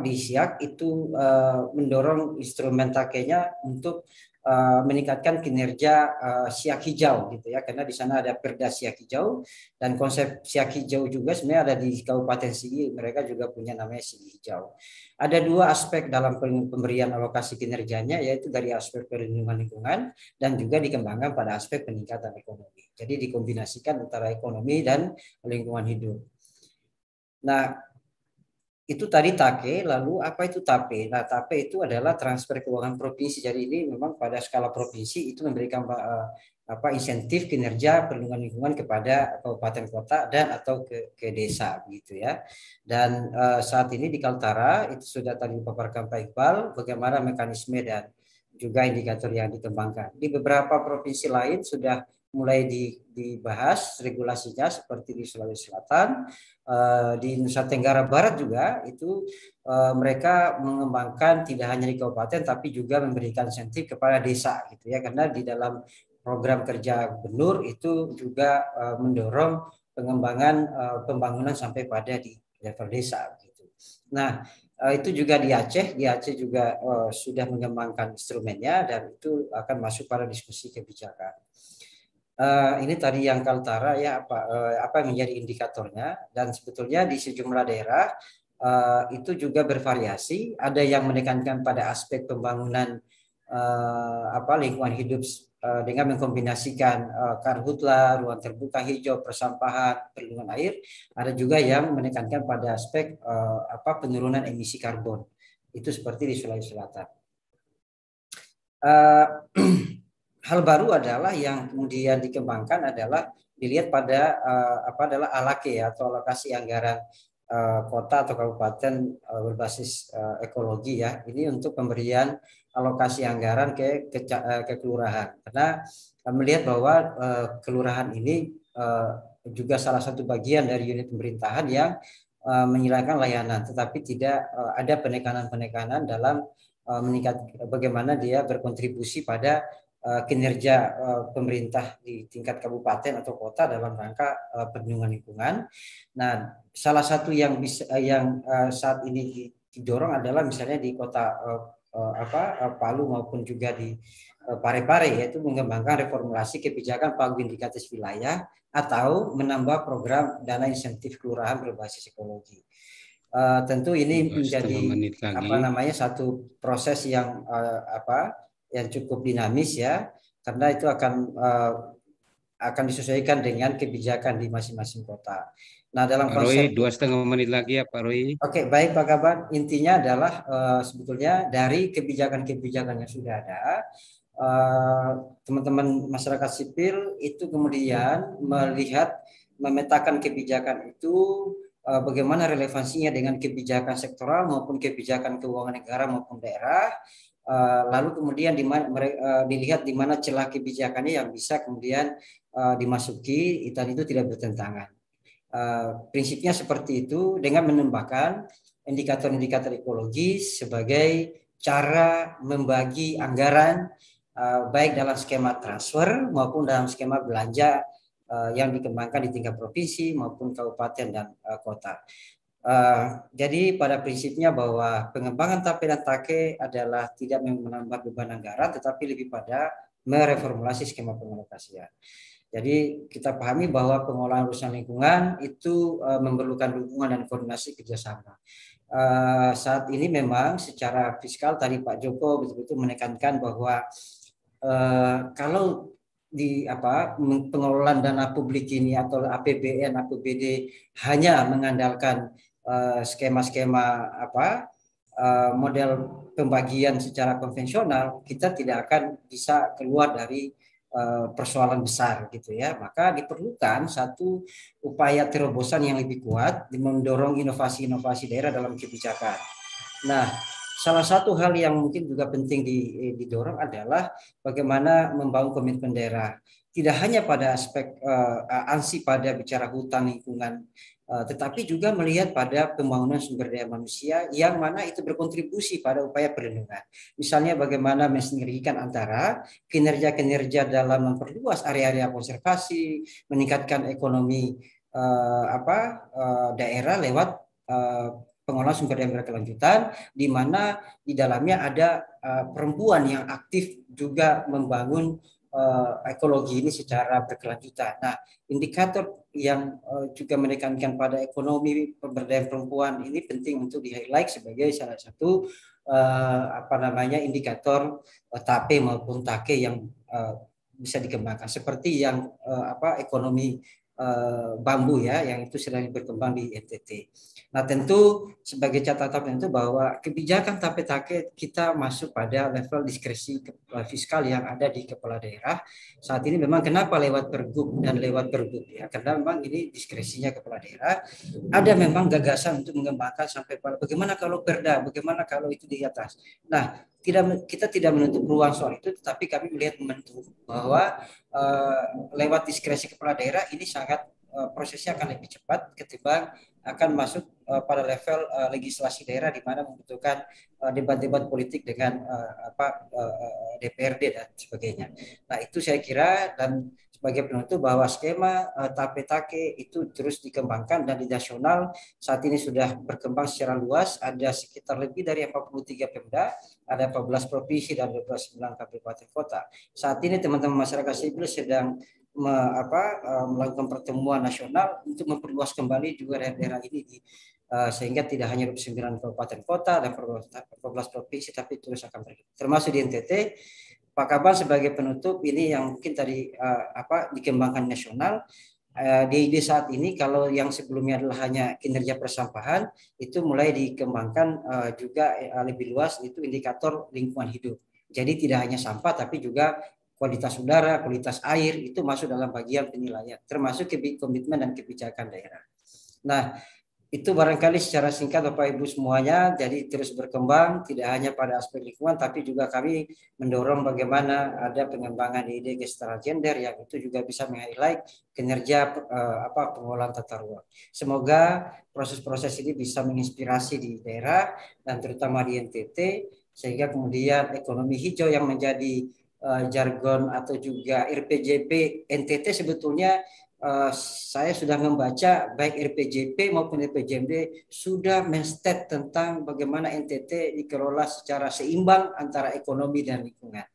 di siak itu uh, mendorong instrumen takenya untuk Eh, meningkatkan kinerja eh, siak hijau gitu ya karena di sana ada perda siak hijau dan konsep siak hijau juga sebenarnya ada di Kabupaten Sigi mereka juga punya namanya Sigi hijau ada dua aspek dalam pemberian alokasi kinerjanya yaitu dari aspek perlindungan lingkungan dan juga dikembangkan pada aspek peningkatan ekonomi jadi dikombinasikan antara ekonomi dan lingkungan hidup nah itu tadi take lalu apa itu tape nah tape itu adalah transfer keuangan provinsi jadi ini memang pada skala provinsi itu memberikan uh, apa insentif kinerja perlindungan lingkungan kepada kabupaten kota dan atau ke, ke desa gitu ya dan uh, saat ini di Kaltara itu sudah tadi paparkan Pak Iqbal bagaimana mekanisme dan juga indikator yang dikembangkan di beberapa provinsi lain sudah mulai dibahas regulasinya seperti di Sulawesi Selatan, eh, di Nusa Tenggara Barat juga itu eh, mereka mengembangkan tidak hanya di kabupaten tapi juga memberikan insentif kepada desa gitu ya karena di dalam program kerja gubernur itu juga eh, mendorong pengembangan pembangunan sampai pada di level desa gitu. Nah, itu juga di Aceh, di Aceh juga sudah mengembangkan instrumennya dan itu akan masuk pada diskusi kebijakan. Uh, ini tadi yang Kaltara ya apa uh, apa yang menjadi indikatornya dan sebetulnya di sejumlah daerah uh, itu juga bervariasi ada yang menekankan pada aspek pembangunan uh, apa lingkungan hidup uh, dengan mengkombinasikan uh, karhutla ruang terbuka hijau persampahan perlindungan air ada juga yang menekankan pada aspek uh, apa penurunan emisi karbon itu seperti di Sulawesi Selatan. Uh, hal baru adalah yang kemudian dikembangkan adalah dilihat pada uh, apa adalah alake ya, atau alokasi anggaran uh, kota atau kabupaten uh, berbasis uh, ekologi ya. Ini untuk pemberian alokasi anggaran ke ke, uh, ke kelurahan. Karena melihat bahwa uh, kelurahan ini uh, juga salah satu bagian dari unit pemerintahan yang uh, layanan, tetapi tidak uh, ada penekanan-penekanan dalam uh, meningkat bagaimana dia berkontribusi pada Eh, kinerja eh, pemerintah di tingkat kabupaten atau kota dalam rangka eh, perlindungan lingkungan. Nah, salah satu yang bisa yang saat ini didorong adalah misalnya di kota apa Palu maupun juga di Parepare yaitu mengembangkan reformulasi kebijakan pagu indikatif wilayah atau menambah program dana insentif kelurahan berbasis ekologi. Uh, tentu ini menjadi apa namanya satu proses yang uh, apa yang cukup dinamis ya karena itu akan uh, akan disesuaikan dengan kebijakan di masing-masing kota. Nah dalam konsep Roy, dua setengah menit lagi ya Pak Rui. Oke okay, baik Pak Kabar intinya adalah uh, sebetulnya dari kebijakan-kebijakan yang sudah ada eh, teman-teman uh, masyarakat sipil itu kemudian melihat memetakan kebijakan itu uh, bagaimana relevansinya dengan kebijakan sektoral maupun kebijakan keuangan negara maupun daerah Eh, lalu kemudian eh, dilihat di mana celah kebijakannya yang bisa kemudian eh, dimasuki dan itu tidak bertentangan. Prinsipnya seperti itu dengan menembakkan indikator-indikator ekologi sebagai cara membagi anggaran baik dalam skema transfer maupun dalam skema belanja yang dikembangkan di tingkat provinsi maupun kabupaten dan kota. Uh, jadi pada prinsipnya bahwa pengembangan dan take adalah tidak menambah beban anggaran, tetapi lebih pada mereformulasi skema pengalokasian. Jadi kita pahami bahwa pengolahan urusan lingkungan itu uh, memerlukan dukungan dan koordinasi kerjasama. Uh, saat ini memang secara fiskal tadi Pak Joko betul-betul menekankan bahwa uh, kalau di apa pengelolaan dana publik ini atau APBN APBD hanya mengandalkan Eh, skema-skema apa eh, model pembagian secara konvensional kita tidak akan bisa keluar dari eh, persoalan besar gitu ya maka diperlukan satu upaya terobosan yang lebih kuat mendorong inovasi-inovasi daerah dalam kebijakan nah salah satu hal yang mungkin juga penting didorong adalah bagaimana membangun komitmen daerah tidak hanya pada aspek uh, ansi pada bicara hutan lingkungan Eh, tetapi juga melihat pada pembangunan sumber daya manusia yang mana itu berkontribusi pada upaya perlindungan. Misalnya bagaimana mensinergikan antara kinerja-kinerja dalam memperluas area-area konservasi, meningkatkan ekonomi uh, apa uh, daerah lewat uh, pengelolaan sumber daya berkelanjutan di mana di dalamnya ada uh, perempuan yang aktif juga membangun uh, ekologi ini secara berkelanjutan. Nah, indikator yang uh, juga menekankan pada ekonomi pemberdayaan perempuan ini penting untuk di highlight sebagai salah satu uh, apa namanya indikator uh, TAPE maupun TAKE yang uh, bisa dikembangkan seperti yang uh, apa ekonomi uh, bambu ya yang itu sedang berkembang di NTT. Nah tentu sebagai catatan itu bahwa kebijakan tapetake kita masuk pada level diskresi fiskal yang ada di kepala daerah. Saat ini memang kenapa lewat pergub dan lewat pergub ya karena memang ini diskresinya kepala daerah. Ada memang gagasan untuk mengembangkan sampai pada bagaimana kalau perda, bagaimana kalau itu di atas. Nah tidak kita tidak menutup ruang soal itu tetapi kami melihat momentum bahwa uh, lewat diskresi kepala daerah ini sangat eh, prosesnya akan lebih cepat ketimbang akan masuk eh, pada level eh, legislasi daerah di mana membutuhkan eh, debat-debat politik dengan apa DPRD dan sebagainya. Nah, itu saya kira dan sebagai penutup bahwa skema uh, tapetake itu terus dikembangkan dan di nasional saat ini sudah berkembang secara luas ada sekitar lebih dari 43 pemda ada 14 provinsi dan 29 kabupaten kota saat ini teman-teman masyarakat sipil sedang me, apa, eh, melakukan pertemuan nasional untuk memperluas kembali juga daerah-daerah ini di, eh, sehingga tidak hanya 29 kabupaten kota dan 14 provinsi tapi terus akan pergi termasuk di NTT Pak Kaban sebagai penutup ini yang mungkin tadi eh, apa dikembangkan nasional di, di saat ini kalau yang sebelumnya adalah hanya kinerja persampahan itu mulai dikembangkan juga lebih luas itu indikator lingkungan hidup. Jadi tidak hanya sampah tapi juga kualitas udara, kualitas air itu masuk dalam bagian penilaian, termasuk komitmen dan kebijakan daerah. Nah, itu barangkali secara singkat Bapak Ibu semuanya jadi terus berkembang tidak hanya pada aspek lingkungan tapi juga kami mendorong bagaimana ada pengembangan ide secara gender yang itu juga bisa meng-highlight kinerja eh, apa pengelolaan tata ruang. Semoga proses-proses ini bisa menginspirasi di daerah dan terutama di NTT sehingga kemudian ekonomi hijau yang menjadi Eh, jargon atau juga RPJP NTT sebetulnya uh, saya sudah membaca baik RPJP maupun RPJMD sudah menstat tentang bagaimana NTT dikelola secara seimbang antara ekonomi dan lingkungan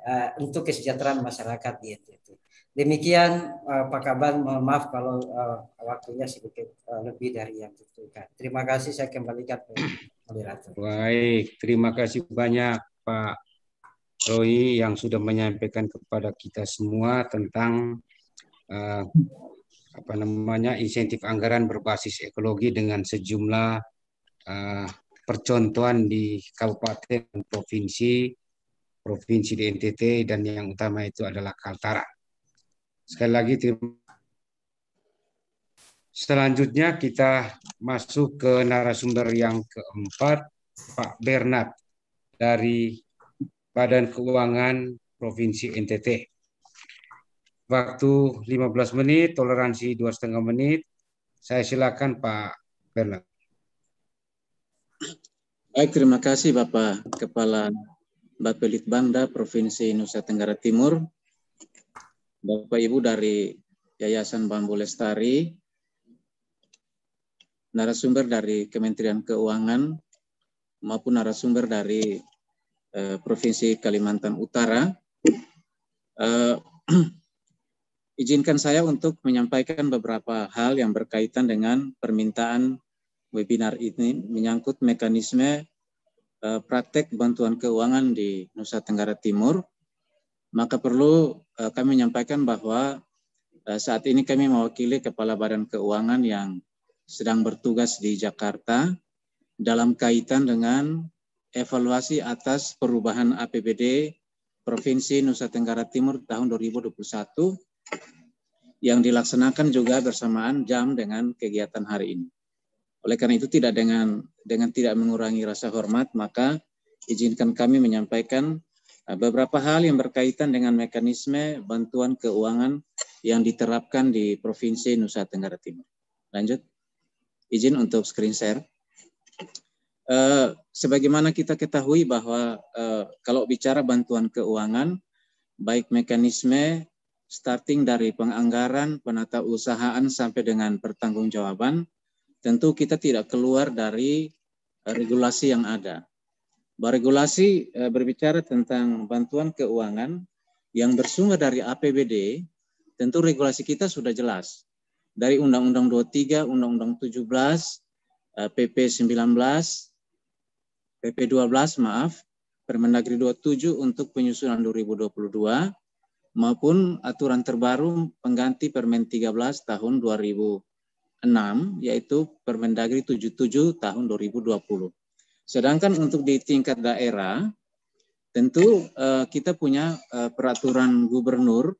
uh, untuk kesejahteraan masyarakat di NTT. Demikian uh, Pak Kaban, mohon maaf kalau uh, waktunya sedikit uh, lebih dari yang ditentukan. Terima kasih, saya kembalikan ke moderator. Baik, terima kasih banyak Pak Roy yang sudah menyampaikan kepada kita semua tentang uh, apa namanya insentif anggaran berbasis ekologi dengan sejumlah uh, percontohan di kabupaten dan provinsi provinsi di NTT dan yang utama itu adalah Kaltara. Sekali lagi terima Selanjutnya kita masuk ke narasumber yang keempat, Pak Bernard dari Badan Keuangan Provinsi NTT. Waktu 15 menit, toleransi dua setengah menit. Saya silakan Pak Bernard. Baik, terima kasih Bapak Kepala Bapelit Bangda Provinsi Nusa Tenggara Timur. Bapak Ibu dari Yayasan Bambu Lestari, narasumber dari Kementerian Keuangan, maupun narasumber dari eh, Provinsi Kalimantan Utara. Eh, izinkan saya untuk menyampaikan beberapa hal yang berkaitan dengan permintaan webinar ini menyangkut mekanisme eh, praktek bantuan keuangan di Nusa Tenggara Timur. Maka perlu eh, kami menyampaikan bahwa eh, saat ini kami mewakili Kepala Badan Keuangan yang sedang bertugas di Jakarta dalam kaitan dengan evaluasi atas perubahan APBD Provinsi Nusa Tenggara Timur tahun 2021 yang dilaksanakan juga bersamaan jam dengan kegiatan hari ini. Oleh karena itu tidak dengan dengan tidak mengurangi rasa hormat maka izinkan kami menyampaikan eh, beberapa hal yang berkaitan dengan mekanisme bantuan keuangan yang diterapkan di Provinsi Nusa Tenggara Timur. Lanjut. Izin untuk screen share. Eh, sebagaimana kita ketahui bahwa eh, kalau bicara bantuan keuangan, baik mekanisme starting dari penganggaran, penata usahaan sampai dengan pertanggungjawaban, tentu kita tidak keluar dari eh, regulasi yang ada. Regulasi eh, berbicara tentang bantuan keuangan yang bersumber dari APBD, tentu regulasi kita sudah jelas. Dari Undang-Undang 23, Undang-Undang 17, PP 19, PP12 maaf Permendagri 27 untuk penyusunan 2022 maupun aturan terbaru pengganti Permen 13 tahun 2006 yaitu Permendagri 77 tahun 2020. Sedangkan untuk di tingkat daerah tentu eh, kita punya eh, peraturan gubernur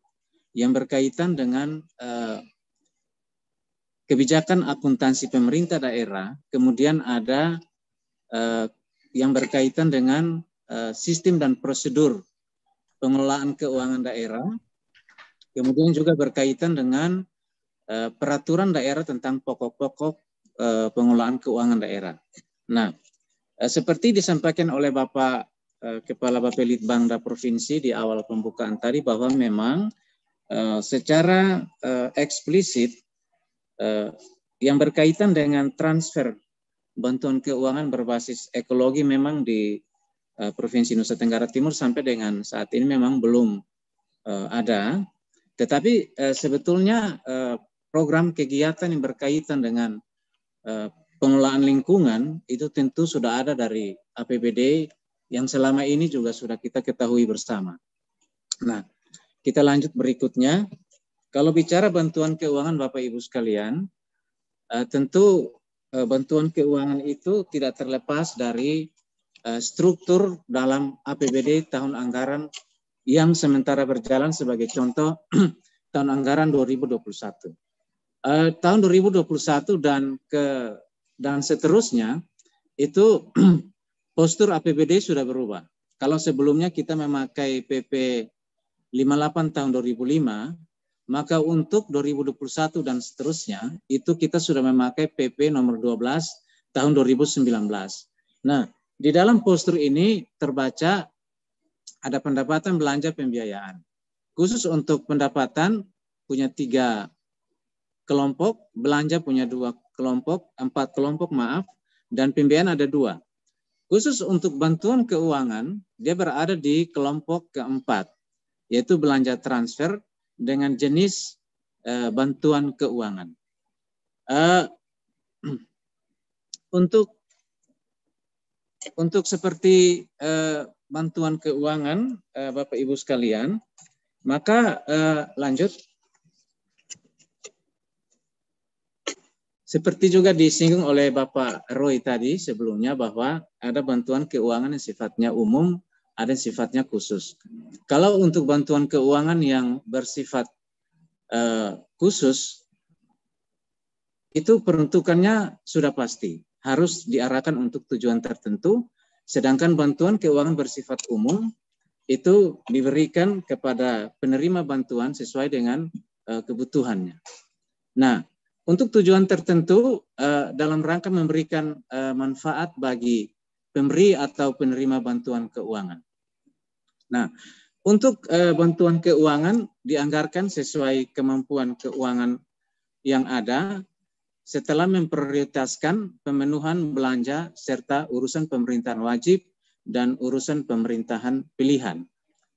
yang berkaitan dengan eh, kebijakan akuntansi pemerintah daerah, kemudian ada eh, yang berkaitan dengan eh, sistem dan prosedur pengelolaan keuangan daerah, kemudian juga berkaitan dengan eh, peraturan daerah tentang pokok-pokok eh, pengelolaan keuangan daerah. Nah, seperti disampaikan oleh Bapak Kepala Bapelitbangda Provinsi di awal pembukaan tadi bahwa memang secara eksplisit yang berkaitan dengan transfer bantuan keuangan berbasis ekologi memang di uh, Provinsi Nusa Tenggara Timur sampai dengan saat ini memang belum uh, ada. Tetapi uh, sebetulnya uh, program kegiatan yang berkaitan dengan uh, pengelolaan lingkungan itu tentu sudah ada dari APBD yang selama ini juga sudah kita ketahui bersama. Nah, kita lanjut berikutnya. Kalau bicara bantuan keuangan Bapak Ibu sekalian, tentu Eh, bantuan keuangan itu tidak terlepas dari eh, struktur dalam APBD tahun anggaran yang sementara berjalan sebagai contoh tahun anggaran 2021. Eh, tahun 2021 dan ke dan seterusnya itu postur APBD sudah berubah. Kalau sebelumnya kita memakai PP 58 tahun 2005 maka untuk 2021 dan seterusnya itu kita sudah memakai PP nomor 12 tahun 2019. Nah, di dalam postur ini terbaca ada pendapatan belanja pembiayaan. Khusus untuk pendapatan punya tiga kelompok, belanja punya dua kelompok, empat kelompok maaf, dan pembiayaan ada dua. Khusus untuk bantuan keuangan, dia berada di kelompok keempat, yaitu belanja transfer dengan jenis uh, bantuan keuangan. Uh, untuk untuk seperti uh, bantuan keuangan uh, Bapak Ibu sekalian, maka uh, lanjut Seperti juga disinggung oleh Bapak Roy tadi sebelumnya bahwa ada bantuan keuangan yang sifatnya umum ada sifatnya khusus. Kalau untuk bantuan keuangan yang bersifat uh, khusus, itu peruntukannya sudah pasti harus diarahkan untuk tujuan tertentu. Sedangkan bantuan keuangan bersifat umum itu diberikan kepada penerima bantuan sesuai dengan uh, kebutuhannya. Nah, untuk tujuan tertentu uh, dalam rangka memberikan uh, manfaat bagi pemberi atau penerima bantuan keuangan. Nah, untuk eh, bantuan keuangan dianggarkan sesuai kemampuan keuangan yang ada setelah memprioritaskan pemenuhan belanja serta urusan pemerintahan wajib dan urusan pemerintahan pilihan,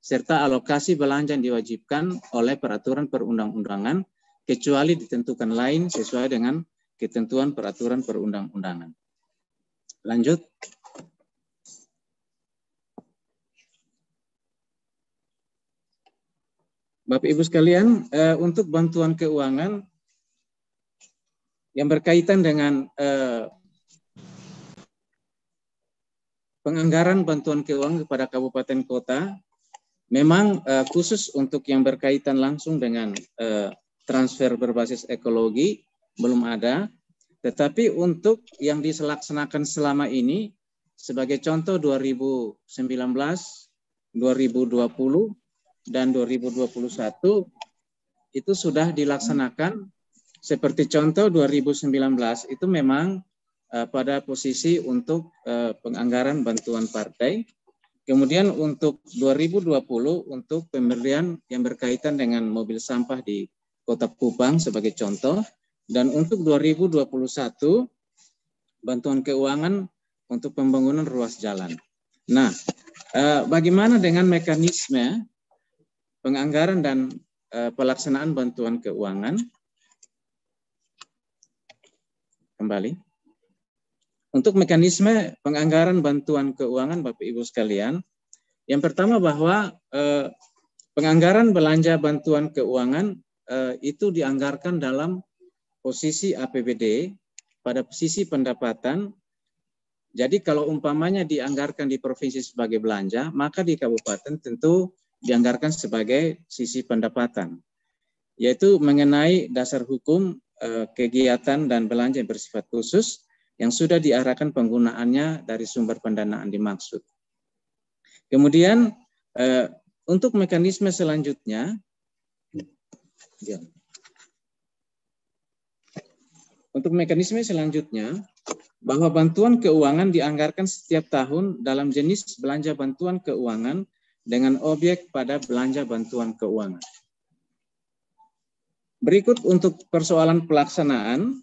serta alokasi belanja yang diwajibkan oleh peraturan perundang-undangan, kecuali ditentukan lain sesuai dengan ketentuan peraturan perundang-undangan. Lanjut. Bapak Ibu sekalian, eh, untuk bantuan keuangan yang berkaitan dengan eh, penganggaran bantuan keuangan kepada kabupaten kota memang eh, khusus untuk yang berkaitan langsung dengan eh, transfer berbasis ekologi belum ada, tetapi untuk yang diselaksanakan selama ini sebagai contoh 2019 2020 dan 2021 itu sudah dilaksanakan seperti contoh 2019 itu memang uh, pada posisi untuk uh, penganggaran bantuan partai. Kemudian untuk 2020 untuk pemberian yang berkaitan dengan mobil sampah di Kota Kupang sebagai contoh. Dan untuk 2021 bantuan keuangan untuk pembangunan ruas jalan. Nah, eh, bagaimana dengan mekanisme penganggaran dan eh, pelaksanaan bantuan keuangan. Kembali. Untuk mekanisme penganggaran bantuan keuangan Bapak Ibu sekalian, yang pertama bahwa eh, penganggaran belanja bantuan keuangan eh, itu dianggarkan dalam posisi APBD pada posisi pendapatan. Jadi kalau umpamanya dianggarkan di provinsi sebagai belanja, maka di kabupaten tentu dianggarkan sebagai sisi pendapatan, yaitu mengenai dasar hukum eh, kegiatan dan belanja yang bersifat khusus yang sudah diarahkan penggunaannya dari sumber pendanaan dimaksud. Kemudian eh, untuk mekanisme selanjutnya, ya. untuk mekanisme selanjutnya, bahwa bantuan keuangan dianggarkan setiap tahun dalam jenis belanja bantuan keuangan dengan objek pada belanja bantuan keuangan. Berikut untuk persoalan pelaksanaan.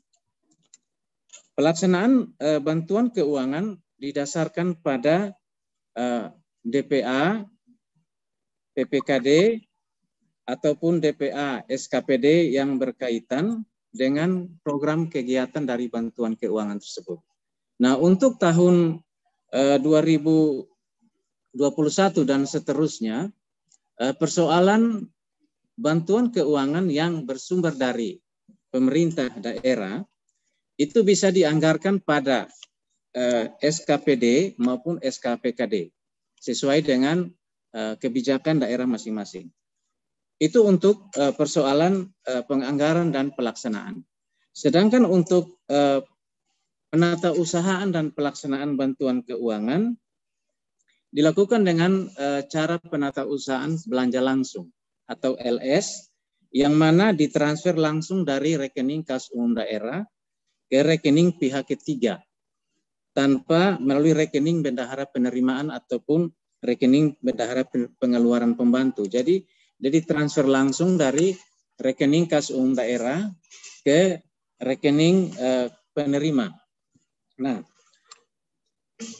Pelaksanaan e, bantuan keuangan didasarkan pada e, eh, DPA, PPKD, ataupun DPA SKPD yang berkaitan dengan program kegiatan dari bantuan keuangan tersebut. Nah, untuk tahun 2000 eh, 21 dan seterusnya eh, persoalan bantuan keuangan yang bersumber dari pemerintah daerah itu bisa dianggarkan pada eh, SKPD maupun SKPKD sesuai dengan eh, kebijakan daerah masing-masing. Itu untuk persoalan penganggaran dan pelaksanaan. Sedangkan untuk penata usahaan dan pelaksanaan bantuan keuangan dilakukan dengan eh, cara penata usahaan belanja langsung atau LS yang mana ditransfer langsung dari rekening kas umum daerah ke rekening pihak ketiga tanpa melalui rekening bendahara penerimaan ataupun rekening bendahara pengeluaran pembantu. Jadi jadi transfer langsung dari rekening kas umum daerah ke rekening eh, penerima. Nah,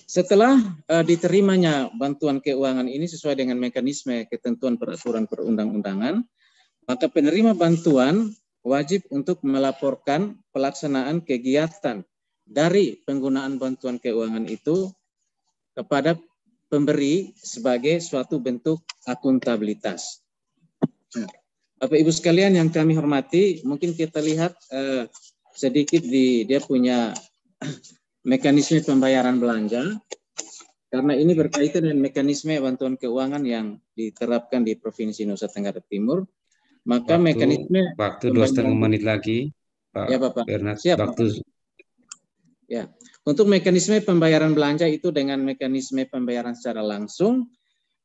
setelah uh, diterimanya bantuan keuangan ini sesuai dengan mekanisme ketentuan peraturan perundang-undangan, maka penerima bantuan wajib untuk melaporkan pelaksanaan kegiatan dari penggunaan bantuan keuangan itu kepada pemberi sebagai suatu bentuk akuntabilitas. Bapak Ibu sekalian yang kami hormati, mungkin kita lihat eh, sedikit di dia punya mekanisme pembayaran belanja karena ini berkaitan dengan mekanisme bantuan keuangan yang diterapkan di Provinsi Nusa Tenggara Timur. Maka waktu, mekanisme waktu dua setengah menit lagi, Pak ya, Bapak. Bernard. Siap, waktu. Ya, untuk mekanisme pembayaran belanja itu dengan mekanisme pembayaran secara langsung,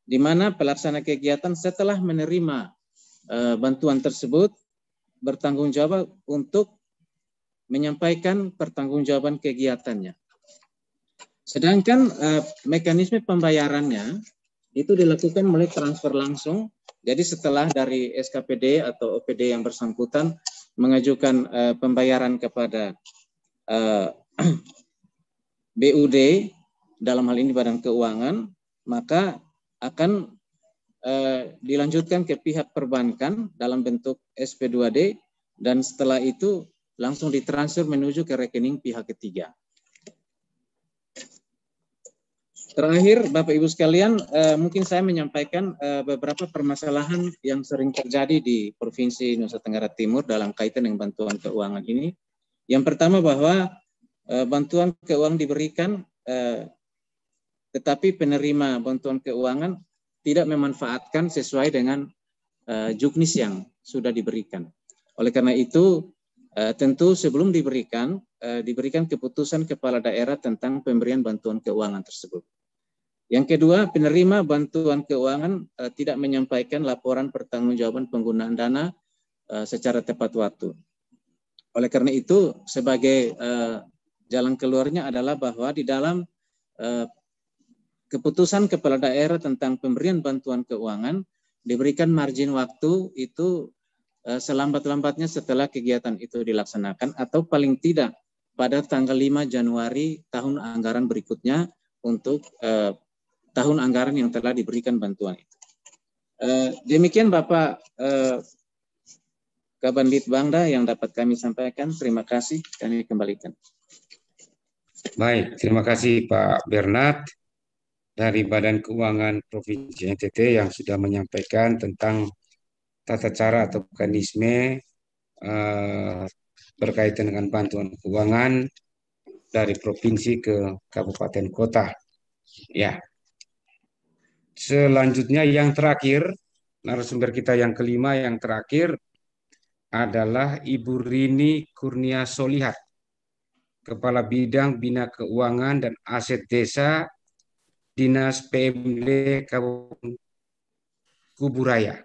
di mana pelaksana kegiatan setelah menerima uh, bantuan tersebut bertanggung jawab untuk menyampaikan pertanggungjawaban kegiatannya. Sedangkan eh, mekanisme pembayarannya itu dilakukan melalui transfer langsung. Jadi setelah dari SKPD atau OPD yang bersangkutan mengajukan eh, pembayaran kepada eh, BUD dalam hal ini Badan Keuangan, maka akan eh, dilanjutkan ke pihak perbankan dalam bentuk SP2D dan setelah itu langsung ditransfer menuju ke rekening pihak ketiga. Terakhir, Bapak Ibu sekalian, eh, mungkin saya menyampaikan eh, beberapa permasalahan yang sering terjadi di Provinsi Nusa Tenggara Timur dalam kaitan dengan bantuan keuangan ini. Yang pertama bahwa eh, bantuan keuangan diberikan, eh, tetapi penerima bantuan keuangan tidak memanfaatkan sesuai dengan eh, juknis yang sudah diberikan. Oleh karena itu, Eh, tentu sebelum diberikan, eh, diberikan keputusan kepala daerah tentang pemberian bantuan keuangan tersebut. Yang kedua, penerima bantuan keuangan eh, tidak menyampaikan laporan pertanggungjawaban penggunaan dana secara tepat waktu. Oleh karena itu, sebagai jalan keluarnya adalah bahwa di dalam keputusan kepala daerah tentang pemberian bantuan keuangan diberikan margin waktu itu Eh, selambat-lambatnya setelah kegiatan itu dilaksanakan atau paling tidak pada tanggal 5 Januari tahun anggaran berikutnya untuk eh, tahun anggaran yang telah diberikan bantuan itu. Eh, demikian Bapak eh, Kabandit Bangda yang dapat kami sampaikan. Terima kasih kami kembalikan. Baik, terima kasih Pak Bernard dari Badan Keuangan Provinsi NTT yang sudah menyampaikan tentang tata cara atau mekanisme eh, berkaitan dengan bantuan keuangan dari provinsi ke kabupaten kota. Ya. Selanjutnya yang terakhir, narasumber kita yang kelima yang terakhir adalah Ibu Rini Kurnia Solihat, Kepala Bidang Bina Keuangan dan Aset Desa Dinas PMD Kabupaten Kuburaya.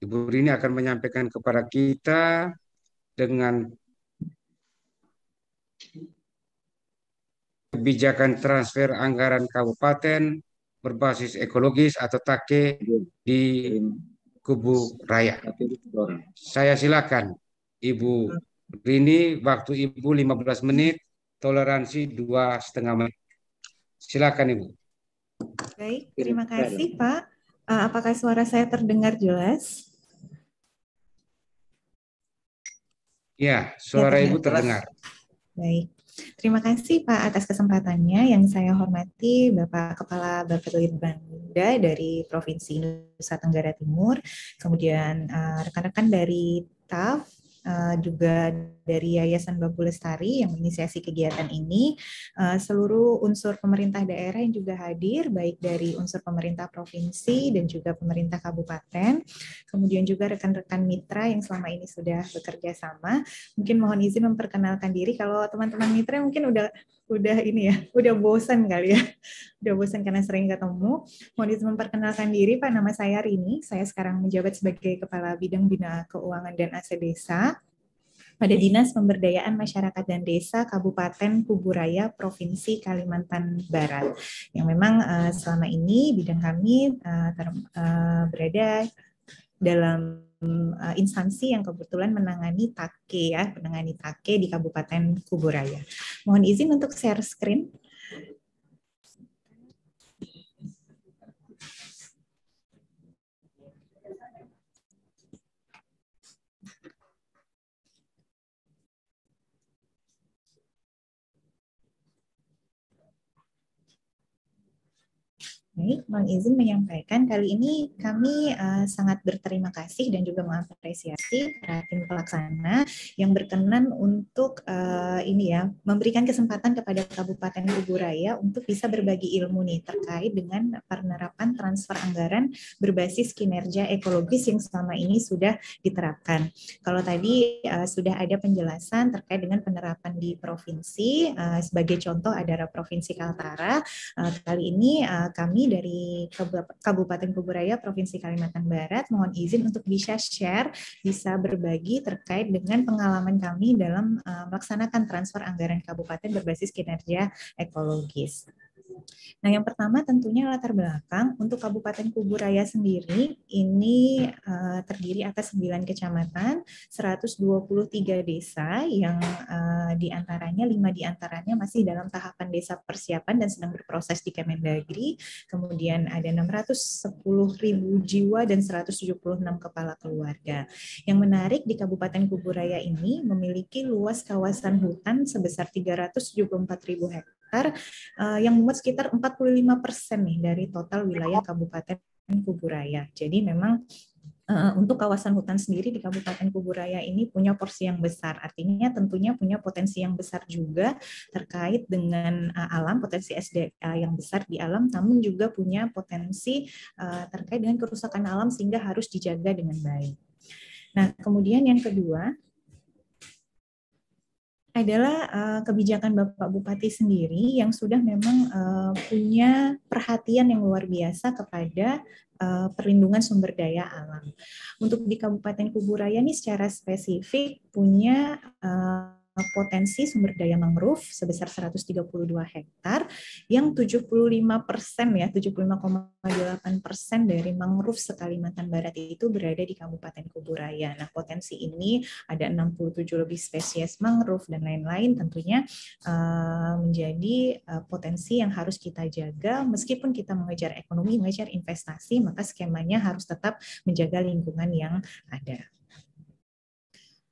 Ibu Rini akan menyampaikan kepada kita dengan kebijakan transfer anggaran kabupaten berbasis ekologis atau take di kubu raya. Saya silakan Ibu Rini, waktu Ibu 15 menit, toleransi dua setengah menit. Silakan Ibu. Baik, terima kasih Pak. Eh, apakah suara saya terdengar jelas? Ya, suara ya, Ibu terdengar. Baik. Terima kasih Pak atas kesempatannya yang saya hormati Bapak Kepala Bapak Banda dari Provinsi Nusa Tenggara Timur, kemudian eh, rekan-rekan uh, dari TAF, Eh, juga dari Yayasan Babu Lestari yang menginisiasi kegiatan ini, uh, seluruh unsur pemerintah daerah yang juga hadir, baik dari unsur pemerintah provinsi dan juga pemerintah kabupaten, kemudian juga rekan-rekan mitra yang selama ini sudah bekerja sama. Mungkin mohon izin memperkenalkan diri kalau teman-teman mitra mungkin udah udah ini ya, udah bosan kali ya. Udah bosan karena sering ketemu. Mohon izin memperkenalkan diri, Pak. Nama saya Rini. Saya sekarang menjabat sebagai Kepala Bidang Bina Keuangan dan Aset Desa pada Dinas Pemberdayaan Masyarakat dan Desa Kabupaten Kuburaya Provinsi Kalimantan Barat yang memang uh, selama ini bidang kami uh, eh, ter, uh, eh, berada dalam instansi yang kebetulan menangani take ya, menangani take di Kabupaten Kuburaya. Mohon izin untuk share screen. Baik, mohon izin menyampaikan kali ini kami uh, sangat berterima kasih dan juga mengapresiasi para tim pelaksana yang berkenan untuk uh, ini ya memberikan kesempatan kepada Kabupaten Kuburaya untuk bisa berbagi ilmu nih terkait dengan penerapan transfer anggaran berbasis kinerja ekologis yang selama ini sudah diterapkan. Kalau tadi uh, sudah ada penjelasan terkait dengan penerapan di provinsi uh, sebagai contoh adalah provinsi Kaltara. Uh, kali ini uh, kami dari Kabupaten Kuburaya, Provinsi Kalimantan Barat. Mohon izin untuk bisa share, bisa berbagi terkait dengan pengalaman kami dalam eh, melaksanakan transfer anggaran kabupaten berbasis kinerja ekologis. Nah, yang pertama tentunya latar belakang untuk Kabupaten Kuburaya sendiri ini uh, terdiri atas 9 kecamatan, 123 desa yang uh, diantaranya 5 diantaranya masih dalam tahapan desa persiapan dan sedang berproses di Kemendagri. Kemudian ada 610 ribu jiwa dan 176 kepala keluarga. Yang menarik di Kabupaten Kuburaya ini memiliki luas kawasan hutan sebesar 374 ribu hektar sekitar uh, eh, yang membuat sekitar 45 persen nih dari total wilayah Kabupaten Kuburaya. Jadi memang eh, untuk kawasan hutan sendiri di Kabupaten Kuburaya ini punya porsi yang besar. Artinya tentunya punya potensi yang besar juga terkait dengan eh, alam, potensi SDA yang besar di alam, namun juga punya potensi terkait dengan kerusakan alam sehingga harus dijaga dengan baik. Nah, kemudian yang kedua, adalah uh, kebijakan Bapak Bupati sendiri yang sudah memang uh, punya perhatian yang luar biasa kepada uh, perlindungan sumber daya alam. Untuk di Kabupaten Kuburaya ini secara spesifik punya uh, Eh, potensi sumber daya mangrove sebesar 132 hektar yang 75 persen ya 75,8 persen dari mangrove sekalimantan Barat itu berada di Kabupaten Kuburaya. Nah potensi ini ada 67 lebih spesies mangrove dan lain-lain tentunya eh, menjadi eh, potensi yang harus kita jaga meskipun kita mengejar ekonomi, mengejar investasi maka skemanya harus tetap menjaga lingkungan yang ada.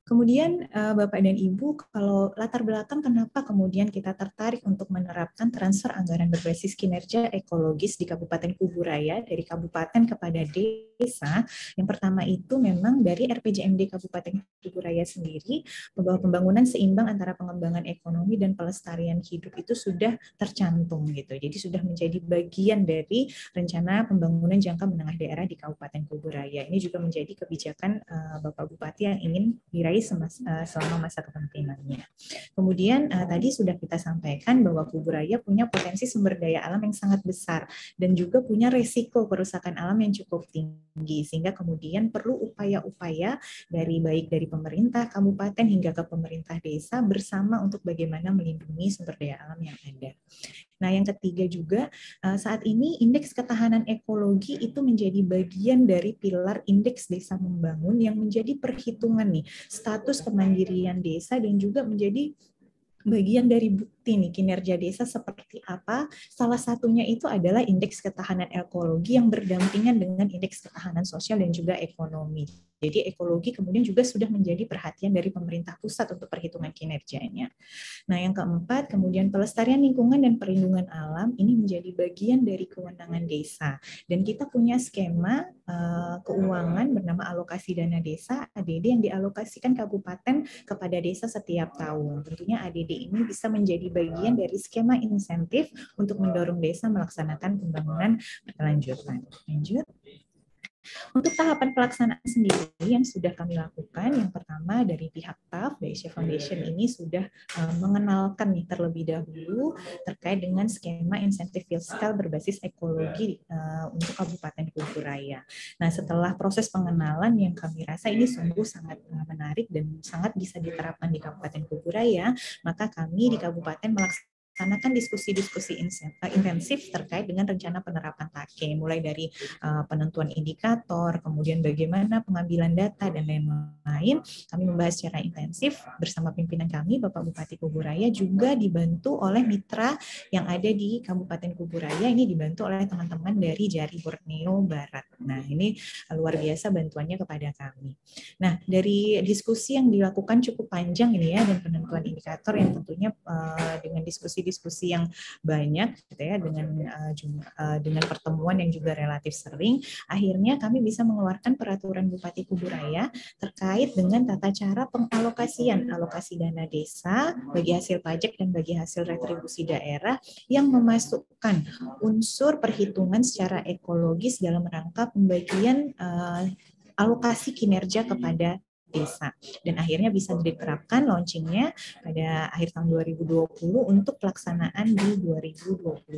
Kemudian eh, Bapak dan Ibu, kalau latar belakang kenapa kemudian kita tertarik untuk menerapkan transfer anggaran berbasis kinerja ekologis di Kabupaten Kuburaya dari kabupaten kepada desa? Yang pertama itu memang dari RPJMD Kabupaten Kuburaya sendiri bahwa pembangunan seimbang antara pengembangan ekonomi dan pelestarian hidup itu sudah tercantum gitu. Jadi sudah menjadi bagian dari rencana pembangunan jangka menengah daerah di Kabupaten Kuburaya. Ini juga menjadi kebijakan eh, Bapak Bupati yang ingin diraih semasa, eh, selama masa kepentingannya. Kemudian eh, tadi sudah kita sampaikan bahwa Kuburaya punya potensi sumber daya alam yang sangat besar dan juga punya resiko kerusakan alam yang cukup tinggi sehingga kemudian perlu upaya-upaya dari baik dari pemerintah kabupaten hingga ke pemerintah desa bersama untuk bagaimana melindungi sumber daya alam yang ada. Nah, yang ketiga juga eh, saat ini indeks ketahanan ekologi itu menjadi bagian dari pilar indeks desa membangun yang menjadi perhitungan nih status kemandirian desa dan juga menjadi bagian dari ini nih kinerja desa seperti apa. Salah satunya itu adalah indeks ketahanan ekologi yang berdampingan dengan indeks ketahanan sosial dan juga ekonomi. Jadi ekologi kemudian juga sudah menjadi perhatian dari pemerintah pusat untuk perhitungan kinerjanya. Nah, yang keempat, kemudian pelestarian lingkungan dan perlindungan alam ini menjadi bagian dari kewenangan desa. Dan kita punya skema uh, keuangan bernama alokasi dana desa ADD yang dialokasikan kabupaten kepada desa setiap tahun. Tentunya ADD ini bisa menjadi bagian dari skema insentif untuk mendorong desa melaksanakan pembangunan berkelanjutan. Lanjut. Untuk tahapan pelaksanaan sendiri yang sudah kami lakukan, yang pertama dari pihak TAF, Baisha Foundation iya. ini sudah e, mengenalkan nih terlebih dahulu terkait dengan skema insentif fiskal berbasis ekologi e, untuk Kabupaten Raya. Nah, setelah proses pengenalan yang kami rasa ini sungguh sangat e, menarik dan sangat bisa diterapkan di Kabupaten Raya, maka kami di Kabupaten melaksanakan karena kan diskusi-diskusi eh, intensif terkait dengan rencana penerapan take mulai dari eh, penentuan indikator kemudian bagaimana pengambilan data dan lain-lain kami membahas secara intensif bersama pimpinan kami Bapak Bupati Kuburaya juga dibantu oleh mitra yang ada di Kabupaten Kuburaya ini dibantu oleh teman-teman dari Jari Borneo Barat nah ini luar biasa bantuannya kepada kami nah dari diskusi yang dilakukan cukup panjang ini ya dan penentuan indikator yang tentunya eh, dengan diskusi diskusi yang banyak gitu ya dengan eh, eh, dengan pertemuan yang juga relatif sering akhirnya kami bisa mengeluarkan peraturan Bupati Kuburaya terkait dengan tata cara pengalokasian alokasi dana desa bagi hasil pajak dan bagi hasil retribusi daerah yang memasukkan unsur perhitungan secara ekologis dalam rangka pembagian uh, alokasi kinerja kepada desa. Dan akhirnya bisa diterapkan launchingnya pada akhir tahun 2020 untuk pelaksanaan di 2021.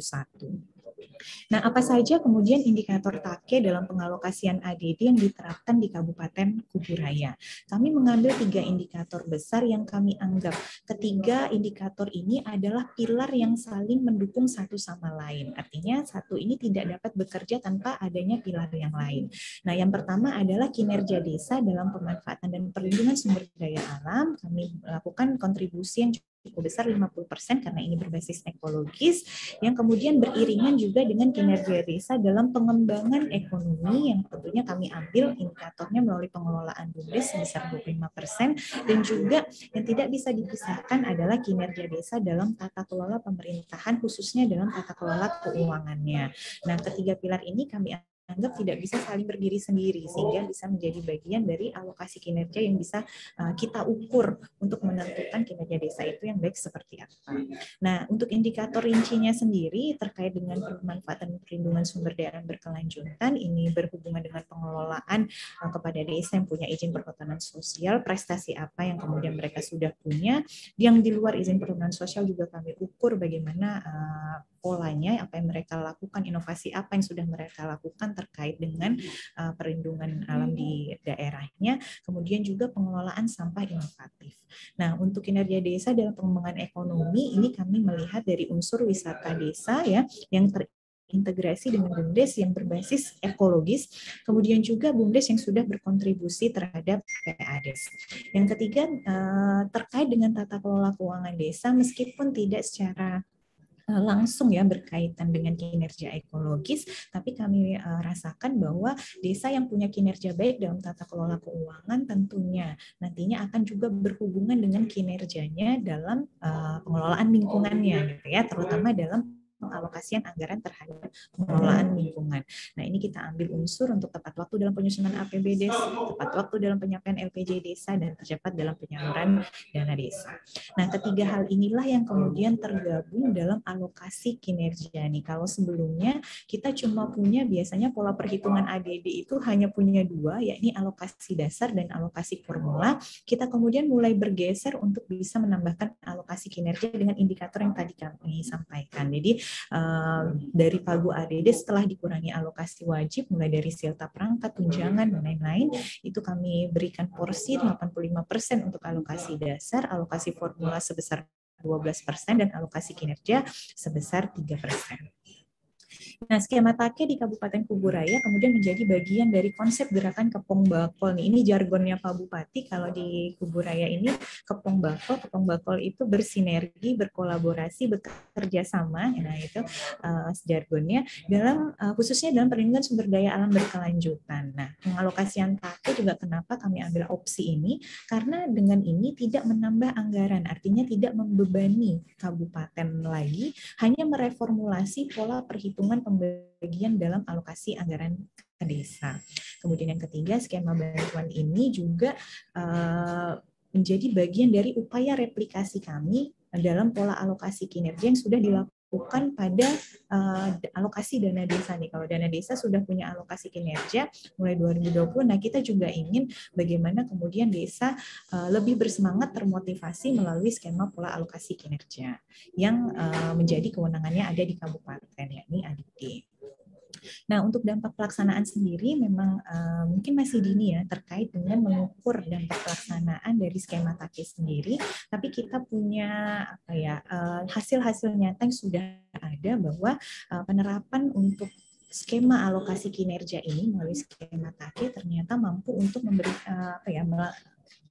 Nah, apa saja kemudian indikator take dalam pengalokasian ADD yang diterapkan di Kabupaten Kuburaya? Kami mengambil tiga indikator besar yang kami anggap. Ketiga indikator ini adalah pilar yang saling mendukung satu sama lain. Artinya satu ini tidak dapat bekerja tanpa adanya pilar yang lain. Nah, yang pertama adalah kinerja desa dalam pemanfaatan dan perlindungan sumber daya alam. Kami melakukan kontribusi yang cukup besar 50% karena ini berbasis ekologis yang kemudian beriringan juga dengan kinerja desa dalam pengembangan ekonomi yang tentunya kami ambil indikatornya melalui pengelolaan BUMDes sebesar 25% dan juga yang tidak bisa dipisahkan adalah kinerja desa dalam tata kelola pemerintahan khususnya dalam tata kelola keuangannya. Nah, ketiga pilar ini kami dianggap tidak bisa saling berdiri sendiri sehingga bisa menjadi bagian dari alokasi kinerja yang bisa eh, kita ukur untuk menentukan kinerja desa itu yang baik seperti apa. Nah, untuk indikator rincinya sendiri terkait dengan pemanfaatan perlindungan sumber daya berkelanjutan ini berhubungan dengan pengelolaan eh, kepada desa yang punya izin perhutanan sosial, prestasi apa yang kemudian mereka sudah punya, yang di luar izin perhutanan sosial juga kami ukur bagaimana eh, polanya, apa yang mereka lakukan, inovasi apa yang sudah mereka lakukan terkait dengan uh, perlindungan iya. alam di daerahnya, kemudian juga pengelolaan sampah inovatif. Nah, untuk kinerja desa dalam pengembangan ekonomi ini kami melihat dari unsur wisata desa ya yang ter integrasi dengan BUMDes yang berbasis ekologis, kemudian juga BUMDes yang sudah berkontribusi terhadap PADES. Yang ketiga, eh, terkait dengan tata kelola keuangan desa, meskipun tidak secara Eh, langsung ya berkaitan dengan kinerja ekologis, tapi kami eh, rasakan bahwa desa yang punya kinerja baik dalam tata kelola keuangan tentunya nantinya akan juga berhubungan dengan kinerjanya dalam eh, pengelolaan lingkungannya oh, iya. gitu ya, terutama dalam pengalokasian anggaran terhadap pengelolaan hmm. lingkungan. Nah, ini kita ambil unsur untuk tepat waktu dalam penyusunan APBD, tepat waktu dalam penyampaian LPJ desa, dan tercepat dalam penyaluran dana desa. Nah, ketiga hal inilah yang kemudian tergabung dalam alokasi kinerja. Nih, kalau sebelumnya kita cuma punya biasanya pola perhitungan ADD itu hanya punya dua, yakni alokasi dasar dan alokasi formula. Kita kemudian mulai bergeser untuk bisa menambahkan alokasi kinerja dengan indikator yang tadi kami sampaikan. Jadi dari pagu ADD setelah dikurangi alokasi wajib mulai dari silta perangkat, tunjangan dan lain-lain itu kami berikan porsi 85% untuk alokasi dasar, alokasi formula sebesar 12% dan alokasi kinerja sebesar 3%. Nah, skema take di Kabupaten Kuburaya kemudian menjadi bagian dari konsep gerakan kepong bakol nih. Ini jargonnya Pak Bupati kalau di Kuburaya ini kepong bakol, kepong bakol itu bersinergi, berkolaborasi, bekerja sama. Nah, itu uh, jargonnya dalam uh, khususnya dalam perlindungan sumber daya alam berkelanjutan. Nah, pengalokasian take juga kenapa kami ambil opsi ini karena dengan ini tidak menambah anggaran, artinya tidak membebani kabupaten lagi, hanya mereformulasi pola perhitungan pembagian dalam alokasi anggaran ke desa. Kemudian yang ketiga, skema bantuan ini juga eh, menjadi bagian dari upaya replikasi kami dalam pola alokasi kinerja yang sudah dilakukan bukan pada uh, alokasi dana desa nih. Kalau dana desa sudah punya alokasi kinerja mulai 2020, nah kita juga ingin bagaimana kemudian desa uh, lebih bersemangat termotivasi melalui skema pola alokasi kinerja yang uh, menjadi kewenangannya ada di kabupaten yakni ADT. Nah, untuk dampak pelaksanaan sendiri memang uh, mungkin masih dini ya terkait dengan mengukur dampak pelaksanaan dari skema TAKI sendiri, tapi kita punya apa ya hasil eh, hasil-hasil nyata yang sudah ada bahwa uh, penerapan untuk skema alokasi kinerja ini melalui skema TAKI ternyata mampu untuk memberi apa ya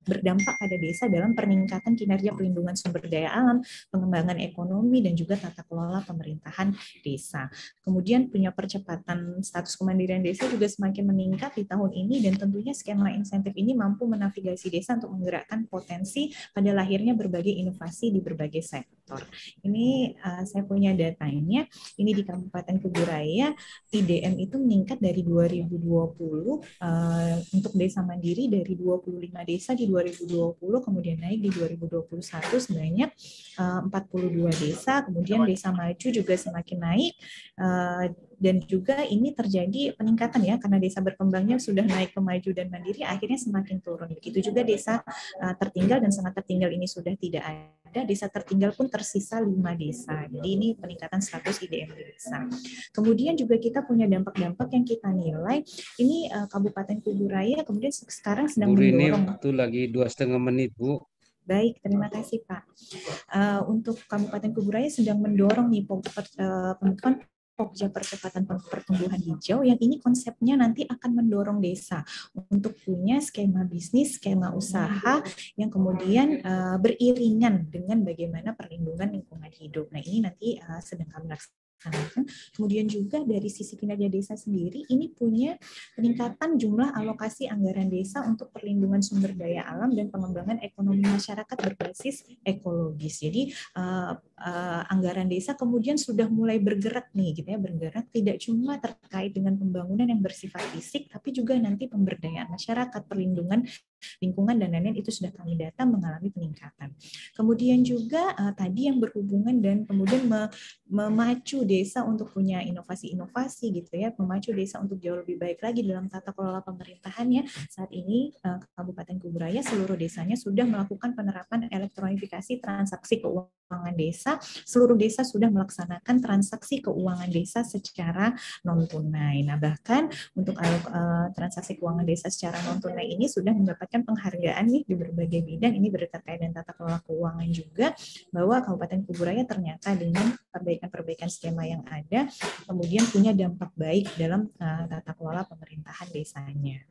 berdampak pada desa dalam peningkatan kinerja perlindungan sumber daya alam, pengembangan ekonomi, dan juga tata kelola pemerintahan desa. Kemudian punya percepatan status kemandirian desa juga semakin meningkat di tahun ini dan tentunya skema insentif ini mampu menavigasi desa untuk menggerakkan potensi pada lahirnya berbagai inovasi di berbagai sektor. Ini uh, saya punya datanya, ini di Kabupaten Kuburaya, IDM itu meningkat dari 2020 uh, eh, untuk desa mandiri dari 25 desa di 2020 2020 kemudian naik di 2021 sebanyak 42 desa, kemudian desa maju juga semakin naik eh, dan juga ini terjadi peningkatan ya karena desa berkembangnya sudah naik ke dan mandiri akhirnya semakin turun begitu juga desa eh, tertinggal dan sangat tertinggal ini sudah tidak ada desa tertinggal pun tersisa lima desa jadi ini peningkatan status IDM desa kemudian juga kita punya dampak-dampak yang kita nilai ini uh, Kabupaten Kuburaya kemudian sekarang sedang Buri mendorong ini waktu lagi dua setengah menit Bu Baik, terima kasih Pak. Uh, untuk Kabupaten Kuburaya sedang mendorong nih uh, Pokja Percepatan Pertumbuhan Hijau yang ini konsepnya nanti akan mendorong desa untuk punya skema bisnis, skema usaha yang kemudian uh, beriringan dengan bagaimana perlindungan lingkungan hidup. Nah ini nanti uh, sedang kami laksanakan Kemudian juga dari sisi kinerja desa sendiri, ini punya peningkatan jumlah alokasi anggaran desa untuk perlindungan sumber daya alam dan pengembangan ekonomi masyarakat berbasis ekologis. Jadi uh, uh, anggaran desa kemudian sudah mulai bergerak nih, gitu ya, bergerak tidak cuma terkait dengan pembangunan yang bersifat fisik, tapi juga nanti pemberdayaan masyarakat, perlindungan lingkungan dan lain-lain itu sudah kami data mengalami peningkatan. Kemudian juga uh, tadi yang berhubungan dan kemudian me memacu desa untuk punya inovasi-inovasi gitu ya, memacu desa untuk jauh lebih baik lagi dalam tata kelola pemerintahannya. Saat ini uh, Kabupaten Kuburaya seluruh desanya sudah melakukan penerapan elektronifikasi transaksi keuangan desa. Seluruh desa sudah melaksanakan transaksi keuangan desa secara non tunai. Nah bahkan untuk uh, transaksi keuangan desa secara non tunai ini sudah mendapat mendapatkan penghargaan nih di berbagai bidang ini berkaitan dengan tata kelola keuangan juga bahwa Kabupaten Kuburaya ternyata dengan perbaikan-perbaikan skema yang ada kemudian punya dampak baik dalam uh, tata kelola pemerintahan desanya.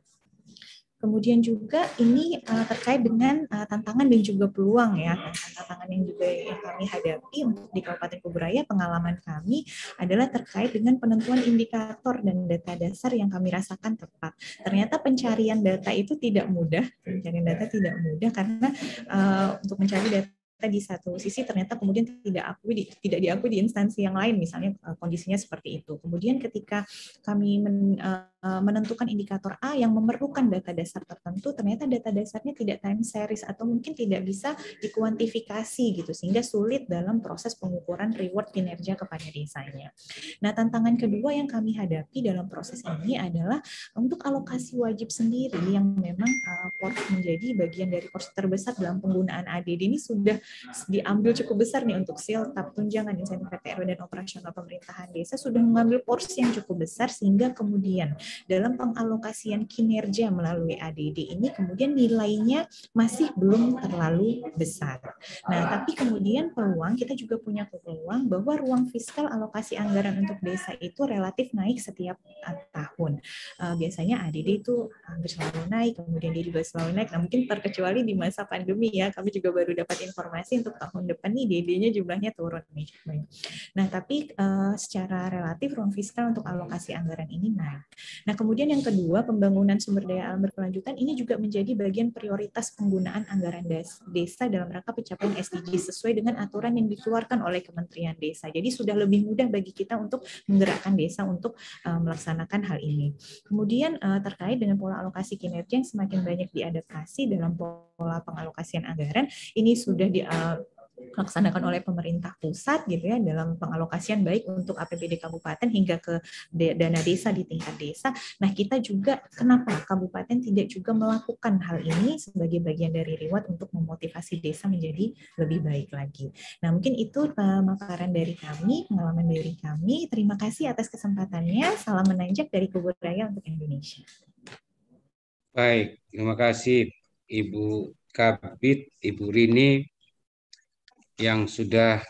Kemudian juga ini uh, terkait dengan uh, tantangan dan juga peluang ya. Tantangan yang juga yang kami hadapi untuk di Kabupaten Kuburaya pengalaman kami adalah terkait dengan penentuan indikator dan data dasar yang kami rasakan tepat. Ternyata pencarian data itu tidak mudah. Pencarian data tidak mudah karena uh, untuk mencari data di satu sisi ternyata kemudian tidak akui di, tidak diakui di instansi yang lain misalnya e, kondisinya seperti itu. Kemudian ketika kami men, e, menentukan indikator A yang memerlukan data dasar tertentu ternyata data dasarnya tidak time series atau mungkin tidak bisa dikuantifikasi gitu sehingga sulit dalam proses pengukuran reward kinerja kepada desanya. Nah, tantangan kedua yang kami hadapi dalam proses ini adalah untuk alokasi wajib sendiri yang memang uh, menjadi bagian dari porsi terbesar dalam penggunaan ADD ini sudah diambil cukup besar nih untuk siltap, tunjangan insentif PTRW dan operasional pemerintahan desa sudah mengambil porsi yang cukup besar sehingga kemudian dalam pengalokasian kinerja melalui ADD ini kemudian nilainya masih belum terlalu besar. Nah, tapi kemudian peluang kita juga punya peluang bahwa ruang fiskal alokasi anggaran untuk desa itu relatif naik setiap eh, tahun. Eh, biasanya ADD itu hampir selalu naik, kemudian dia juga selalu naik. Nah, mungkin terkecuali di masa pandemi ya, kami juga baru dapat informasi estimasi untuk tahun depan nih DD-nya jumlahnya turun nih. Nah, tapi uh, secara relatif ruang fiskal untuk alokasi anggaran ini naik. Nah, kemudian yang kedua, pembangunan sumber daya alam berkelanjutan ini juga menjadi bagian prioritas penggunaan anggaran desa dalam rangka pencapaian SDG sesuai dengan aturan yang dikeluarkan oleh Kementerian Desa. Jadi sudah lebih mudah bagi kita untuk menggerakkan desa untuk uh, melaksanakan hal ini. Kemudian uh, terkait dengan pola alokasi kinerja yang semakin banyak diadaptasi dalam pola pola pengalokasian anggaran ini sudah di, eh, laksanakan dilaksanakan oleh pemerintah pusat gitu ya dalam pengalokasian baik untuk APBD kabupaten hingga ke dana desa di tingkat desa. Nah, kita juga kenapa kabupaten tidak juga melakukan hal ini sebagai bagian dari reward untuk memotivasi desa menjadi lebih baik lagi. Nah, mungkin itu pemaparan eh, dari kami, pengalaman dari kami. Terima kasih atas kesempatannya. Salam menanjak dari Kubur Raya untuk Indonesia. Baik, terima kasih Ibu Kabit, Ibu Rini yang sudah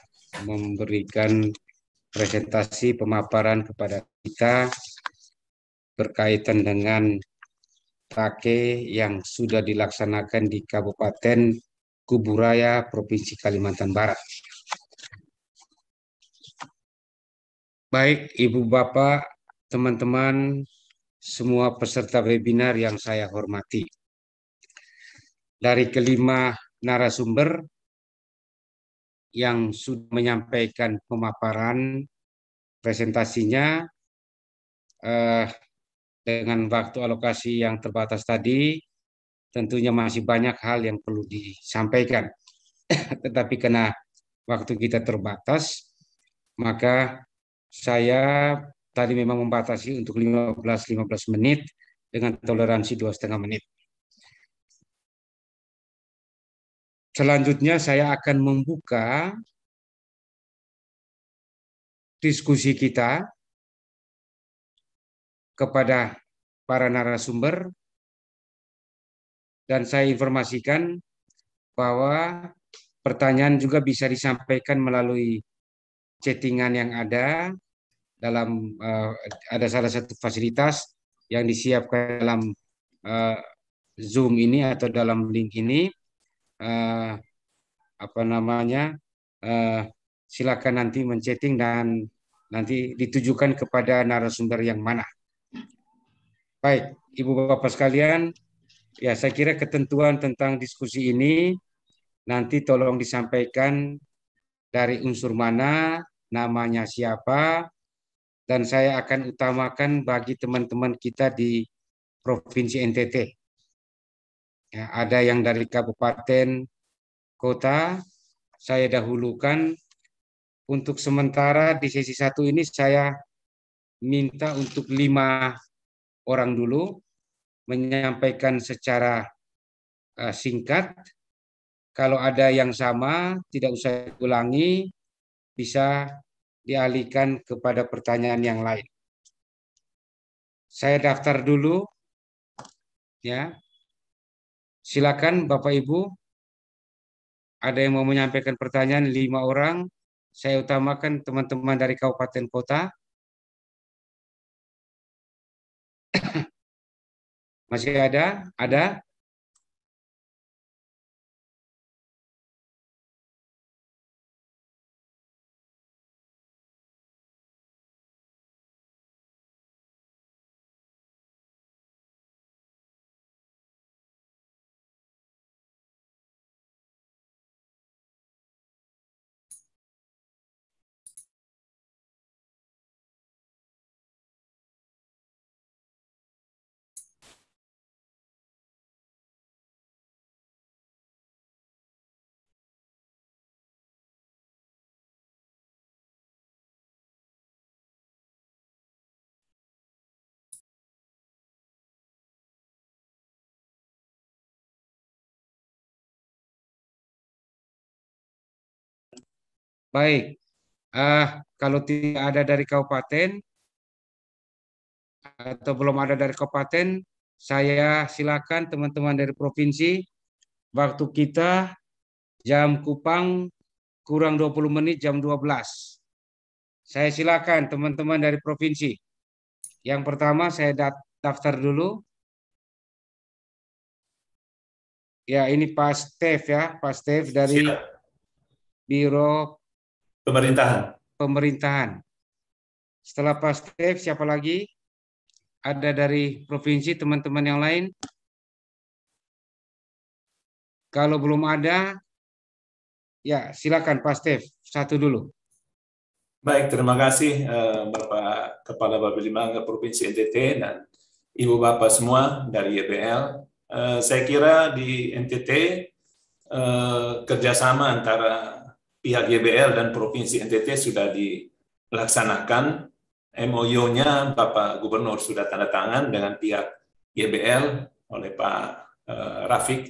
memberikan presentasi pemaparan kepada kita berkaitan dengan take yang sudah dilaksanakan di Kabupaten Kuburaya, Provinsi Kalimantan Barat. Baik, Ibu Bapak, teman-teman, semua peserta webinar yang saya hormati dari kelima narasumber yang sudah menyampaikan pemaparan presentasinya eh, dengan waktu alokasi yang terbatas tadi tentunya masih banyak hal yang perlu disampaikan tetapi karena waktu kita terbatas maka saya tadi memang membatasi untuk 15-15 menit dengan toleransi dua setengah menit. Selanjutnya saya akan membuka diskusi kita kepada para narasumber dan saya informasikan bahwa pertanyaan juga bisa disampaikan melalui chattingan yang ada dalam eh, ada salah satu fasilitas yang disiapkan dalam eh, Zoom ini atau dalam link ini eh, apa namanya eh, silakan nanti menceting dan nanti ditujukan kepada narasumber yang mana. Baik, Ibu Bapak sekalian, ya saya kira ketentuan tentang diskusi ini nanti tolong disampaikan dari unsur mana, namanya siapa, dan saya akan utamakan bagi teman-teman kita di Provinsi NTT. Ya, ada yang dari kabupaten, kota, saya dahulukan untuk sementara di sesi satu ini saya minta untuk lima orang dulu menyampaikan secara uh, singkat. Kalau ada yang sama, tidak usah ulangi, bisa dialihkan kepada pertanyaan yang lain. Saya daftar dulu, ya. Silakan Bapak Ibu, ada yang mau menyampaikan pertanyaan lima orang. Saya utamakan teman-teman dari kabupaten kota. Masih ada? Ada? Baik. Uh, kalau tidak ada dari kabupaten atau belum ada dari kabupaten, saya silakan teman-teman dari provinsi. Waktu kita jam Kupang kurang 20 menit jam 12. Saya silakan teman-teman dari provinsi. Yang pertama saya daftar dulu. Ya, ini Pak Steve ya, Pak Steve dari Biro Pemerintahan. Pemerintahan. Setelah Pak Stef, siapa lagi? Ada dari provinsi teman-teman yang lain? Kalau belum ada, ya silakan Pak Stef, satu dulu. Baik, terima kasih eh, Bapak Kepala Bapak Bapelima Provinsi NTT dan Ibu Bapak semua dari YBL. Eh, saya kira di NTT eh, kerjasama antara pihak YBL dan Provinsi NTT sudah dilaksanakan. MOU-nya Bapak Gubernur sudah tanda tangan dengan pihak YBL oleh Pak eh, Rafiq. Rafik.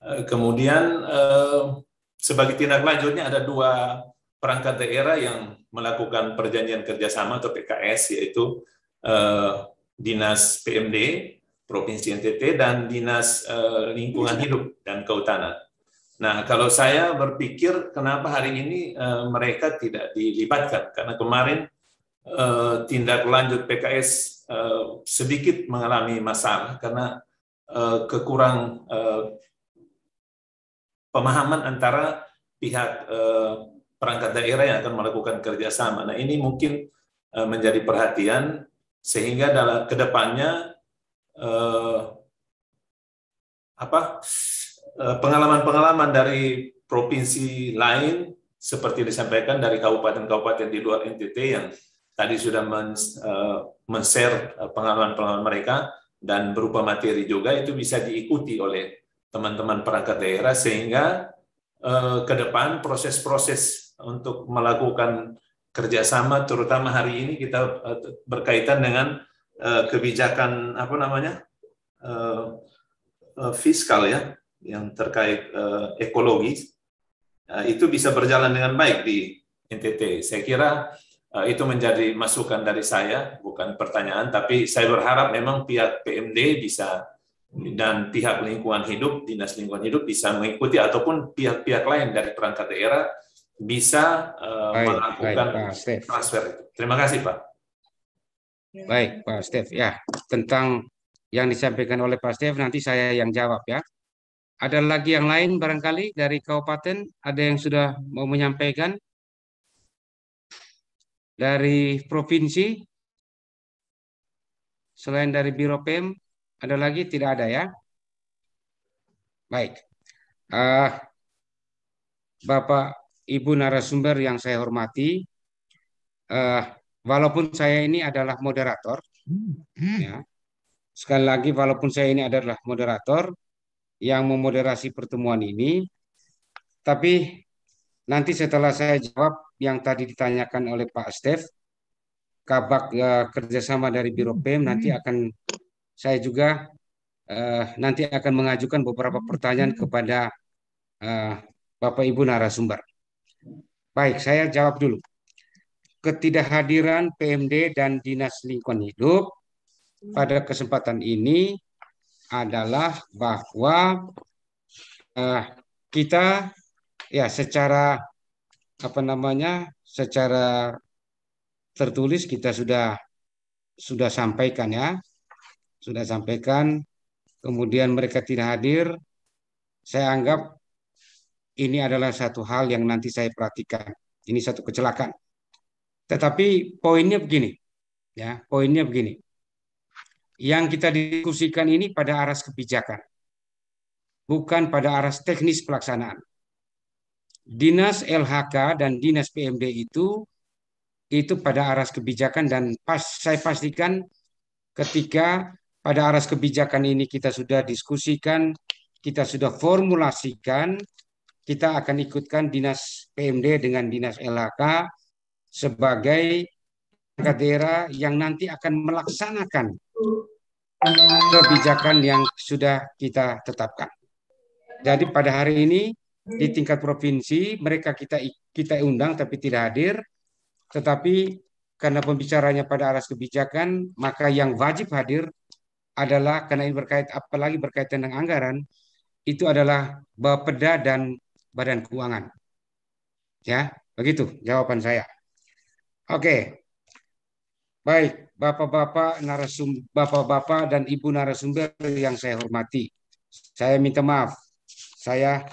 Eh, kemudian eh, sebagai tindak lanjutnya ada dua perangkat daerah yang melakukan perjanjian kerjasama atau PKS yaitu Dinas PMD Provinsi NTT dan Dinas Lingkungan Hidup dan Kehutanan Nah, kalau saya berpikir kenapa hari ini uh, mereka tidak dilibatkan karena kemarin uh, tindak lanjut PKS uh, eh, sedikit mengalami masalah karena uh, kekurang uh, pemahaman antara pihak uh, perangkat daerah yang akan melakukan kerjasama. Nah, ini mungkin uh, menjadi perhatian sehingga dalam kedepannya uh, apa? Eh, pengalaman-pengalaman dari provinsi lain seperti disampaikan dari kabupaten-kabupaten di luar NTT yang tadi sudah men, eh, share eh, pengalaman-pengalaman mereka dan berupa materi juga itu bisa diikuti oleh teman-teman perangkat daerah sehingga ke depan proses-proses untuk melakukan kerjasama terutama hari ini kita berkaitan dengan kebijakan apa namanya fiskal ya yang terkait uh, eh, ekologis uh, eh, itu bisa berjalan dengan baik di NTT. Saya kira uh, itu menjadi masukan dari saya, bukan pertanyaan, tapi saya berharap memang pihak PMD bisa dan pihak lingkungan hidup, dinas lingkungan hidup bisa mengikuti ataupun pihak-pihak lain dari perangkat daerah bisa uh, baik, melakukan baik, transfer itu. Terima kasih Pak. Baik Pak Steve, ya tentang yang disampaikan oleh Pak Steve nanti saya yang jawab ya. Ada lagi yang lain barangkali dari kabupaten? Ada yang sudah mau menyampaikan? Dari provinsi? Selain dari Biro PM, ada lagi? Tidak ada ya? Baik. Uh, Bapak, Ibu narasumber yang saya hormati, uh, walaupun saya ini adalah moderator, hmm. ya, sekali lagi walaupun saya ini adalah moderator, yang memoderasi pertemuan ini. Tapi nanti setelah saya jawab yang tadi ditanyakan oleh Pak Stef, kabak eh, kerjasama dari Biro PEM nanti hmm. akan saya juga eh, nanti akan mengajukan beberapa hmm. pertanyaan hmm. kepada eh, Bapak Ibu narasumber. Baik, saya jawab dulu. Ketidakhadiran PMD dan Dinas Lingkungan Hidup pada kesempatan ini adalah bahwa uh, kita ya secara apa namanya secara tertulis kita sudah sudah sampaikan ya sudah sampaikan kemudian mereka tidak hadir saya anggap ini adalah satu hal yang nanti saya perhatikan ini satu kecelakaan tetapi poinnya begini ya poinnya begini yang kita diskusikan ini pada aras kebijakan, bukan pada aras teknis pelaksanaan. Dinas LHK dan Dinas PMD itu itu pada aras kebijakan dan pas saya pastikan ketika pada aras kebijakan ini kita sudah diskusikan, kita sudah formulasikan, kita akan ikutkan dinas PMD dengan dinas LHK sebagai daerah yang nanti akan melaksanakan kebijakan yang sudah kita tetapkan. Jadi pada hari ini di tingkat provinsi mereka kita kita undang tapi tidak hadir, tetapi karena pembicaranya pada aras kebijakan maka yang wajib hadir adalah karena ini berkait apalagi berkaitan dengan anggaran itu adalah Bapeda dan Badan Keuangan. Ya, begitu jawaban saya. Oke, Baik, Bapak-bapak narasum Bapak-bapak dan Ibu narasumber yang saya hormati. Saya minta maaf. Saya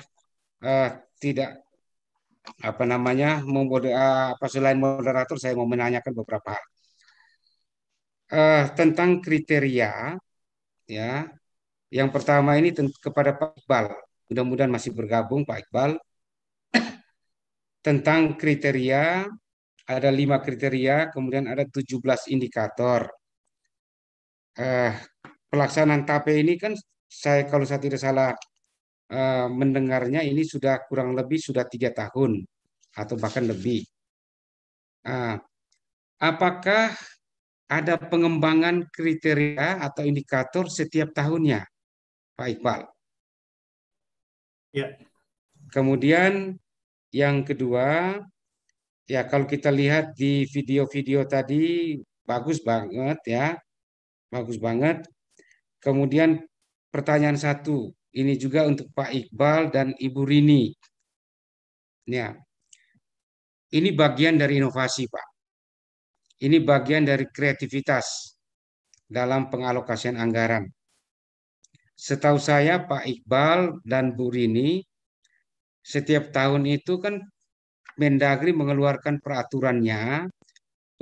uh, tidak apa namanya memode, eh, apa selain moderator saya mau menanyakan beberapa hal. Uh, tentang kriteria ya. Yang pertama ini kepada Pak Iqbal. Mudah-mudahan masih bergabung Pak Iqbal. tentang kriteria ada lima kriteria, kemudian ada 17 indikator. Eh, pelaksanaan TAPE ini kan saya kalau saya tidak salah eh, mendengarnya ini sudah kurang lebih sudah tiga tahun atau bahkan lebih. Eh, apakah ada pengembangan kriteria atau indikator setiap tahunnya, Pak Iqbal? Ya. Kemudian yang kedua, Ya, kalau kita lihat di video-video tadi bagus banget ya. Bagus banget. Kemudian pertanyaan satu, ini juga untuk Pak Iqbal dan Ibu Rini. Ya. Ini bagian dari inovasi, Pak. Ini bagian dari kreativitas dalam pengalokasian anggaran. Setahu saya Pak Iqbal dan Bu Rini, setiap tahun itu kan Mendagri mengeluarkan peraturannya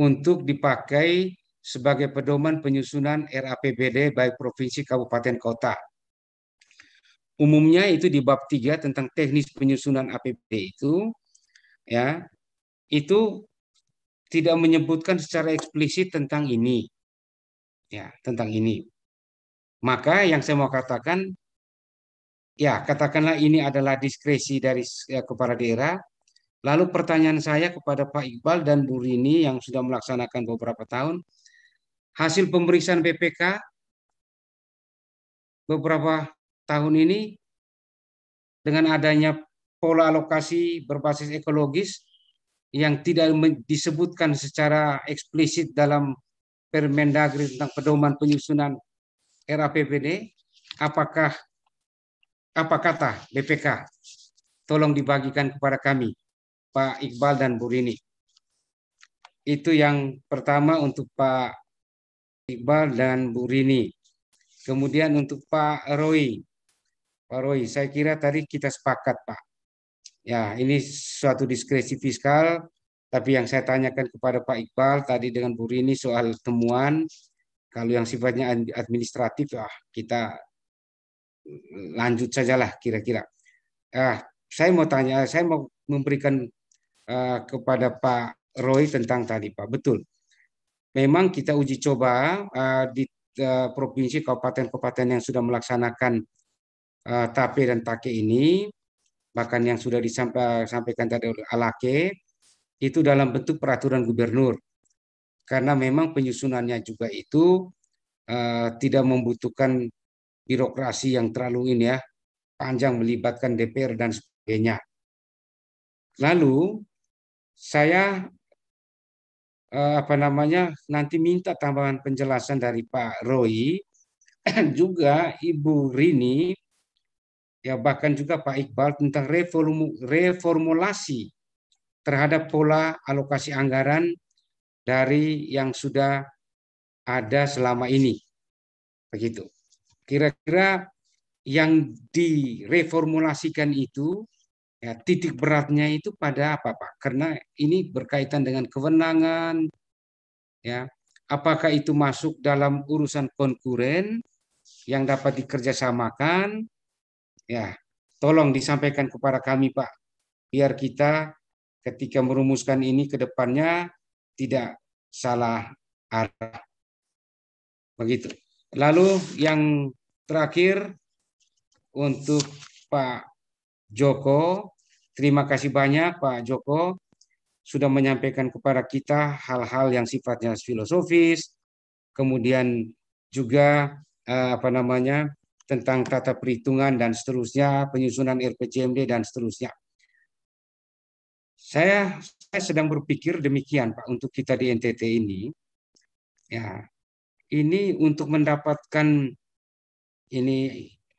untuk dipakai sebagai pedoman penyusunan RAPBD baik provinsi, kabupaten, kota. Umumnya itu di bab 3 tentang teknis penyusunan APBD itu ya, itu tidak menyebutkan secara eksplisit tentang ini. Ya, tentang ini. Maka yang saya mau katakan ya, katakanlah ini adalah diskresi dari ya, kepala daerah Lalu pertanyaan saya kepada Pak Iqbal dan Bu Rini yang sudah melaksanakan beberapa tahun, hasil pemeriksaan BPK beberapa tahun ini dengan adanya pola alokasi berbasis ekologis yang tidak disebutkan secara eksplisit dalam Permendagri tentang pedoman penyusunan RAPBD, apakah apa kata BPK? Tolong dibagikan kepada kami. Pak Iqbal dan Bu Rini. Itu yang pertama untuk Pak Iqbal dan Bu Rini. Kemudian untuk Pak Roy. Pak Roy, saya kira tadi kita sepakat Pak. Ya, ini suatu diskresi fiskal, tapi yang saya tanyakan kepada Pak Iqbal tadi dengan Bu Rini soal temuan, kalau yang sifatnya administratif, ah, kita lanjut sajalah kira-kira. Ah, saya mau tanya, saya mau memberikan Eh, kepada Pak Roy tentang tadi Pak. Betul. Memang kita uji coba uh, di uh, provinsi kabupaten-kabupaten yang sudah melaksanakan uh, tape dan take ini, bahkan yang sudah disampaikan tadi oleh Alake, itu dalam bentuk peraturan gubernur. Karena memang penyusunannya juga itu uh, tidak membutuhkan birokrasi yang terlalu ini ya, panjang melibatkan DPR dan sebagainya. Lalu saya eh, apa namanya nanti minta tambahan penjelasan dari Pak Roy juga Ibu Rini ya bahkan juga Pak Iqbal tentang reformulasi terhadap pola alokasi anggaran dari yang sudah ada selama ini. Begitu. Kira-kira yang direformulasikan itu Ya, titik beratnya itu pada apa, Pak? Karena ini berkaitan dengan kewenangan, ya. Apakah itu masuk dalam urusan konkuren yang dapat dikerjasamakan? Ya, tolong disampaikan kepada kami, Pak, biar kita ketika merumuskan ini ke depannya tidak salah arah. Begitu. Lalu yang terakhir untuk Pak Joko. Terima kasih banyak Pak Joko sudah menyampaikan kepada kita hal-hal yang sifatnya filosofis, kemudian juga eh, apa namanya tentang tata perhitungan dan seterusnya, penyusunan RPJMD dan seterusnya. Saya saya sedang berpikir demikian Pak untuk kita di NTT ini. Ya, ini untuk mendapatkan ini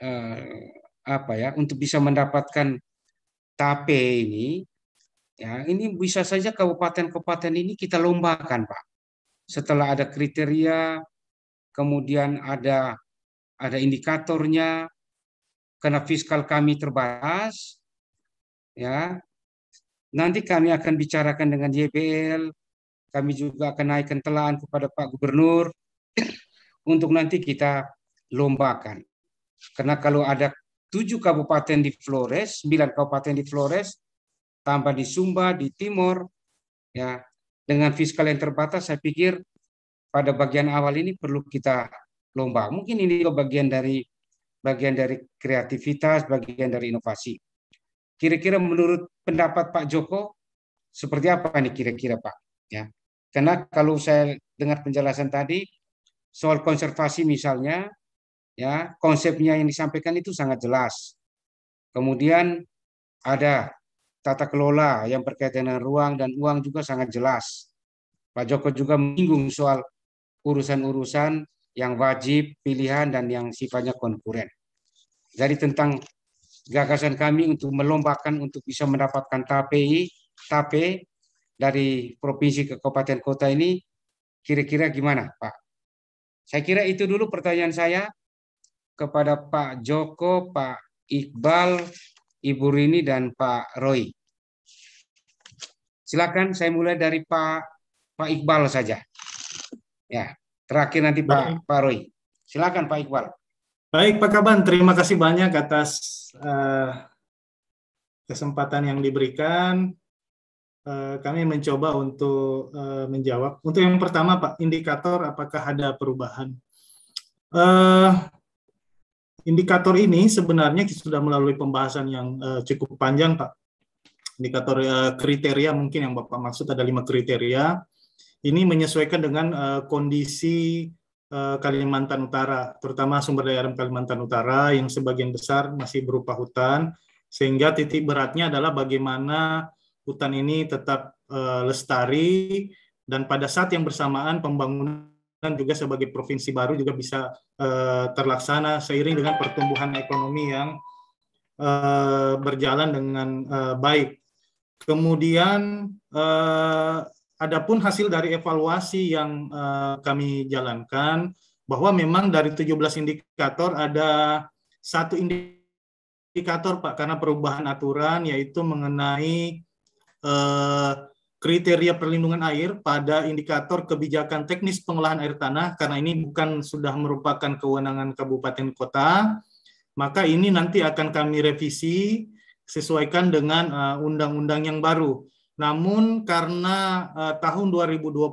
eh, apa ya untuk bisa mendapatkan tape ini ya ini bisa saja kabupaten-kabupaten ini kita lombakan pak setelah ada kriteria kemudian ada ada indikatornya karena fiskal kami terbatas ya nanti kami akan bicarakan dengan YBL kami juga akan naikkan telan kepada Pak Gubernur untuk nanti kita lombakan. Karena kalau ada tujuh kabupaten di Flores, sembilan kabupaten di Flores, tambah di Sumba, di Timor. Ya, dengan fiskal yang terbatas saya pikir pada bagian awal ini perlu kita lomba. Mungkin ini juga bagian dari bagian dari kreativitas, bagian dari inovasi. Kira-kira menurut pendapat Pak Joko seperti apa ini kira-kira Pak? Ya. Karena kalau saya dengar penjelasan tadi soal konservasi misalnya ya konsepnya yang disampaikan itu sangat jelas. Kemudian ada tata kelola yang berkaitan dengan ruang dan uang juga sangat jelas. Pak Joko juga menyinggung soal urusan-urusan yang wajib, pilihan, dan yang sifatnya konkuren. Jadi tentang gagasan kami untuk melombakan untuk bisa mendapatkan tapi, TAPE dari provinsi ke kabupaten kota ini kira-kira gimana, Pak? Saya kira itu dulu pertanyaan saya kepada Pak Joko, Pak Iqbal, Ibu Rini, dan Pak Roy. Silakan saya mulai dari Pak Pak Iqbal saja. Ya, terakhir nanti Pak Baik. Pak Roy. Silakan Pak Iqbal. Baik Pak Kaban, terima kasih banyak atas uh, kesempatan yang diberikan. Uh, kami mencoba untuk uh, menjawab. Untuk yang pertama Pak, indikator apakah ada perubahan? Uh, Indikator ini sebenarnya sudah melalui pembahasan yang uh, cukup panjang, Pak. Indikator uh, kriteria mungkin yang Bapak maksud ada lima kriteria. Ini menyesuaikan dengan uh, kondisi uh, Kalimantan Utara, terutama sumber daya alam Kalimantan Utara yang sebagian besar masih berupa hutan, sehingga titik beratnya adalah bagaimana hutan ini tetap uh, lestari dan pada saat yang bersamaan pembangunan dan juga sebagai provinsi baru juga bisa uh, terlaksana seiring dengan pertumbuhan ekonomi yang uh, berjalan dengan uh, baik. Kemudian uh, pun hasil dari evaluasi yang uh, kami jalankan bahwa memang dari 17 indikator ada satu indikator Pak karena perubahan aturan yaitu mengenai uh, kriteria perlindungan air pada indikator kebijakan teknis pengolahan air tanah karena ini bukan sudah merupakan kewenangan kabupaten kota maka ini nanti akan kami revisi sesuaikan dengan eh, undang-undang yang baru namun karena uh, tahun 2021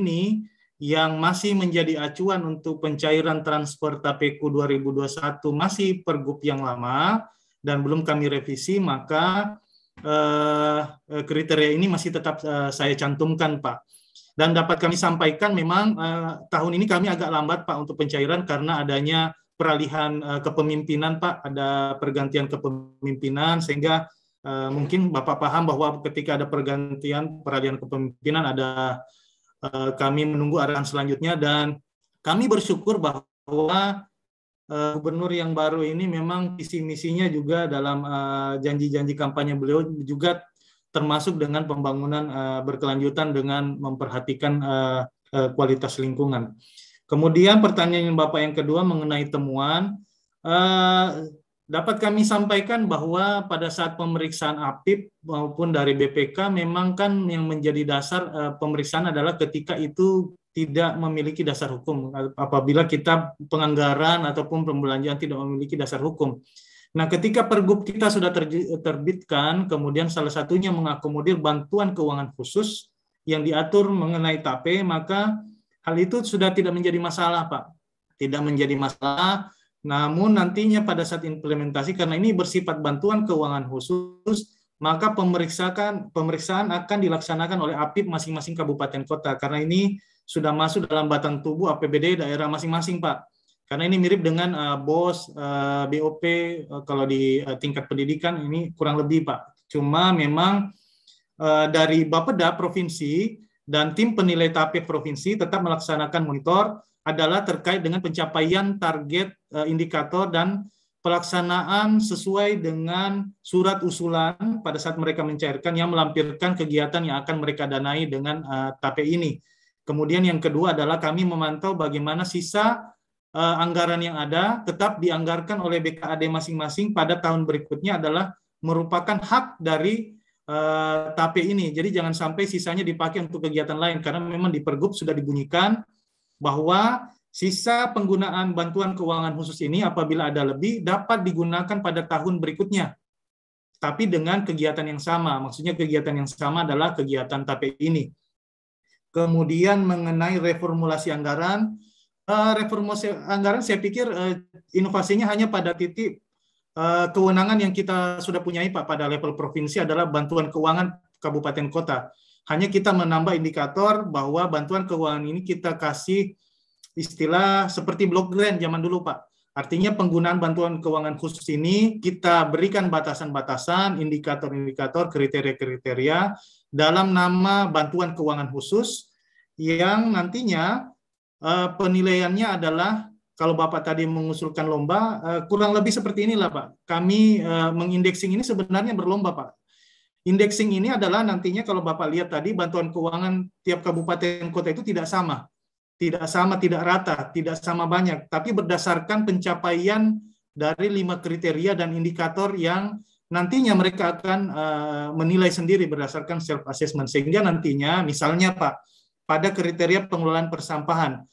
ini yang masih menjadi acuan untuk pencairan transfer TAPEKU 2021 masih pergub yang lama dan belum kami revisi maka Eh, eh, kriteria ini masih tetap eh, saya cantumkan, Pak. Dan dapat kami sampaikan memang tahun ini kami agak lambat, Pak, untuk pencairan karena adanya peralihan kepemimpinan, Pak. Ada pergantian kepemimpinan sehingga mungkin Bapak paham bahwa ketika ada pergantian peralihan kepemimpinan ada kami menunggu arahan selanjutnya dan kami bersyukur bahwa uh, gubernur yang baru ini memang visi misinya juga dalam eh, janji-janji uh, kampanye beliau juga termasuk dengan pembangunan uh, berkelanjutan dengan memperhatikan uh, uh, kualitas lingkungan. Kemudian pertanyaan Bapak yang kedua mengenai temuan uh, Dapat kami sampaikan bahwa pada saat pemeriksaan APIP maupun dari BPK memang kan yang menjadi dasar eh, pemeriksaan adalah ketika itu tidak memiliki dasar hukum apabila kita penganggaran ataupun pembelanjaan tidak memiliki dasar hukum. Nah, ketika pergub kita sudah terbitkan, kemudian salah satunya mengakomodir bantuan keuangan khusus yang diatur mengenai TAPE, maka hal itu sudah tidak menjadi masalah, Pak. Tidak menjadi masalah namun nantinya pada saat implementasi karena ini bersifat bantuan keuangan khusus, maka pemeriksaan pemeriksaan akan dilaksanakan oleh APIP masing-masing kabupaten kota karena ini sudah masuk dalam batang tubuh APBD daerah masing-masing, Pak. Karena ini mirip dengan uh, eh, BOS, uh, eh, BOP uh, eh, kalau di uh, tingkat pendidikan ini kurang lebih, Pak. Cuma memang uh, dari Bapeda provinsi dan tim penilai TAPIP provinsi tetap melaksanakan monitor adalah terkait dengan pencapaian target Eh, indikator dan pelaksanaan sesuai dengan surat usulan pada saat mereka mencairkan yang melampirkan kegiatan yang akan mereka danai dengan uh, TAPE ini. Kemudian yang kedua adalah kami memantau bagaimana sisa uh, anggaran yang ada tetap dianggarkan oleh BKAD masing-masing pada tahun berikutnya adalah merupakan hak dari uh, TAPE ini. Jadi jangan sampai sisanya dipakai untuk kegiatan lain karena memang di Pergub sudah dibunyikan bahwa Sisa penggunaan bantuan keuangan khusus ini apabila ada lebih dapat digunakan pada tahun berikutnya. Tapi dengan kegiatan yang sama, maksudnya kegiatan yang sama adalah kegiatan TAPE ini. Kemudian mengenai reformulasi anggaran, eh, reformulasi anggaran saya pikir eh, inovasinya hanya pada titik eh, kewenangan yang kita sudah punyai Pak pada level provinsi adalah bantuan keuangan kabupaten kota. Hanya kita menambah indikator bahwa bantuan keuangan ini kita kasih istilah seperti blok grant zaman dulu Pak. Artinya penggunaan bantuan keuangan khusus ini kita berikan batasan-batasan, indikator-indikator, kriteria-kriteria dalam nama bantuan keuangan khusus yang nantinya uh, penilaiannya adalah kalau Bapak tadi mengusulkan lomba, uh, kurang lebih seperti inilah Pak. Kami uh, mengindeksing ini sebenarnya berlomba Pak. Indexing ini adalah nantinya kalau Bapak lihat tadi bantuan keuangan tiap kabupaten kota itu tidak sama tidak sama, tidak rata, tidak sama banyak, tapi berdasarkan pencapaian dari lima kriteria dan indikator yang nantinya mereka akan uh, menilai sendiri berdasarkan self assessment sehingga nantinya misalnya Pak pada kriteria pengelolaan persampahan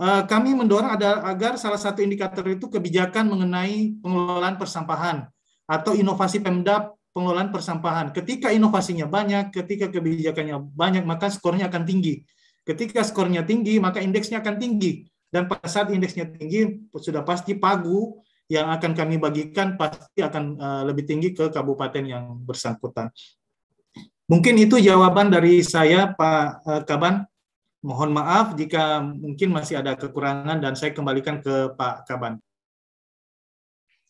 uh, kami mendorong ada, agar salah satu indikator itu kebijakan mengenai pengelolaan persampahan atau inovasi Pemda pengelolaan persampahan. Ketika inovasinya banyak, ketika kebijakannya banyak, maka skornya akan tinggi. Ketika skornya tinggi, maka indeksnya akan tinggi. Dan pada saat indeksnya tinggi, sudah pasti pagu yang akan kami bagikan pasti akan eh, lebih tinggi ke kabupaten yang bersangkutan. Mungkin itu jawaban dari saya, Pak eh, Kaban. Mohon maaf jika mungkin masih ada kekurangan dan saya kembalikan ke Pak Kaban.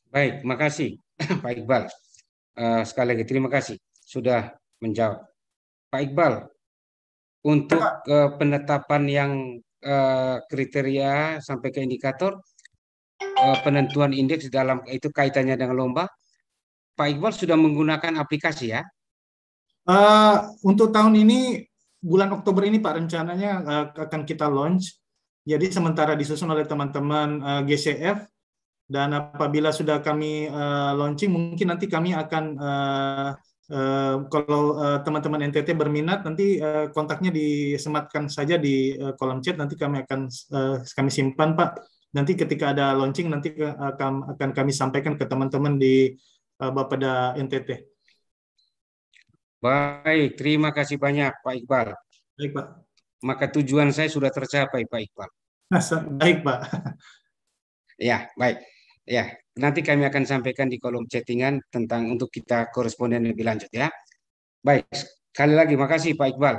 Baik, terima kasih, Pak Iqbal. Eh, sekali lagi terima kasih sudah menjawab. Pak Iqbal, untuk uh, penetapan yang uh, kriteria sampai ke indikator uh, penentuan indeks dalam itu kaitannya dengan lomba. Pak Iqbal sudah menggunakan aplikasi ya? Uh, untuk tahun ini bulan Oktober ini Pak rencananya uh, akan kita launch. Jadi sementara disusun oleh teman-teman uh, GCF dan apabila sudah kami uh, launching mungkin nanti kami akan uh, kalau uh, teman-teman NTT berminat nanti uh, kontaknya disematkan saja di uh, kolom chat nanti kami akan uh, kami simpan Pak. Nanti ketika ada launching nanti akan akan kami sampaikan ke teman-teman di uh, Bapeda NTT. Baik, terima kasih banyak Pak Iqbal. Baik Pak. Maka tujuan saya sudah tercapai Pak Iqbal. Nah, baik Pak. Ya, baik. Ya, Nanti kami akan sampaikan di kolom chattingan tentang untuk kita koresponden lebih lanjut ya. Baik, sekali lagi makasih Pak Iqbal.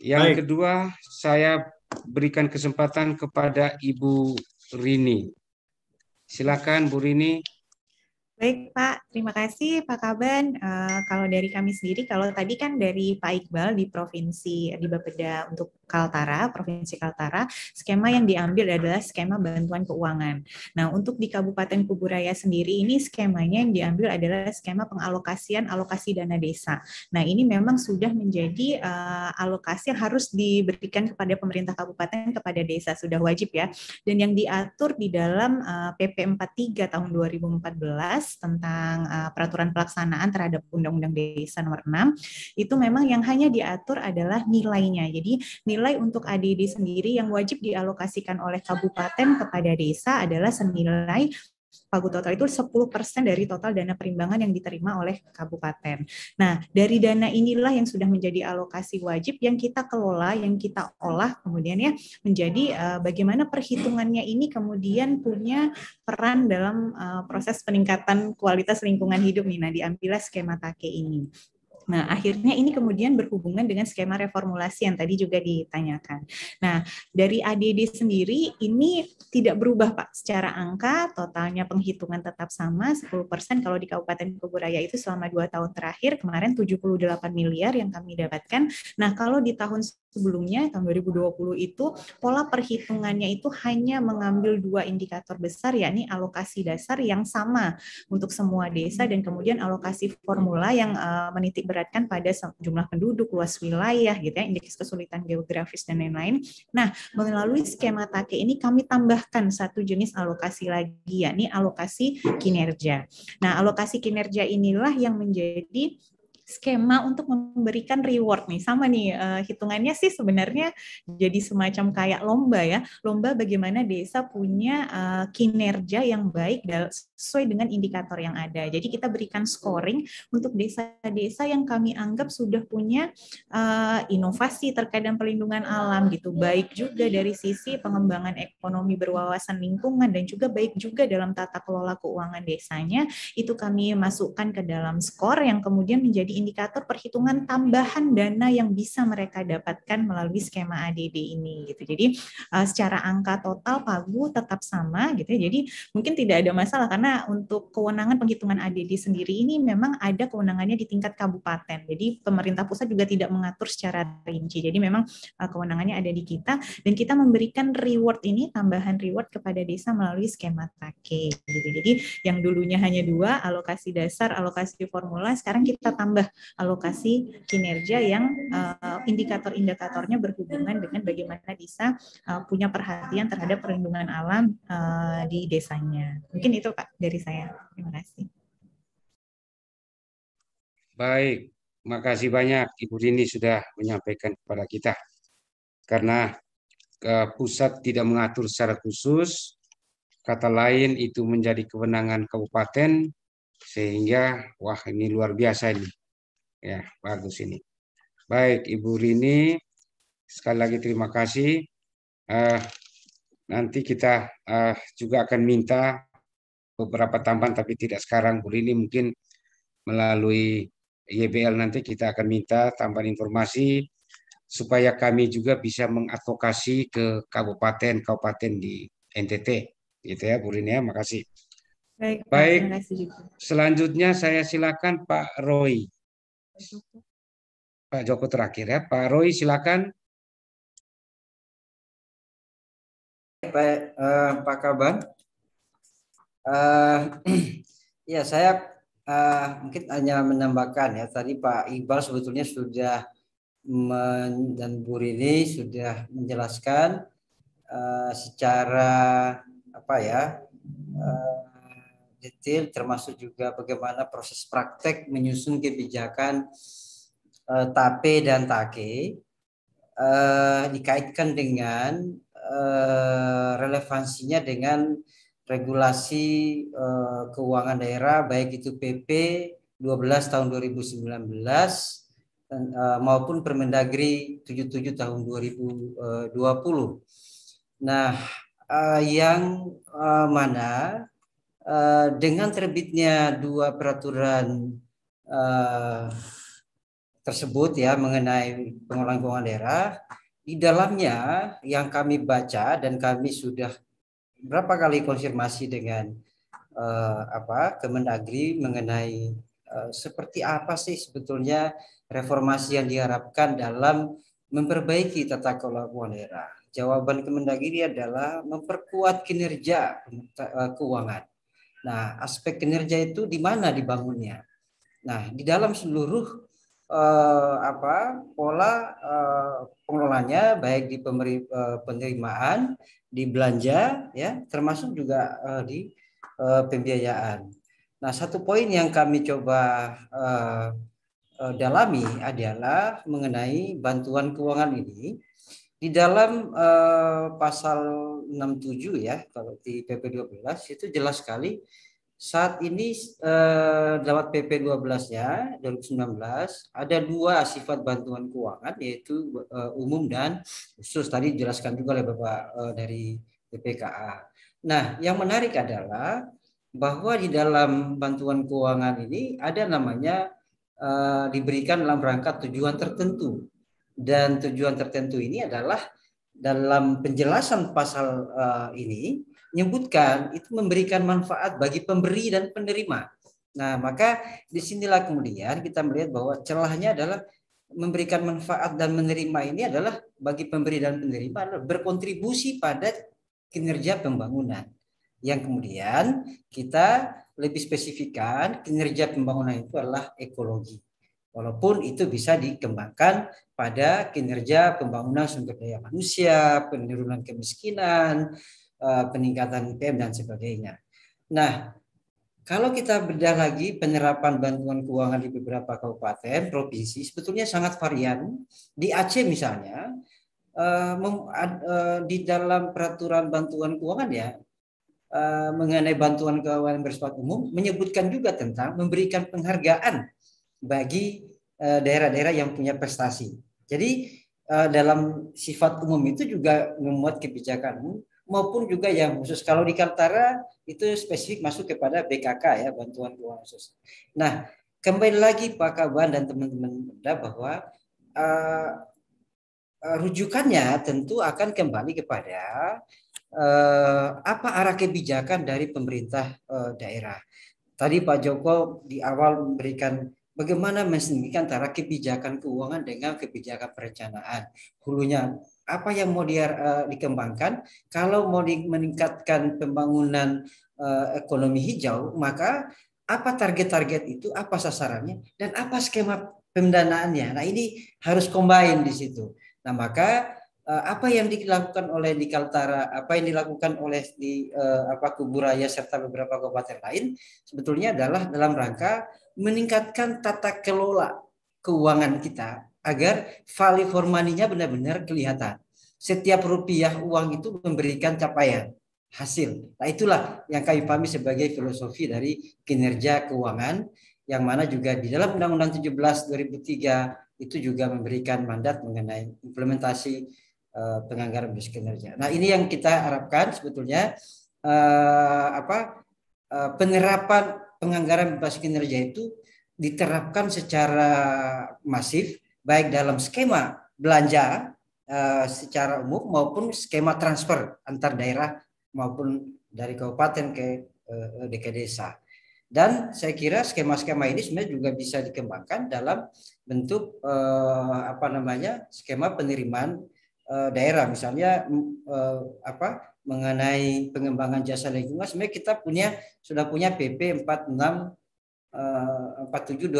Yang Baik. kedua, saya berikan kesempatan kepada Ibu Rini. Silakan Bu Rini. Baik Pak, terima kasih Pak Kaban. Uh, eh, kalau dari kami sendiri, kalau tadi kan dari Pak Iqbal di provinsi di Bapeda untuk Kaltara, Provinsi Kaltara, skema yang diambil adalah skema bantuan keuangan. Nah, untuk di Kabupaten Kuburaya sendiri ini skemanya yang diambil adalah skema pengalokasian alokasi dana desa. Nah, ini memang sudah menjadi uh, alokasi yang harus diberikan kepada pemerintah kabupaten kepada desa sudah wajib ya. Dan yang diatur di dalam uh, PP 43 tahun 2014 tentang uh, peraturan pelaksanaan terhadap Undang-Undang Desa nomor 6 itu memang yang hanya diatur adalah nilainya. Jadi nilai nilai untuk ADD sendiri yang wajib dialokasikan oleh kabupaten kepada desa adalah senilai pagu total itu 10% dari total dana perimbangan yang diterima oleh kabupaten. Nah, dari dana inilah yang sudah menjadi alokasi wajib yang kita kelola, yang kita olah kemudian ya menjadi uh, bagaimana perhitungannya ini kemudian punya peran dalam uh, proses peningkatan kualitas lingkungan hidup nih. Nah, diambillah skema take ini. Nah, akhirnya ini kemudian berhubungan dengan skema reformulasi yang tadi juga ditanyakan. Nah, dari ADD sendiri ini tidak berubah Pak secara angka, totalnya penghitungan tetap sama 10% kalau di Kabupaten Kuburaya itu selama dua tahun terakhir kemarin 78 miliar yang kami dapatkan. Nah, kalau di tahun sebelumnya tahun 2020 itu pola perhitungannya itu hanya mengambil dua indikator besar yakni alokasi dasar yang sama untuk semua desa dan kemudian alokasi formula yang uh, menitik beratkan pada jumlah penduduk, luas wilayah gitu ya, indeks kesulitan geografis dan lain-lain. Nah, melalui skema take ini kami tambahkan satu jenis alokasi lagi yakni alokasi kinerja. Nah, alokasi kinerja inilah yang menjadi skema untuk memberikan reward nih. Sama nih uh, hitungannya sih sebenarnya jadi semacam kayak lomba ya. Lomba bagaimana desa punya uh, kinerja yang baik sesuai dengan indikator yang ada. Jadi kita berikan scoring untuk desa-desa yang kami anggap sudah punya uh, inovasi terkait dengan perlindungan alam gitu. Baik juga dari sisi pengembangan ekonomi berwawasan lingkungan dan juga baik juga dalam tata kelola keuangan desanya. Itu kami masukkan ke dalam skor yang kemudian menjadi menjadi indikator perhitungan tambahan dana yang bisa mereka dapatkan melalui skema ADD ini gitu. Jadi eh, secara angka total pagu tetap sama gitu ya. Jadi mungkin tidak ada masalah karena untuk kewenangan penghitungan ADD sendiri ini memang ada kewenangannya di tingkat kabupaten. Jadi pemerintah pusat juga tidak mengatur secara rinci. Jadi memang eh, kewenangannya ada di kita dan kita memberikan reward ini tambahan reward kepada desa melalui skema take gitu. Jadi yang dulunya hanya dua alokasi dasar, alokasi formula sekarang kita tambah alokasi kinerja yang uh, indikator-indikatornya berhubungan dengan bagaimana bisa uh, punya perhatian terhadap perlindungan alam uh, di desanya. Mungkin itu Pak dari saya. Terima kasih. Baik, makasih banyak Ibu Rini sudah menyampaikan kepada kita. Karena pusat tidak mengatur secara khusus, kata lain itu menjadi kewenangan kabupaten, sehingga wah ini luar biasa ini. Ya, bagus ini. Baik, Ibu Rini, sekali lagi terima kasih. Uh, nanti kita uh, juga akan minta beberapa tambahan, tapi tidak sekarang. Bu Rini mungkin melalui YBL nanti kita akan minta tambahan informasi supaya kami juga bisa mengadvokasi ke kabupaten-kabupaten di NTT. Gitu ya, Bu Rini ya. Makasih. Baik, Baik. selanjutnya saya silakan Pak Roy. Pak Joko terakhir ya. Pak Roy silakan. Pak, eh, Pak Kaban. Eh, ya saya eh, mungkin hanya menambahkan ya tadi Pak Iqbal sebetulnya sudah men, dan Bu Rini sudah menjelaskan eh, secara apa ya eh, detail termasuk juga bagaimana proses praktek menyusun kebijakan eh, TAPE dan TAKE eh, dikaitkan dengan eh, relevansinya dengan regulasi keuangan daerah baik itu PP 12 tahun 2019 maupun Permendagri 77 tahun 2020. Nah, yang mana Eh, dengan terbitnya dua peraturan uh, tersebut ya mengenai pengelolaan keuangan daerah di dalamnya yang kami baca dan kami sudah berapa kali konfirmasi dengan uh, apa Kemendagri mengenai seperti apa sih sebetulnya reformasi yang diharapkan dalam memperbaiki tata kelola keuangan daerah. Jawaban Kemendagri adalah memperkuat kinerja keuangan. Nah, aspek kinerja itu di mana dibangunnya? Nah, di dalam seluruh eh, apa pola eh, pengelolanya baik di pemberi, eh, penerimaan, di belanja ya, termasuk juga eh, di eh, pembiayaan. Nah, satu poin yang kami coba eh, eh, dalami adalah mengenai bantuan keuangan ini di dalam uh, pasal 67 ya kalau di PP 12 itu jelas sekali saat ini uh, lewat PP 12 ya 2019 ada dua sifat bantuan keuangan yaitu uh, umum dan khusus tadi dijelaskan juga oleh Bapak uh, dari BPKA. Nah, yang menarik adalah bahwa di dalam bantuan keuangan ini ada namanya uh, diberikan dalam rangka tujuan tertentu. Dan tujuan tertentu ini adalah dalam penjelasan pasal uh, ini menyebutkan itu memberikan manfaat bagi pemberi dan penerima. Nah, maka disinilah kemudian kita melihat bahwa celahnya adalah memberikan manfaat dan menerima ini adalah bagi pemberi dan penerima berkontribusi pada kinerja pembangunan. Yang kemudian kita lebih spesifikkan kinerja pembangunan itu adalah ekologi. Walaupun itu bisa dikembangkan pada kinerja pembangunan sumber daya manusia, penurunan kemiskinan, eh, peningkatan IPM dan sebagainya. Nah, kalau kita bedah lagi penerapan bantuan keuangan di beberapa kabupaten, provinsi sebetulnya sangat varian. Di Aceh misalnya, eh, eh, di dalam peraturan bantuan keuangan ya mengenai bantuan keuangan bersifat umum menyebutkan juga tentang memberikan penghargaan bagi eh, daerah-daerah yang punya prestasi. Jadi eh, dalam sifat umum itu juga memuat kebijakan maupun juga yang khusus. Kalau di Kaltara itu spesifik masuk kepada BKK ya bantuan keuangan khusus. Nah kembali lagi Pak Kaban dan teman-teman muda bahwa uh, rujukannya tentu akan kembali kepada uh, apa arah kebijakan dari pemerintah uh, daerah. Tadi Pak Joko di awal memberikan bagaimana mensingkirkan antara kebijakan keuangan dengan kebijakan perencanaan. Hulunya apa yang mau dia uh, dikembangkan? Kalau mau di, meningkatkan pembangunan uh, ekonomi hijau, maka apa target-target itu, apa sasarannya, dan apa skema pendanaannya. Nah ini harus combine di situ. Nah maka eh, apa yang dilakukan oleh di Kaltara, apa yang dilakukan oleh di apa Kuburaya serta beberapa kabupaten lain sebetulnya adalah dalam rangka meningkatkan tata kelola keuangan kita agar value for money-nya benar-benar kelihatan. Setiap rupiah uang itu memberikan capaian hasil. Nah, itulah yang kami pahami sebagai filosofi dari kinerja keuangan yang mana juga di dalam Undang-Undang 17 2003 itu juga memberikan mandat mengenai implementasi eh, penganggaran bisnis kinerja. Nah, ini yang kita harapkan sebetulnya eh, apa eh, penerapan penganggaran basis kinerja itu diterapkan secara masif baik dalam skema belanja uh, secara umum maupun skema transfer antar daerah maupun dari kabupaten ke uh, eh, DK desa. Dan saya kira skema-skema ini sebenarnya juga bisa dikembangkan dalam bentuk uh, apa namanya skema penerimaan uh, daerah, misalnya uh, apa mengenai pengembangan jasa lingkungan sebenarnya kita punya sudah punya PP 46 47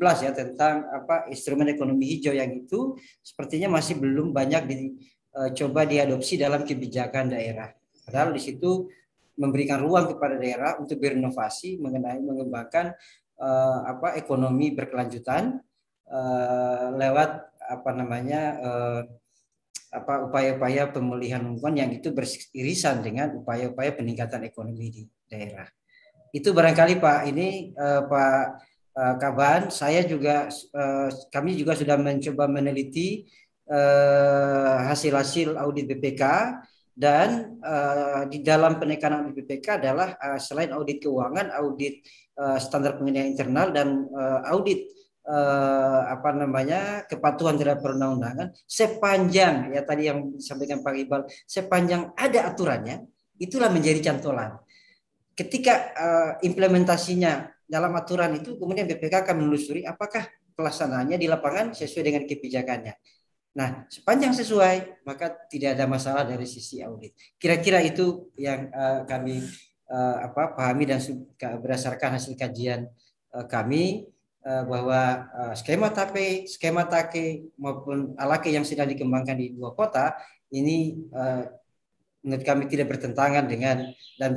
belas ya tentang apa instrumen ekonomi hijau yang itu sepertinya masih belum banyak dicoba eh, diadopsi dalam kebijakan daerah. Padahal di situ memberikan ruang kepada daerah untuk berinovasi mengenai mengembangkan uh, apa ekonomi berkelanjutan uh, lewat apa namanya uh, apa upaya-upaya pemulihan lingkungan yang itu beririsan dengan upaya-upaya peningkatan ekonomi di daerah. Itu barangkali Pak ini uh, Pak uh, Kaban, saya juga uh, kami juga sudah mencoba meneliti hasil-hasil uh, audit BPK dan uh, di dalam penekanan audit BPK adalah uh, selain audit keuangan, audit uh, standar pengendalian internal dan uh, audit eh, apa namanya kepatuhan terhadap perundang-undangan sepanjang ya tadi yang disampaikan Pak Ibal sepanjang ada aturannya itulah menjadi cantolan. Ketika eh, implementasinya dalam aturan itu kemudian BPK akan menelusuri apakah pelaksanaannya di lapangan sesuai dengan kebijakannya. Nah, sepanjang sesuai maka tidak ada masalah dari sisi audit. Kira-kira itu yang eh, kami eh, apa pahami dan berdasarkan hasil kajian eh, kami Eh, bahwa eh, skema tape skema take maupun alake yang sedang dikembangkan di dua kota ini eh, menurut kami tidak bertentangan dengan dan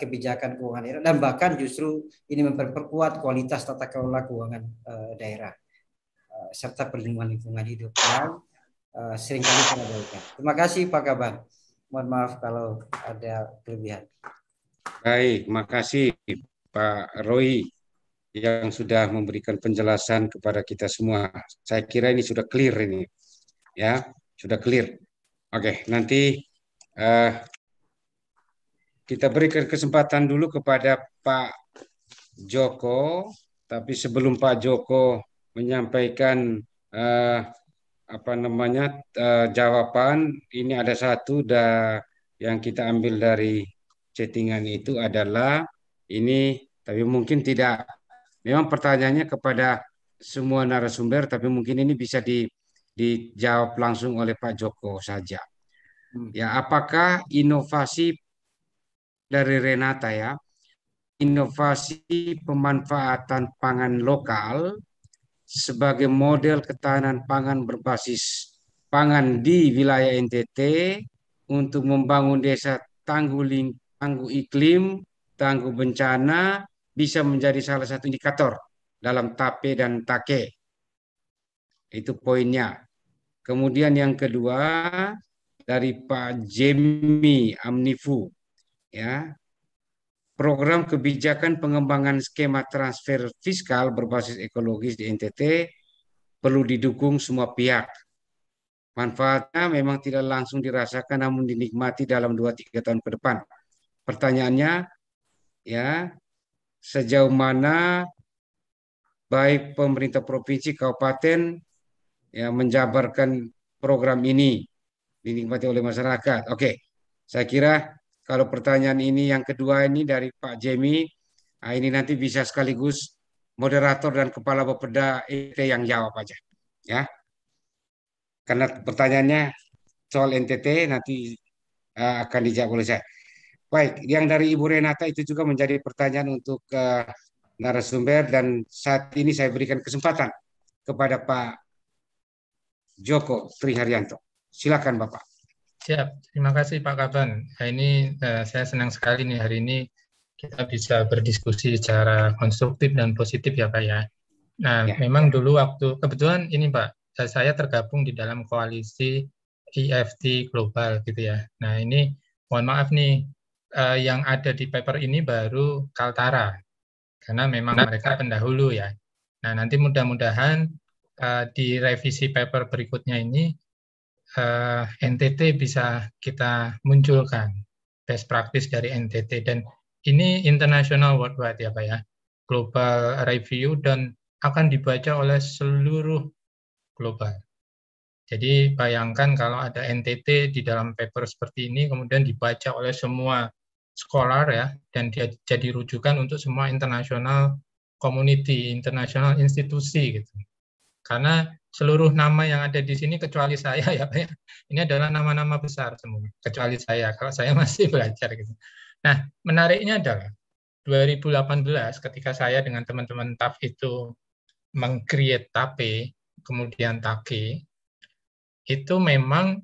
kebijakan keuangan daerah dan bahkan justru ini memperkuat kualitas tata kelola keuangan daerah serta perlindungan lingkungan hidup yang seringkali terabaikan. Terima kasih Pak Kaban. Mohon maaf kalau ada kelebihan. Baik, makasih Pak Roy yang sudah memberikan penjelasan kepada kita semua. Saya kira ini sudah clear ini. Ya, sudah clear. Oke, nanti uh, kita berikan kesempatan dulu kepada Pak Joko, tapi sebelum Pak Joko menyampaikan uh, apa namanya uh, jawaban, ini ada satu da yang kita ambil dari chattingan itu adalah ini tapi mungkin tidak Memang pertanyaannya kepada semua narasumber, tapi mungkin ini bisa di, dijawab langsung oleh Pak Joko saja. Hmm. Ya, apakah inovasi dari Renata ya, inovasi pemanfaatan pangan lokal sebagai model ketahanan pangan berbasis pangan di wilayah NTT untuk membangun desa tangguh, ling, tangguh iklim, tangguh bencana, bisa menjadi salah satu indikator dalam tape dan take. Itu poinnya. Kemudian yang kedua dari Pak Jemi Amnifu ya. Program kebijakan pengembangan skema transfer fiskal berbasis ekologis di NTT perlu didukung semua pihak. Manfaatnya memang tidak langsung dirasakan namun dinikmati dalam 2 3 tahun ke depan. Pertanyaannya ya, sejauh mana baik pemerintah provinsi kabupaten ya menjabarkan program ini dinikmati oleh masyarakat. Oke. Saya kira kalau pertanyaan ini yang kedua ini dari Pak Jemi, nah ini nanti bisa sekaligus moderator dan kepala Bapeda it yang jawab aja. Ya. Karena pertanyaannya soal NTT nanti ah, akan dijawab oleh saya. Baik, yang dari Ibu Renata itu juga menjadi pertanyaan untuk uh, narasumber dan saat ini saya berikan kesempatan kepada Pak Joko Triharyanto. Silakan Bapak. Siap, terima kasih Pak Kaban. Nah, ini uh, saya senang sekali nih hari ini kita bisa berdiskusi secara konstruktif dan positif ya Pak ya. Nah, ya. memang dulu waktu kebetulan ini Pak, eh, saya tergabung di dalam koalisi EFT global gitu ya. Nah, ini mohon maaf nih uh, yang ada di paper ini baru Kaltara karena memang nah. mereka pendahulu ya. Nah nanti mudah-mudahan uh, di revisi paper berikutnya ini uh, eh, NTT bisa kita munculkan best practice dari NTT dan ini international worldwide ya pak ya global review dan akan dibaca oleh seluruh global. Jadi bayangkan kalau ada NTT di dalam paper seperti ini kemudian dibaca oleh semua scholar ya dan dia jadi rujukan untuk semua internasional community, internasional institusi gitu. Karena seluruh nama yang ada di sini kecuali saya ya Pak ya. Ini adalah nama-nama besar semua kecuali saya kalau saya masih belajar gitu. Nah, menariknya adalah 2018 ketika saya dengan teman-teman TAF itu mengcreate TAPE, kemudian TAKE, itu memang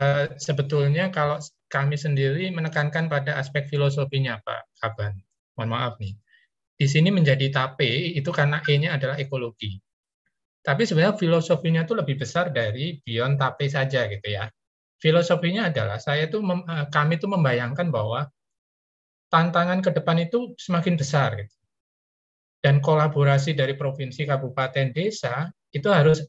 eh, sebetulnya kalau kami sendiri menekankan pada aspek filosofinya Pak Kaban. Mohon maaf nih. Di sini menjadi tape itu karena E-nya adalah ekologi. Tapi sebenarnya filosofinya itu lebih besar dari beyond tape saja gitu ya. Filosofinya adalah saya itu eh, kami itu membayangkan bahwa tantangan ke depan itu semakin besar gitu. Dan kolaborasi dari provinsi, kabupaten, desa itu harus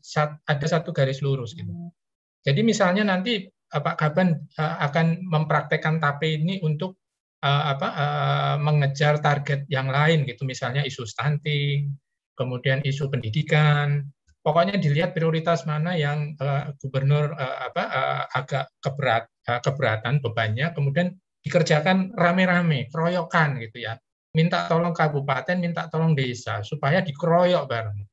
ada satu garis lurus gitu. Hmm. Jadi misalnya nanti Pak Kaban eh, akan mempraktekkan TAPE ini untuk eh, apa eh, mengejar target yang lain gitu misalnya isu stunting, kemudian isu pendidikan. Pokoknya dilihat prioritas mana yang gubernur apa agak keberat keberatan bebannya kemudian dikerjakan rame-rame, keroyokan gitu ya. Minta tolong kabupaten, minta tolong desa supaya dikeroyok bareng.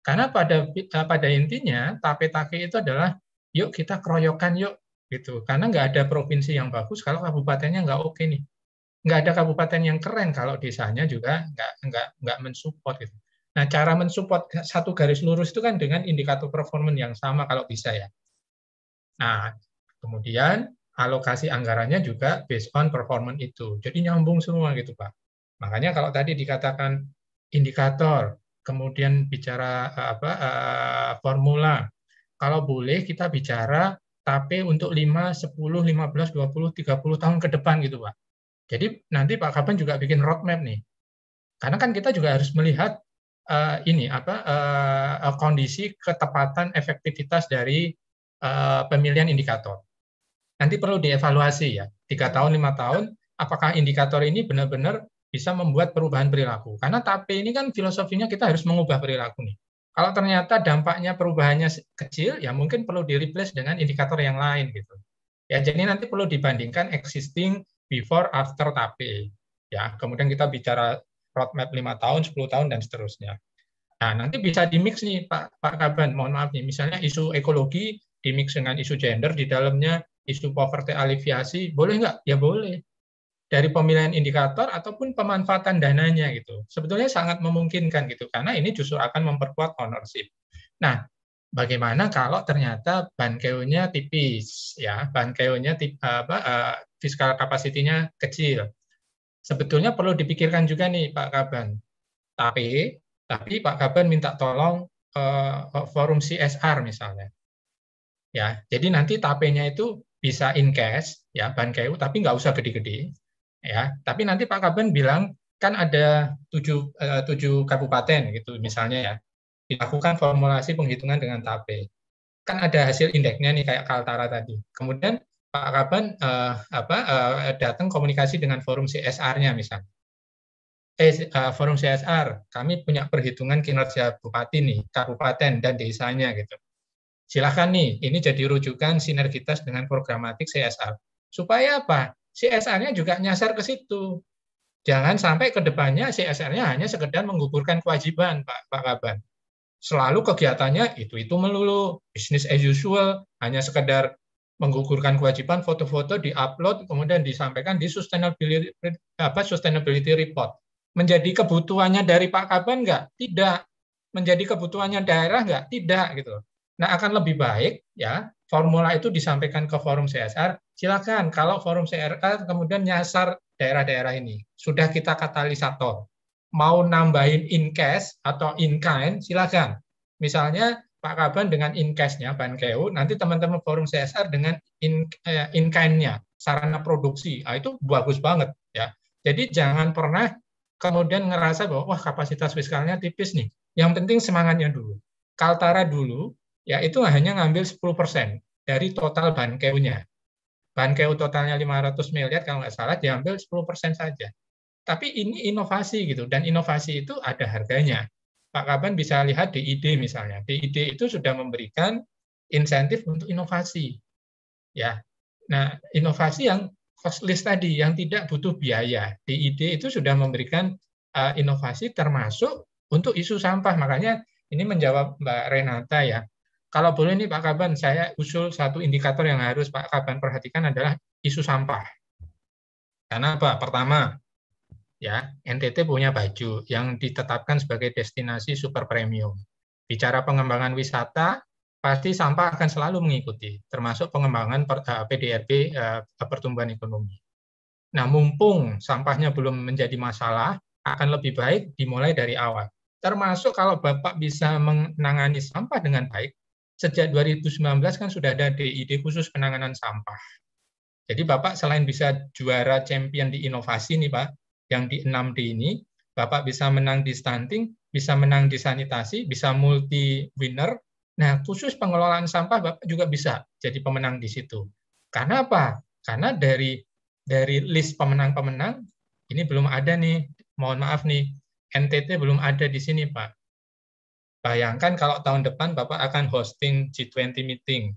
Karena pada pada intinya tape tape itu adalah yuk kita keroyokan yuk gitu karena nggak ada provinsi yang bagus kalau kabupatennya nggak oke nih nggak ada kabupaten yang keren kalau desanya juga nggak nggak nggak mensupport gitu nah cara mensupport satu garis lurus itu kan dengan indikator performa yang sama kalau bisa ya nah kemudian alokasi anggarannya juga based on performa itu jadi nyambung semua gitu pak makanya kalau tadi dikatakan indikator kemudian bicara eh, apa eh, formula kalau boleh kita bicara tapi untuk 5, 10, 15, 20, 30 tahun ke depan gitu Pak. Jadi nanti Pak Kapan juga bikin roadmap nih. Karena kan kita juga harus melihat uh, ini apa uh, kondisi ketepatan efektivitas dari uh, pemilihan indikator. Nanti perlu dievaluasi ya. Tiga tahun, lima tahun, apakah indikator ini benar-benar bisa membuat perubahan perilaku? Karena tapi ini kan filosofinya kita harus mengubah perilaku nih. Kalau ternyata dampaknya perubahannya kecil, ya mungkin perlu di replace dengan indikator yang lain gitu. Ya jadi nanti perlu dibandingkan existing before after tapi ya kemudian kita bicara roadmap lima tahun, 10 tahun dan seterusnya. Nah, nanti bisa dimix nih Pak Pak Kaban, mohon maaf nih. Misalnya isu ekologi dimix dengan isu gender di dalamnya, isu poverty aliviasi, boleh nggak? Ya boleh dari pemilihan indikator ataupun pemanfaatan dananya gitu. Sebetulnya sangat memungkinkan gitu karena ini justru akan memperkuat ownership. Nah, bagaimana kalau ternyata bankeonya tipis ya, bankeonya tipe apa uh, fiskal kapasitinya kecil. Sebetulnya perlu dipikirkan juga nih Pak Kaban. Tapi tapi Pak Kaban minta tolong uh, forum CSR misalnya. Ya, jadi nanti tapenya itu bisa in cash ya bahan kayu, tapi nggak usah gede-gede ya tapi nanti Pak Kaben bilang kan ada tujuh, eh, tujuh kabupaten gitu misalnya ya dilakukan formulasi penghitungan dengan tape kan ada hasil indeksnya nih kayak Kaltara tadi kemudian Pak Kaben eh, apa eh, datang komunikasi dengan forum CSR-nya misalnya eh, eh forum CSR kami punya perhitungan kinerja bupati nih kabupaten dan desanya gitu silahkan nih ini jadi rujukan sinergitas dengan programatik CSR supaya apa CSR-nya juga nyasar ke situ. Jangan sampai ke depannya CSR-nya hanya sekedar menggugurkan kewajiban, Pak Pak Kaban. Selalu kegiatannya itu-itu melulu, bisnis as usual, hanya sekedar menggugurkan kewajiban foto-foto di-upload, kemudian disampaikan di sustainability apa sustainability report. Menjadi kebutuhannya dari Pak Kaban enggak? Tidak. Menjadi kebutuhannya daerah enggak? Tidak gitu. Nah, akan lebih baik ya formula itu disampaikan ke forum CSR, silakan kalau forum CSR kemudian nyasar daerah-daerah ini. Sudah kita katalisator. Mau nambahin in cash atau in kind, silakan. Misalnya Pak Kaban dengan in cash-nya nanti teman-teman forum CSR dengan in, eh, in kind-nya, sarana produksi. Nah, itu bagus banget ya. Jadi jangan pernah kemudian ngerasa bahwa wah kapasitas fiskalnya tipis nih. Yang penting semangatnya dulu. Kaltara dulu, ya itu hanya ngambil 10% dari total bahan ku Bahan KU totalnya 500 miliar kalau nggak salah diambil 10% saja. Tapi ini inovasi gitu dan inovasi itu ada harganya. Pak Kaban bisa lihat di ide misalnya. Di ide itu sudah memberikan insentif untuk inovasi. Ya. Nah, inovasi yang costless tadi yang tidak butuh biaya. Di ide itu sudah memberikan uh, inovasi termasuk untuk isu sampah. Makanya ini menjawab Mbak Renata ya kalau boleh nih Pak Kaban, saya usul satu indikator yang harus Pak Kaban perhatikan adalah isu sampah. Karena apa? Pertama, ya NTT punya baju yang ditetapkan sebagai destinasi super premium. Bicara pengembangan wisata, pasti sampah akan selalu mengikuti, termasuk pengembangan PDRB eh, eh, pertumbuhan ekonomi. Nah, mumpung sampahnya belum menjadi masalah, akan lebih baik dimulai dari awal. Termasuk kalau Bapak bisa menangani sampah dengan baik, sejak 2019 kan sudah ada DID khusus penanganan sampah. Jadi Bapak selain bisa juara champion di inovasi nih Pak, yang di 6D ini, Bapak bisa menang di stunting, bisa menang di sanitasi, bisa multi winner. Nah, khusus pengelolaan sampah Bapak juga bisa jadi pemenang di situ. Karena apa? Karena dari dari list pemenang-pemenang ini belum ada nih. Mohon maaf nih, NTT belum ada di sini, Pak. Bayangkan kalau tahun depan Bapak akan hosting G20 meeting,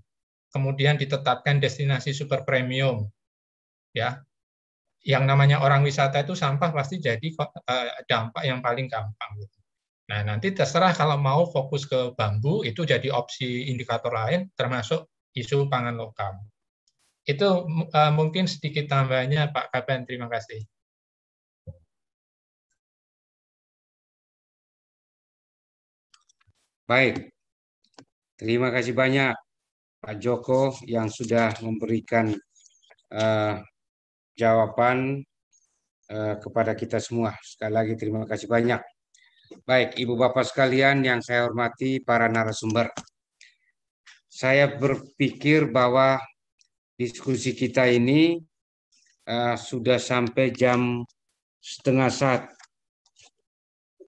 kemudian ditetapkan destinasi super premium. Ya. Yang namanya orang wisata itu sampah pasti jadi eh, dampak yang paling gampang gitu. Nah, nanti terserah kalau mau fokus ke bambu itu jadi opsi indikator lain termasuk isu pangan lokal. Itu eh, mungkin sedikit tambahannya Pak Kapan, terima kasih. Baik, terima kasih banyak Pak Joko yang sudah memberikan uh, jawaban uh, kepada kita semua. Sekali lagi terima kasih banyak. Baik, Ibu Bapak sekalian yang saya hormati para narasumber. Saya berpikir bahwa diskusi kita ini uh, sudah sampai jam setengah saat.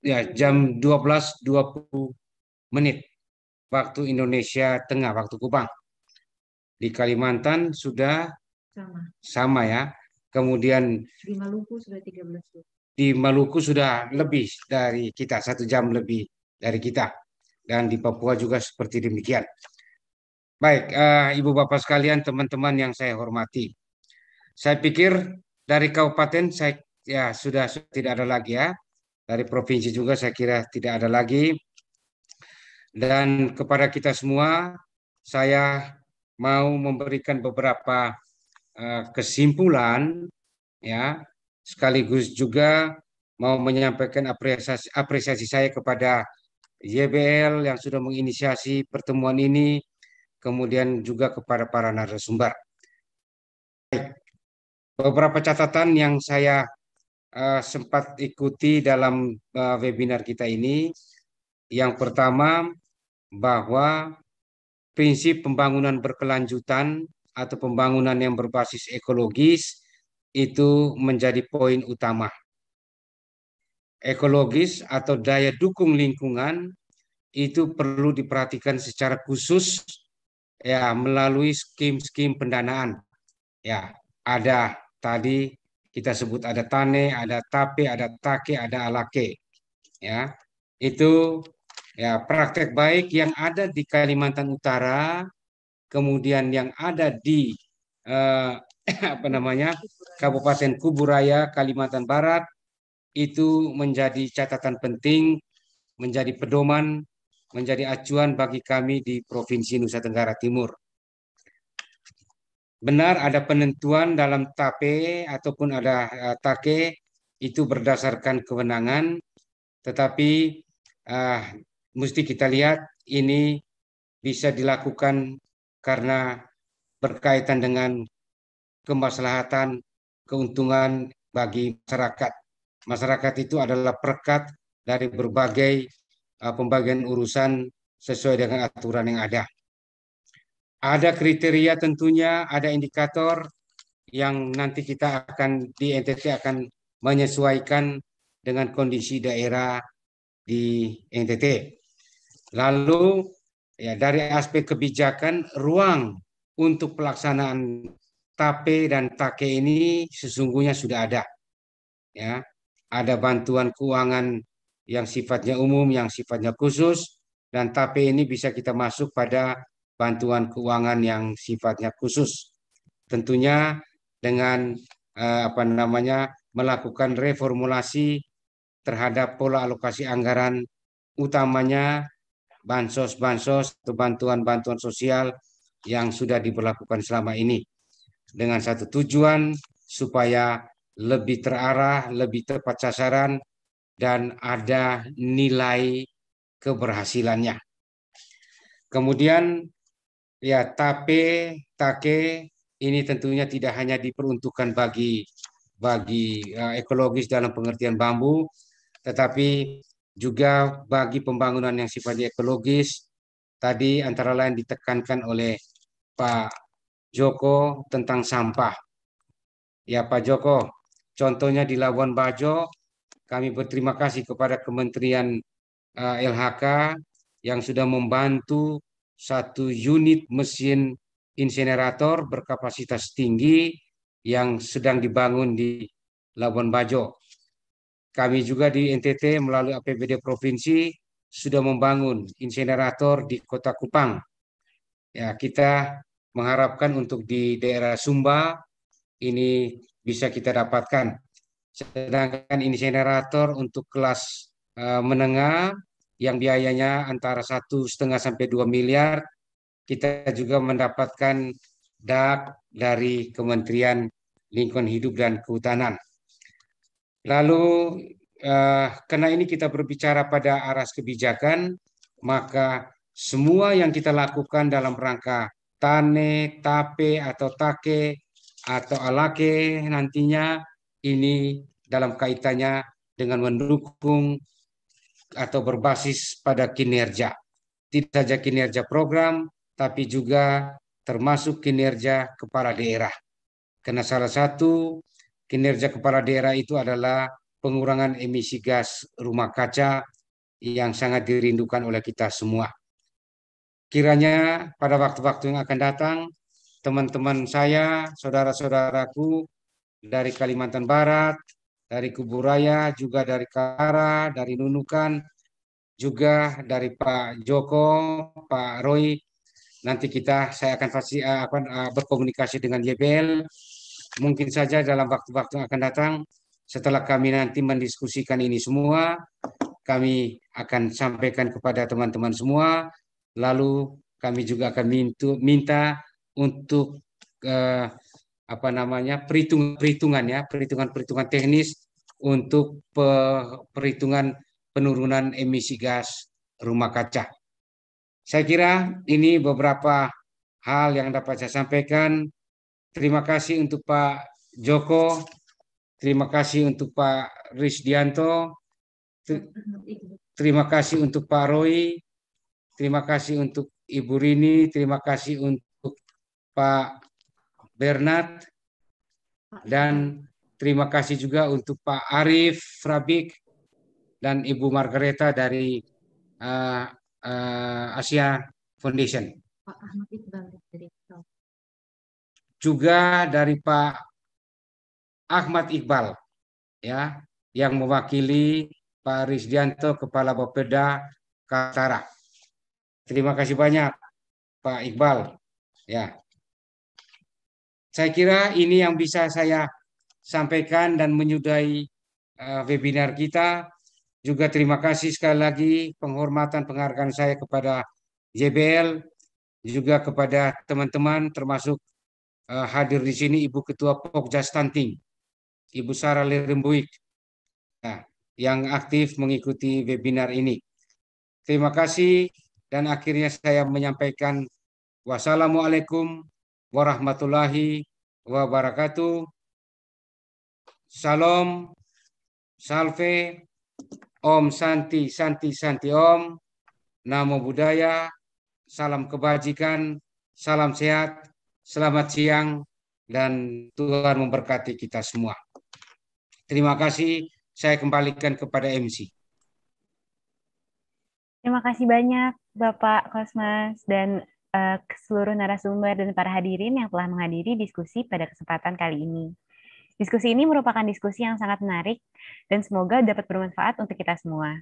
Ya, jam 12.20 menit waktu Indonesia Tengah, waktu Kupang. Di Kalimantan sudah sama, sama ya. Kemudian di Maluku sudah 13 jam. Di Maluku sudah lebih dari kita, satu jam lebih dari kita. Dan di Papua juga seperti demikian. Baik, uh, Ibu Bapak sekalian, teman-teman yang saya hormati. Saya pikir dari kabupaten saya ya sudah, sudah tidak ada lagi ya. Dari provinsi juga saya kira tidak ada lagi dan kepada kita semua, saya mau memberikan beberapa eh, kesimpulan, ya, sekaligus juga mau menyampaikan apresiasi, apresiasi saya kepada YBL yang sudah menginisiasi pertemuan ini, kemudian juga kepada para narasumber. Beberapa catatan yang saya uh, sempat ikuti dalam uh, webinar kita ini, yang pertama bahwa prinsip pembangunan berkelanjutan atau pembangunan yang berbasis ekologis itu menjadi poin utama. Ekologis atau daya dukung lingkungan itu perlu diperhatikan secara khusus ya melalui skim-skim pendanaan. Ya, ada tadi kita sebut ada tane, ada tape, ada take, ada alake. Ya. Itu ya praktek baik yang ada di Kalimantan Utara, kemudian yang ada di eh, apa namanya Kabupaten Kuburaya, Kalimantan Barat itu menjadi catatan penting, menjadi pedoman, menjadi acuan bagi kami di Provinsi Nusa Tenggara Timur. Benar ada penentuan dalam TAPE ataupun ada uh, TAKE itu berdasarkan kewenangan, tetapi uh, mesti kita lihat ini bisa dilakukan karena berkaitan dengan kemaslahatan, keuntungan bagi masyarakat. Masyarakat itu adalah perkat dari berbagai uh, pembagian urusan sesuai dengan aturan yang ada. Ada kriteria tentunya, ada indikator yang nanti kita akan di NTT akan menyesuaikan dengan kondisi daerah di NTT. Lalu ya dari aspek kebijakan ruang untuk pelaksanaan TAPE dan TAKE ini sesungguhnya sudah ada. Ya, ada bantuan keuangan yang sifatnya umum, yang sifatnya khusus, dan TAPE ini bisa kita masuk pada bantuan keuangan yang sifatnya khusus. Tentunya dengan eh, apa namanya melakukan reformulasi terhadap pola alokasi anggaran utamanya bansos-bansos atau bantuan-bantuan sosial yang sudah diberlakukan selama ini dengan satu tujuan supaya lebih terarah, lebih tepat sasaran dan ada nilai keberhasilannya. Kemudian ya tape, take ini tentunya tidak hanya diperuntukkan bagi bagi uh, ekologis dalam pengertian bambu, tetapi juga bagi pembangunan yang sifatnya ekologis. Tadi antara lain ditekankan oleh Pak Joko tentang sampah. Ya Pak Joko, contohnya di Labuan Bajo, kami berterima kasih kepada Kementerian eh, LHK yang sudah membantu satu unit mesin insinerator berkapasitas tinggi yang sedang dibangun di Labuan Bajo. Kami juga di NTT melalui APBD Provinsi sudah membangun insinerator di Kota Kupang. Ya, kita mengharapkan untuk di daerah Sumba ini bisa kita dapatkan. Sedangkan insinerator untuk kelas uh, menengah yang biayanya antara satu setengah sampai 2 miliar, kita juga mendapatkan DAK dari Kementerian Lingkungan Hidup dan Kehutanan. Lalu eh, karena ini kita berbicara pada aras kebijakan, maka semua yang kita lakukan dalam rangka tane, tape atau take atau alake nantinya ini dalam kaitannya dengan mendukung atau berbasis pada kinerja. Tidak saja kinerja program, tapi juga termasuk kinerja kepala daerah. Karena salah satu kinerja kepala daerah itu adalah pengurangan emisi gas rumah kaca yang sangat dirindukan oleh kita semua. Kiranya pada waktu-waktu yang akan datang, teman-teman saya, saudara-saudaraku dari Kalimantan Barat, dari Kuburaya, juga dari Kara, dari Nunukan, juga dari Pak Joko, Pak Roy, nanti kita saya akan, eh, akan eh, berkomunikasi dengan YBL Mungkin saja dalam waktu-waktu akan datang, setelah kami nanti mendiskusikan ini semua, kami akan sampaikan kepada teman-teman semua. Lalu kami juga akan minta, minta untuk eh, apa namanya perhitungan-perhitungan ya, perhitungan-perhitungan teknis untuk pe, perhitungan penurunan emisi gas rumah kaca. Saya kira ini beberapa hal yang dapat saya sampaikan. Terima kasih untuk Pak Joko. Terima kasih untuk Pak Risdianto. Terima kasih untuk Pak Roy. Terima kasih untuk Ibu Rini. Terima kasih untuk Pak Bernard. Dan terima kasih juga untuk Pak Arif Frabik dan Ibu Margareta dari uh, uh, Asia Foundation. Pak Ahmad Iqbal dari juga dari Pak Ahmad Iqbal ya yang mewakili Pak Risdianto Kepala Bapeda Kaltara. Terima kasih banyak Pak Iqbal. Ya. Saya kira ini yang bisa saya sampaikan dan menyudahi eh, webinar kita. Juga terima kasih sekali lagi penghormatan penghargaan saya kepada JBL juga kepada teman-teman termasuk uh, hadir di sini Ibu Ketua Pogja Stunting, Ibu Sara Lirimbuik, nah, yang aktif mengikuti webinar ini. Terima kasih dan akhirnya saya menyampaikan wassalamualaikum warahmatullahi wabarakatuh. Salam, salve, om santi, santi, santi om, namo budaya, salam kebajikan, salam sehat, selamat siang, dan Tuhan memberkati kita semua. Terima kasih, saya kembalikan kepada MC. Terima kasih banyak Bapak Kosmas dan uh, seluruh narasumber dan para hadirin yang telah menghadiri diskusi pada kesempatan kali ini. Diskusi ini merupakan diskusi yang sangat menarik dan semoga dapat bermanfaat untuk kita semua.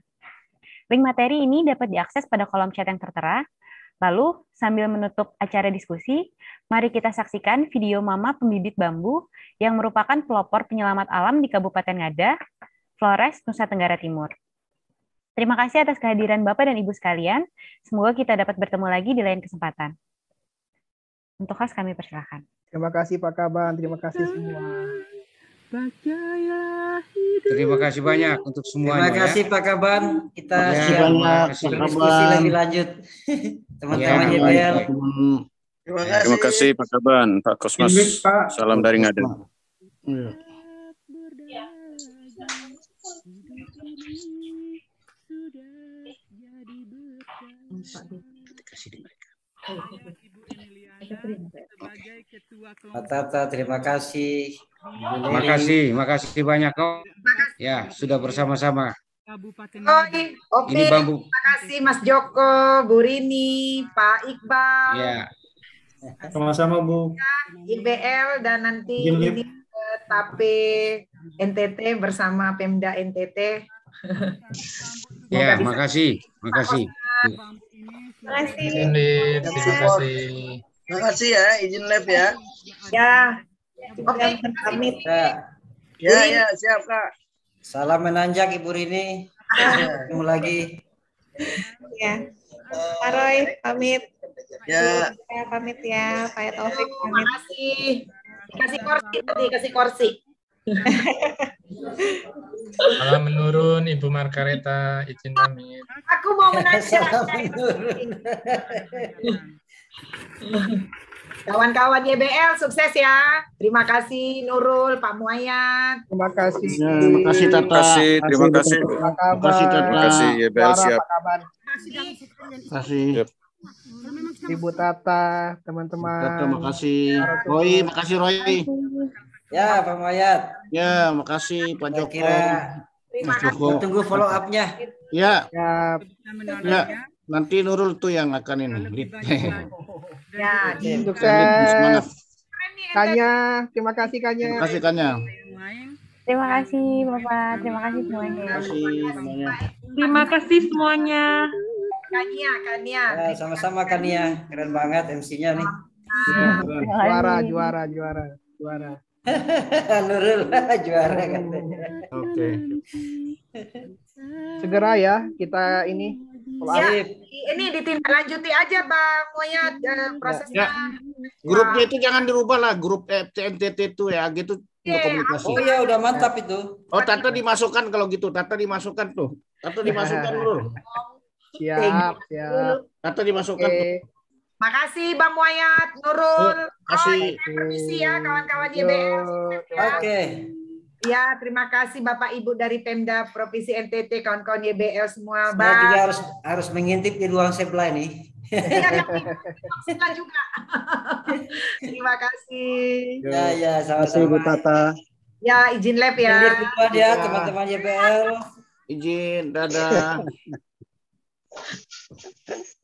Link materi ini dapat diakses pada kolom chat yang tertera Lalu, sambil menutup acara diskusi, mari kita saksikan video Mama Pembibit Bambu yang merupakan pelopor penyelamat alam di Kabupaten Ngada, Flores, Nusa Tenggara Timur. Terima kasih atas kehadiran Bapak dan Ibu sekalian. Semoga kita dapat bertemu lagi di lain kesempatan. Untuk khas kami persilahkan. Terima kasih Pak Kaban, terima kasih semua. Terima kasih banyak untuk semuanya. Terima ya. kasih Pak Kaban. Kita siap diskusi lebih lanjut. Teman-teman ya, ya. Terima kasih. Terima kasih Pak Kaban, Pak Kosmas. Salam dari Ngaden. Ya. Kasih Tata, terima kasih. Terima kasih, terima kasih banyak kok. Ya, sudah bersama-sama. Kabupaten. Oh, oke. Okay. Ini bambu. Terima kasih Mas Joko, Bu Rini, Pak Iqbal. Ya. Sama-sama Bu. IBL dan nanti ini ke TAPE NTT bersama Pemda NTT. ya, makasih, makasih. Terima kasih. Terima kasih. Terima kasih. Terima kasih ya, izin live ya. Ya. Oke, pamit. Ya. ya, ya, siap Kak. Salam menanjak Ibu Rini. Ya. Ketemu ah. lagi. Ya. Pak Roy, pamit. Ya. ya pamit ya, Pak Taufik. Terima kasih. Kasih kursi tadi, kasih kursi. Salam menurun Ibu Margareta, izin pamit. Aku mau menanjak. Salam menurun. Kawan-kawan YBL e sukses ya. Terima kasih Nurul, Pak Muayat. Terima kasih. Ya, terima kasih Tata. Terima kasih, terima kasih. Terima kasih Tata. Terima kasih YBL e siap. Terima kasih. Ibu Tata, teman-teman. Terima kasih. Roy, kasih. Roy. Ya, Pak Muayat. Ya, kasih. Pak Joko. Terima kasih. Tunggu follow up-nya. Ya. Ya. ya nanti Nurul tuh yang akan ini ya ya, sukses. Kanya, terima kasih Kanya. Terima kasih Kanya. Terima kasih Bapak, terima kasih semuanya. Terima kasih semuanya. Terima kasih semuanya. Kania, Kania. Ya, sama-sama Kania, keren banget MC-nya nih. Ah, juara, juara, juara, juara. Nurul juara katanya. Oke. Okay. Segera ya kita ini ya, ini ditindaklanjuti aja Bang Moyat ya, eh, prosesnya. Ya, Grupnya itu jangan dirubah lah, grup TNTT eh, itu ya gitu komunikasi. Oh iya udah mantap itu. Oh tante dimasukkan kalau gitu, tante dimasukkan tuh. Tante dimasukkan dulu. siap, siap. Tante dimasukkan okay. tuh. Makasih Bang Wayat, Nurul. Terima iya, kasih. Oh, permisi ya kawan-kawan YBL. Oke. Okay. Ya, terima kasih Bapak Ibu dari Pemda Provinsi NTT, kawan-kawan YBL semua. Saya juga harus harus mengintip di ruang sebelah ini. Iya, juga. terima kasih. Ya, ya, sama-sama. Ibu Tata. Ya, izin lab ya. Izin ya, teman-teman YBL. Izin, dadah.